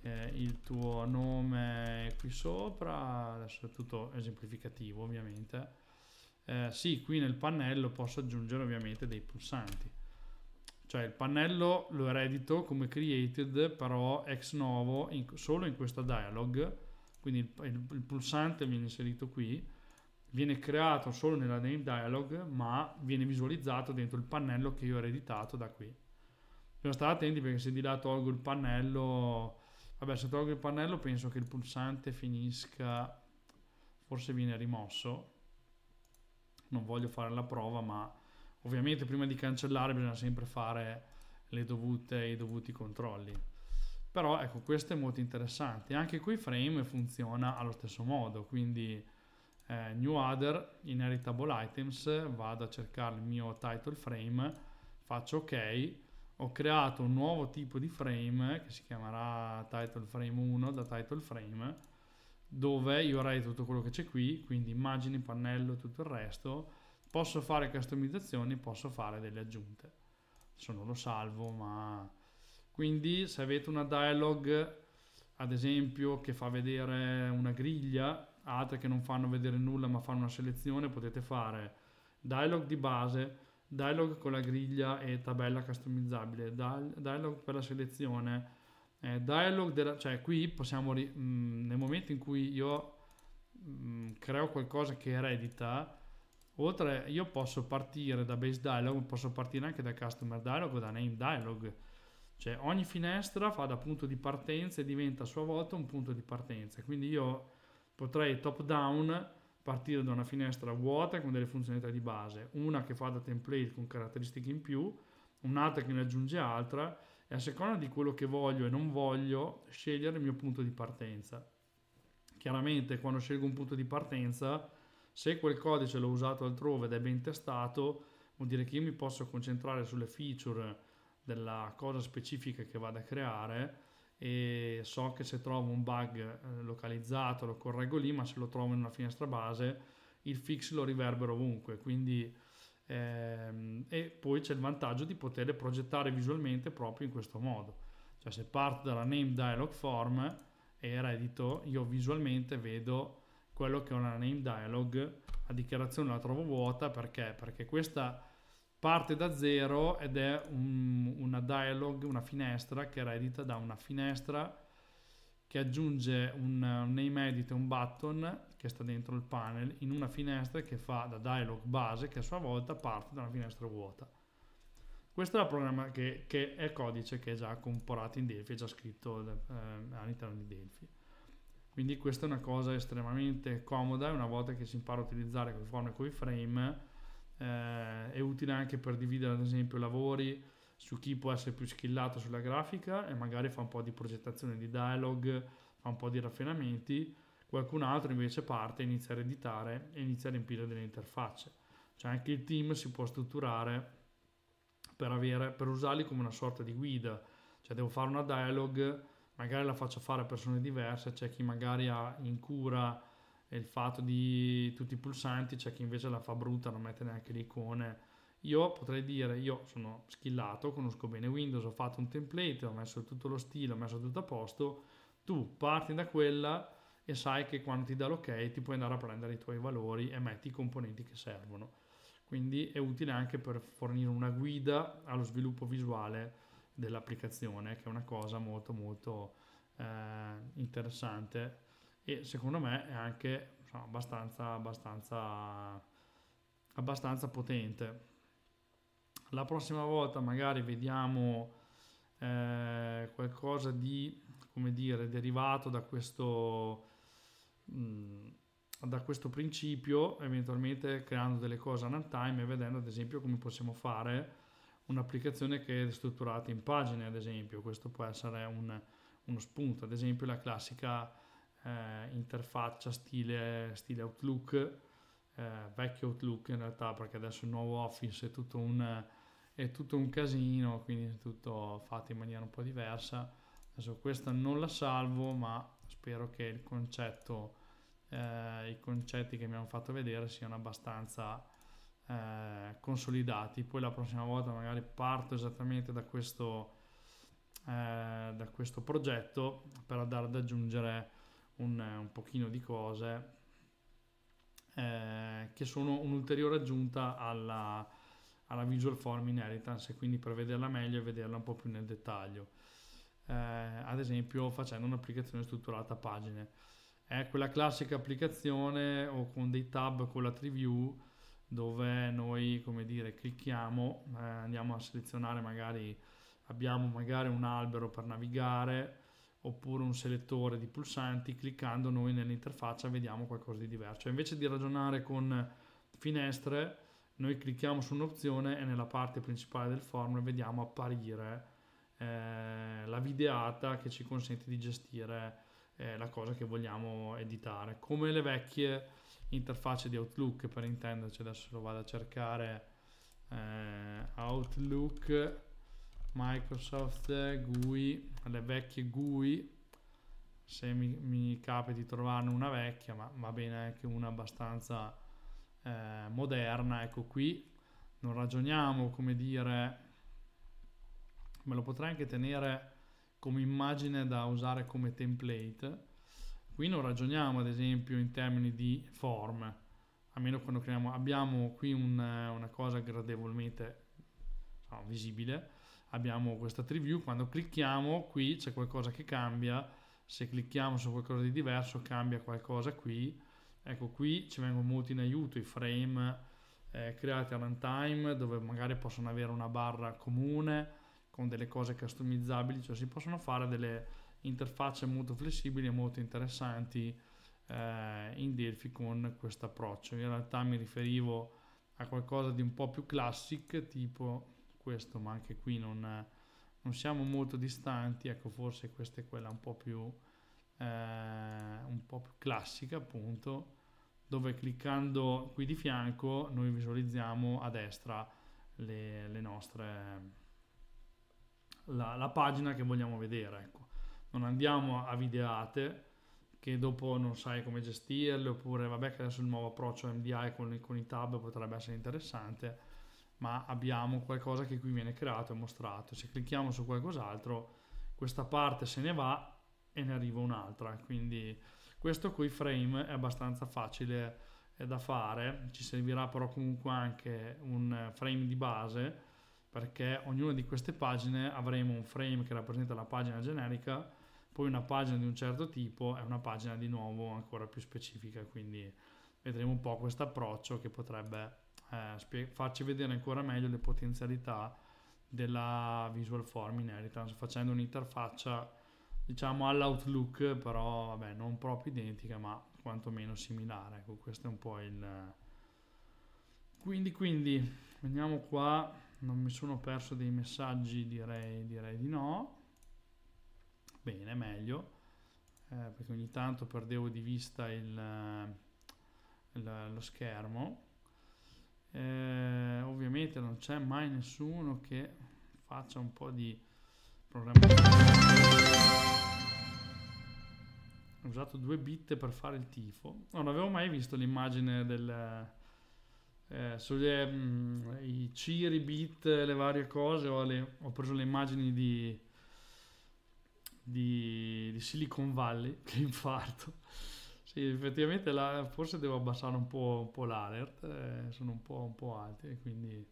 eh, il tuo nome qui sopra, adesso è tutto esemplificativo ovviamente. Eh, sì, qui nel pannello posso aggiungere ovviamente dei pulsanti cioè il pannello lo eredito come created, però ex novo in, solo in questa dialog, quindi il, il, il pulsante viene inserito qui, viene creato solo nella name dialog, ma viene visualizzato dentro il pannello che io ho ereditato da qui. Bisogna stare attenti perché se di là tolgo il pannello, vabbè se tolgo il pannello penso che il pulsante finisca, forse viene rimosso, non voglio fare la prova ma Ovviamente prima di cancellare bisogna sempre fare dovute, i dovuti controlli. Però ecco, questo è molto interessante. Anche qui frame funziona allo stesso modo, quindi eh, new other, inheritable items, vado a cercare il mio title frame, faccio ok, ho creato un nuovo tipo di frame che si chiamerà title frame 1 da title frame, dove io avrei tutto quello che c'è qui, quindi immagini, pannello, tutto il resto, posso fare customizzazioni, posso fare delle aggiunte. Adesso non lo salvo, ma... Quindi se avete una dialog, ad esempio, che fa vedere una griglia, altre che non fanno vedere nulla ma fanno una selezione, potete fare dialog di base, dialog con la griglia e tabella customizzabile, dialog per la selezione, eh, dialog della, cioè qui possiamo mh, mm, nel momento in cui io mm, creo qualcosa che eredita oltre io posso partire da base dialog posso partire anche da customer dialog o da name dialog cioè ogni finestra fa da punto di partenza e diventa a sua volta un punto di partenza quindi io potrei top down partire da una finestra vuota con delle funzionalità di base una che fa da template con caratteristiche in più un'altra che ne aggiunge altra e a seconda di quello che voglio e non voglio scegliere il mio punto di partenza chiaramente quando scelgo un punto di partenza se quel codice l'ho usato altrove ed è ben testato, vuol dire che io mi posso concentrare sulle feature della cosa specifica che vado a creare e so che se trovo un bug eh, localizzato lo correggo lì, ma se lo trovo in una finestra base il fix lo riverbero ovunque, quindi ehm, e poi c'è il vantaggio di poterle progettare visualmente proprio in questo modo. Cioè se parto dalla name dialog form e eredito, io visualmente vedo quello che è una name dialog, la dichiarazione la trovo vuota perché? Perché questa parte da zero ed è un, una dialog, una finestra che eredita da una finestra che aggiunge un, un name edit e un button che sta dentro il panel in una finestra che fa da dialog base che a sua volta parte da una finestra vuota. Questo è il programma che, che è codice che è già comporato in Delphi, è già scritto eh, all'interno di Delphi quindi questa è una cosa estremamente comoda una volta che si impara a utilizzare con i form e con i frame eh, è utile anche per dividere ad esempio lavori su chi può essere più skillato sulla grafica e magari fa un po' di progettazione di dialog fa un po' di raffinamenti qualcun altro invece parte inizia a editare e inizia a riempire delle interfacce cioè anche il team si può strutturare per, avere, per usarli come una sorta di guida cioè devo fare una dialog magari la faccio fare a persone diverse, c'è chi magari ha in cura il fatto di tutti i pulsanti, c'è chi invece la fa brutta, non mette neanche l'icone. Io potrei dire, io sono skillato, conosco bene Windows, ho fatto un template, ho messo tutto lo stile, ho messo tutto a posto, tu parti da quella e sai che quando ti dà l'ok ti puoi andare a prendere i tuoi valori e metti i componenti che servono. Quindi è utile anche per fornire una guida allo sviluppo visuale dell'applicazione, che è una cosa molto molto eh, interessante e secondo me è anche insomma, abbastanza, abbastanza, abbastanza potente. La prossima volta magari vediamo eh, qualcosa di, come dire, derivato da questo... Mh, mm, da questo principio, eventualmente creando delle cose a runtime e vedendo ad esempio come possiamo fare un'applicazione che è strutturata in pagine, ad esempio, questo può essere un, uno spunto, ad esempio la classica eh, interfaccia stile, stile Outlook, eh, vecchio Outlook in realtà, perché adesso il nuovo Office è tutto un, è tutto un casino, quindi è tutto fatto in maniera un po' diversa. Adesso questa non la salvo, ma spero che il concetto, eh, i concetti che mi hanno fatto vedere siano abbastanza eh, consolidati, poi la prossima volta magari parto esattamente da questo, eh, da questo progetto per andare ad aggiungere un, eh, un pochino di cose eh, che sono un'ulteriore aggiunta alla, alla Visual Form Inheritance e quindi per vederla meglio e vederla un po' più nel dettaglio. Eh, ad esempio facendo un'applicazione strutturata a pagine. È quella classica applicazione o con dei tab con la tree view dove noi, come dire, clicchiamo, eh, andiamo a selezionare magari, abbiamo magari un albero per navigare oppure un selettore di pulsanti, cliccando noi nell'interfaccia vediamo qualcosa di diverso. Invece di ragionare con finestre, noi clicchiamo su un'opzione e nella parte principale del form vediamo apparire eh, la videata che ci consente di gestire eh, la cosa che vogliamo editare. Come le vecchie interfaccia di Outlook per intenderci, adesso lo vado a cercare eh, Outlook Microsoft GUI, le vecchie GUI se mi, mi capita di trovarne una vecchia ma va bene anche una abbastanza eh, moderna ecco qui non ragioniamo come dire me lo potrei anche tenere come immagine da usare come template Qui non ragioniamo ad esempio in termini di form, a meno quando creiamo, abbiamo qui un, una cosa gradevolmente no, visibile, abbiamo questa tree view, quando clicchiamo qui c'è qualcosa che cambia, se clicchiamo su qualcosa di diverso cambia qualcosa qui, ecco qui ci vengono molto in aiuto i frame eh, creati a runtime dove magari possono avere una barra comune con delle cose customizzabili, cioè si possono fare delle interfacce molto flessibili e molto interessanti eh, in Delphi con questo approccio. In realtà mi riferivo a qualcosa di un po' più classic, tipo questo, ma anche qui non, non siamo molto distanti, ecco forse questa è quella un po' più, eh, un po più classica appunto, dove cliccando qui di fianco noi visualizziamo a destra le, le nostre la, la, pagina che vogliamo vedere ecco non andiamo a videate che dopo non sai come gestirle oppure vabbè che adesso il nuovo approccio MDI con, con i tab potrebbe essere interessante ma abbiamo qualcosa che qui viene creato e mostrato se clicchiamo su qualcos'altro questa parte se ne va e ne arriva un'altra quindi questo qui frame è abbastanza facile eh, da fare ci servirà però comunque anche un frame di base perché ognuna di queste pagine avremo un frame che rappresenta la pagina generica poi una pagina di un certo tipo è una pagina di nuovo ancora più specifica, quindi vedremo un po' questo approccio che potrebbe eh, spie- farci vedere ancora meglio le potenzialità della Visual Form Inheritance facendo un'interfaccia diciamo all'outlook però vabbè non proprio identica ma quantomeno similare ecco questo è un po' il quindi quindi veniamo qua non mi sono perso dei messaggi direi, direi di no bene, meglio eh, perché ogni tanto perdevo di vista il, eh, il, lo schermo eh, ovviamente non c'è mai nessuno che faccia un po' di programmazione ho usato due bit per fare il tifo non avevo mai visto l'immagine del eh, sugli mm, i ciri bit le varie cose ho, le, ho preso le immagini di di, di Silicon Valley, [laughs] che infarto. Sì, effettivamente la, forse devo abbassare un po', un po l'alert, eh, sono un po', un po alti, quindi...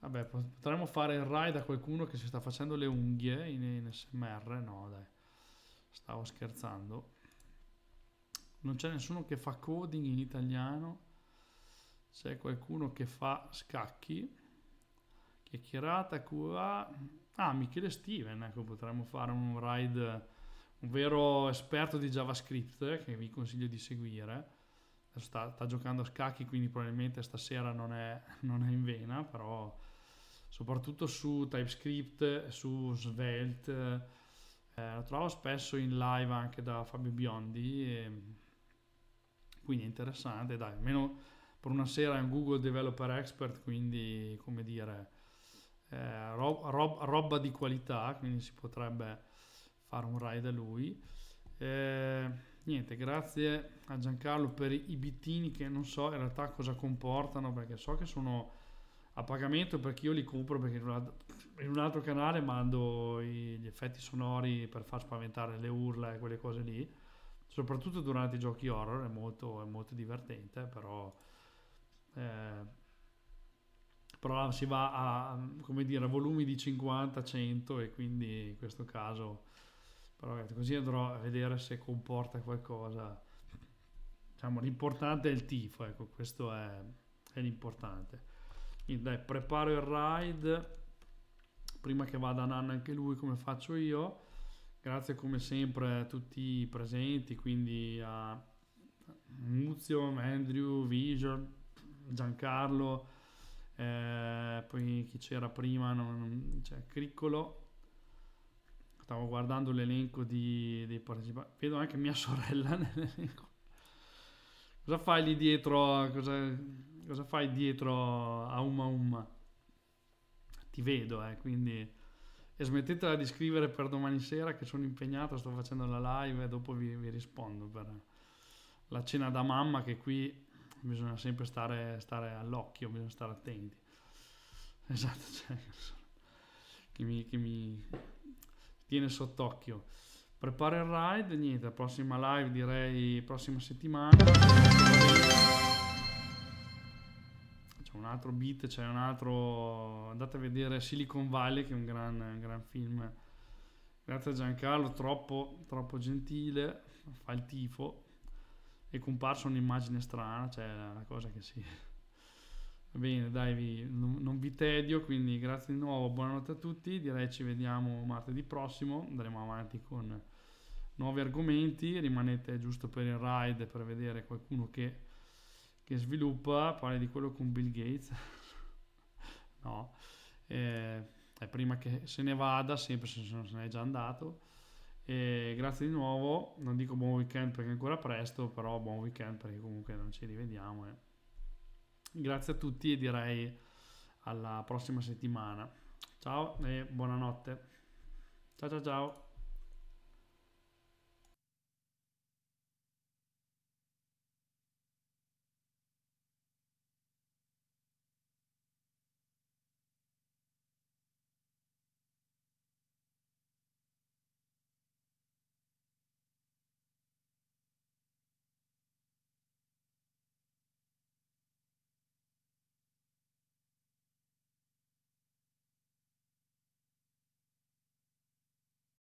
Vabbè, potremmo fare il ride a qualcuno che si sta facendo le unghie in, in SMR, no dai, stavo scherzando. Non c'è nessuno che fa coding in italiano, c'è qualcuno che fa scacchi, chiacchierata, QA, Ah, Michele Steven, ecco, potremmo fare un ride, un vero esperto di JavaScript che vi consiglio di seguire. Sta, sta, giocando a scacchi, quindi probabilmente stasera non è, [laughs] non è in vena, però soprattutto su TypeScript, su Svelte, eh, lo trovo spesso in live anche da Fabio Biondi, e, ehm, quindi è interessante, dai, almeno per una sera è un Google Developer Expert, quindi come dire eh, rob, rob, roba di qualità, quindi si potrebbe fare un ride da lui. Eh, niente, grazie a Giancarlo per i bittini che non so in realtà cosa comportano perché so che sono a pagamento perché io li compro perché in un altro, canale mando gli effetti sonori per far spaventare le urla e quelle cose lì soprattutto durante i giochi horror è molto, è molto divertente però eh, però si va a, come dire, a volumi di 50-100 e quindi in questo caso però così andrò a vedere se comporta qualcosa diciamo l'importante è il tifo ecco questo è, è l'importante quindi dai preparo il ride prima che vada Nanna anche lui come faccio io grazie come sempre a tutti i presenti quindi a Muzio, Andrew, Vision, Giancarlo eh, poi chi c'era prima, non, cioè Criccolo, stavo guardando l'elenco di, dei partecipanti, vedo anche mia [laughs] sorella nell'elenco. Cosa fai lì dietro? Cosa, cosa fai dietro a Uma Umma? Ti vedo, eh, quindi... E smettetela di scrivere per domani sera che sono impegnato, sto facendo la live e dopo vi, vi rispondo per la cena da mamma che qui bisogna sempre stare, stare all'occhio, bisogna stare attenti. [laughs] Esatto, cioè, che mi, che mi tiene sott'occhio. Prepara il ride, niente, prossima live direi prossima settimana. C'è un altro beat, c'è un altro... Andate a vedere Silicon Valley che è un gran, un gran film. Grazie a Giancarlo, troppo, troppo gentile, fa il tifo, è comparsa un'immagine strana, cioè una cosa che sì. Va bene, dai, vi, non, non, vi tedio, quindi grazie di nuovo, buonanotte a tutti, direi ci vediamo martedì prossimo, andremo avanti con nuovi argomenti, rimanete giusto per il ride per vedere qualcuno che, che sviluppa, parli di quello con Bill Gates, [laughs] no, eh, prima che se ne vada, sempre se, se ne è già andato e grazie di nuovo, non dico buon weekend perché è ancora presto, però buon weekend perché comunque non ci rivediamo. Eh. Grazie a tutti e direi alla prossima settimana. Ciao e buonanotte. Ciao ciao ciao.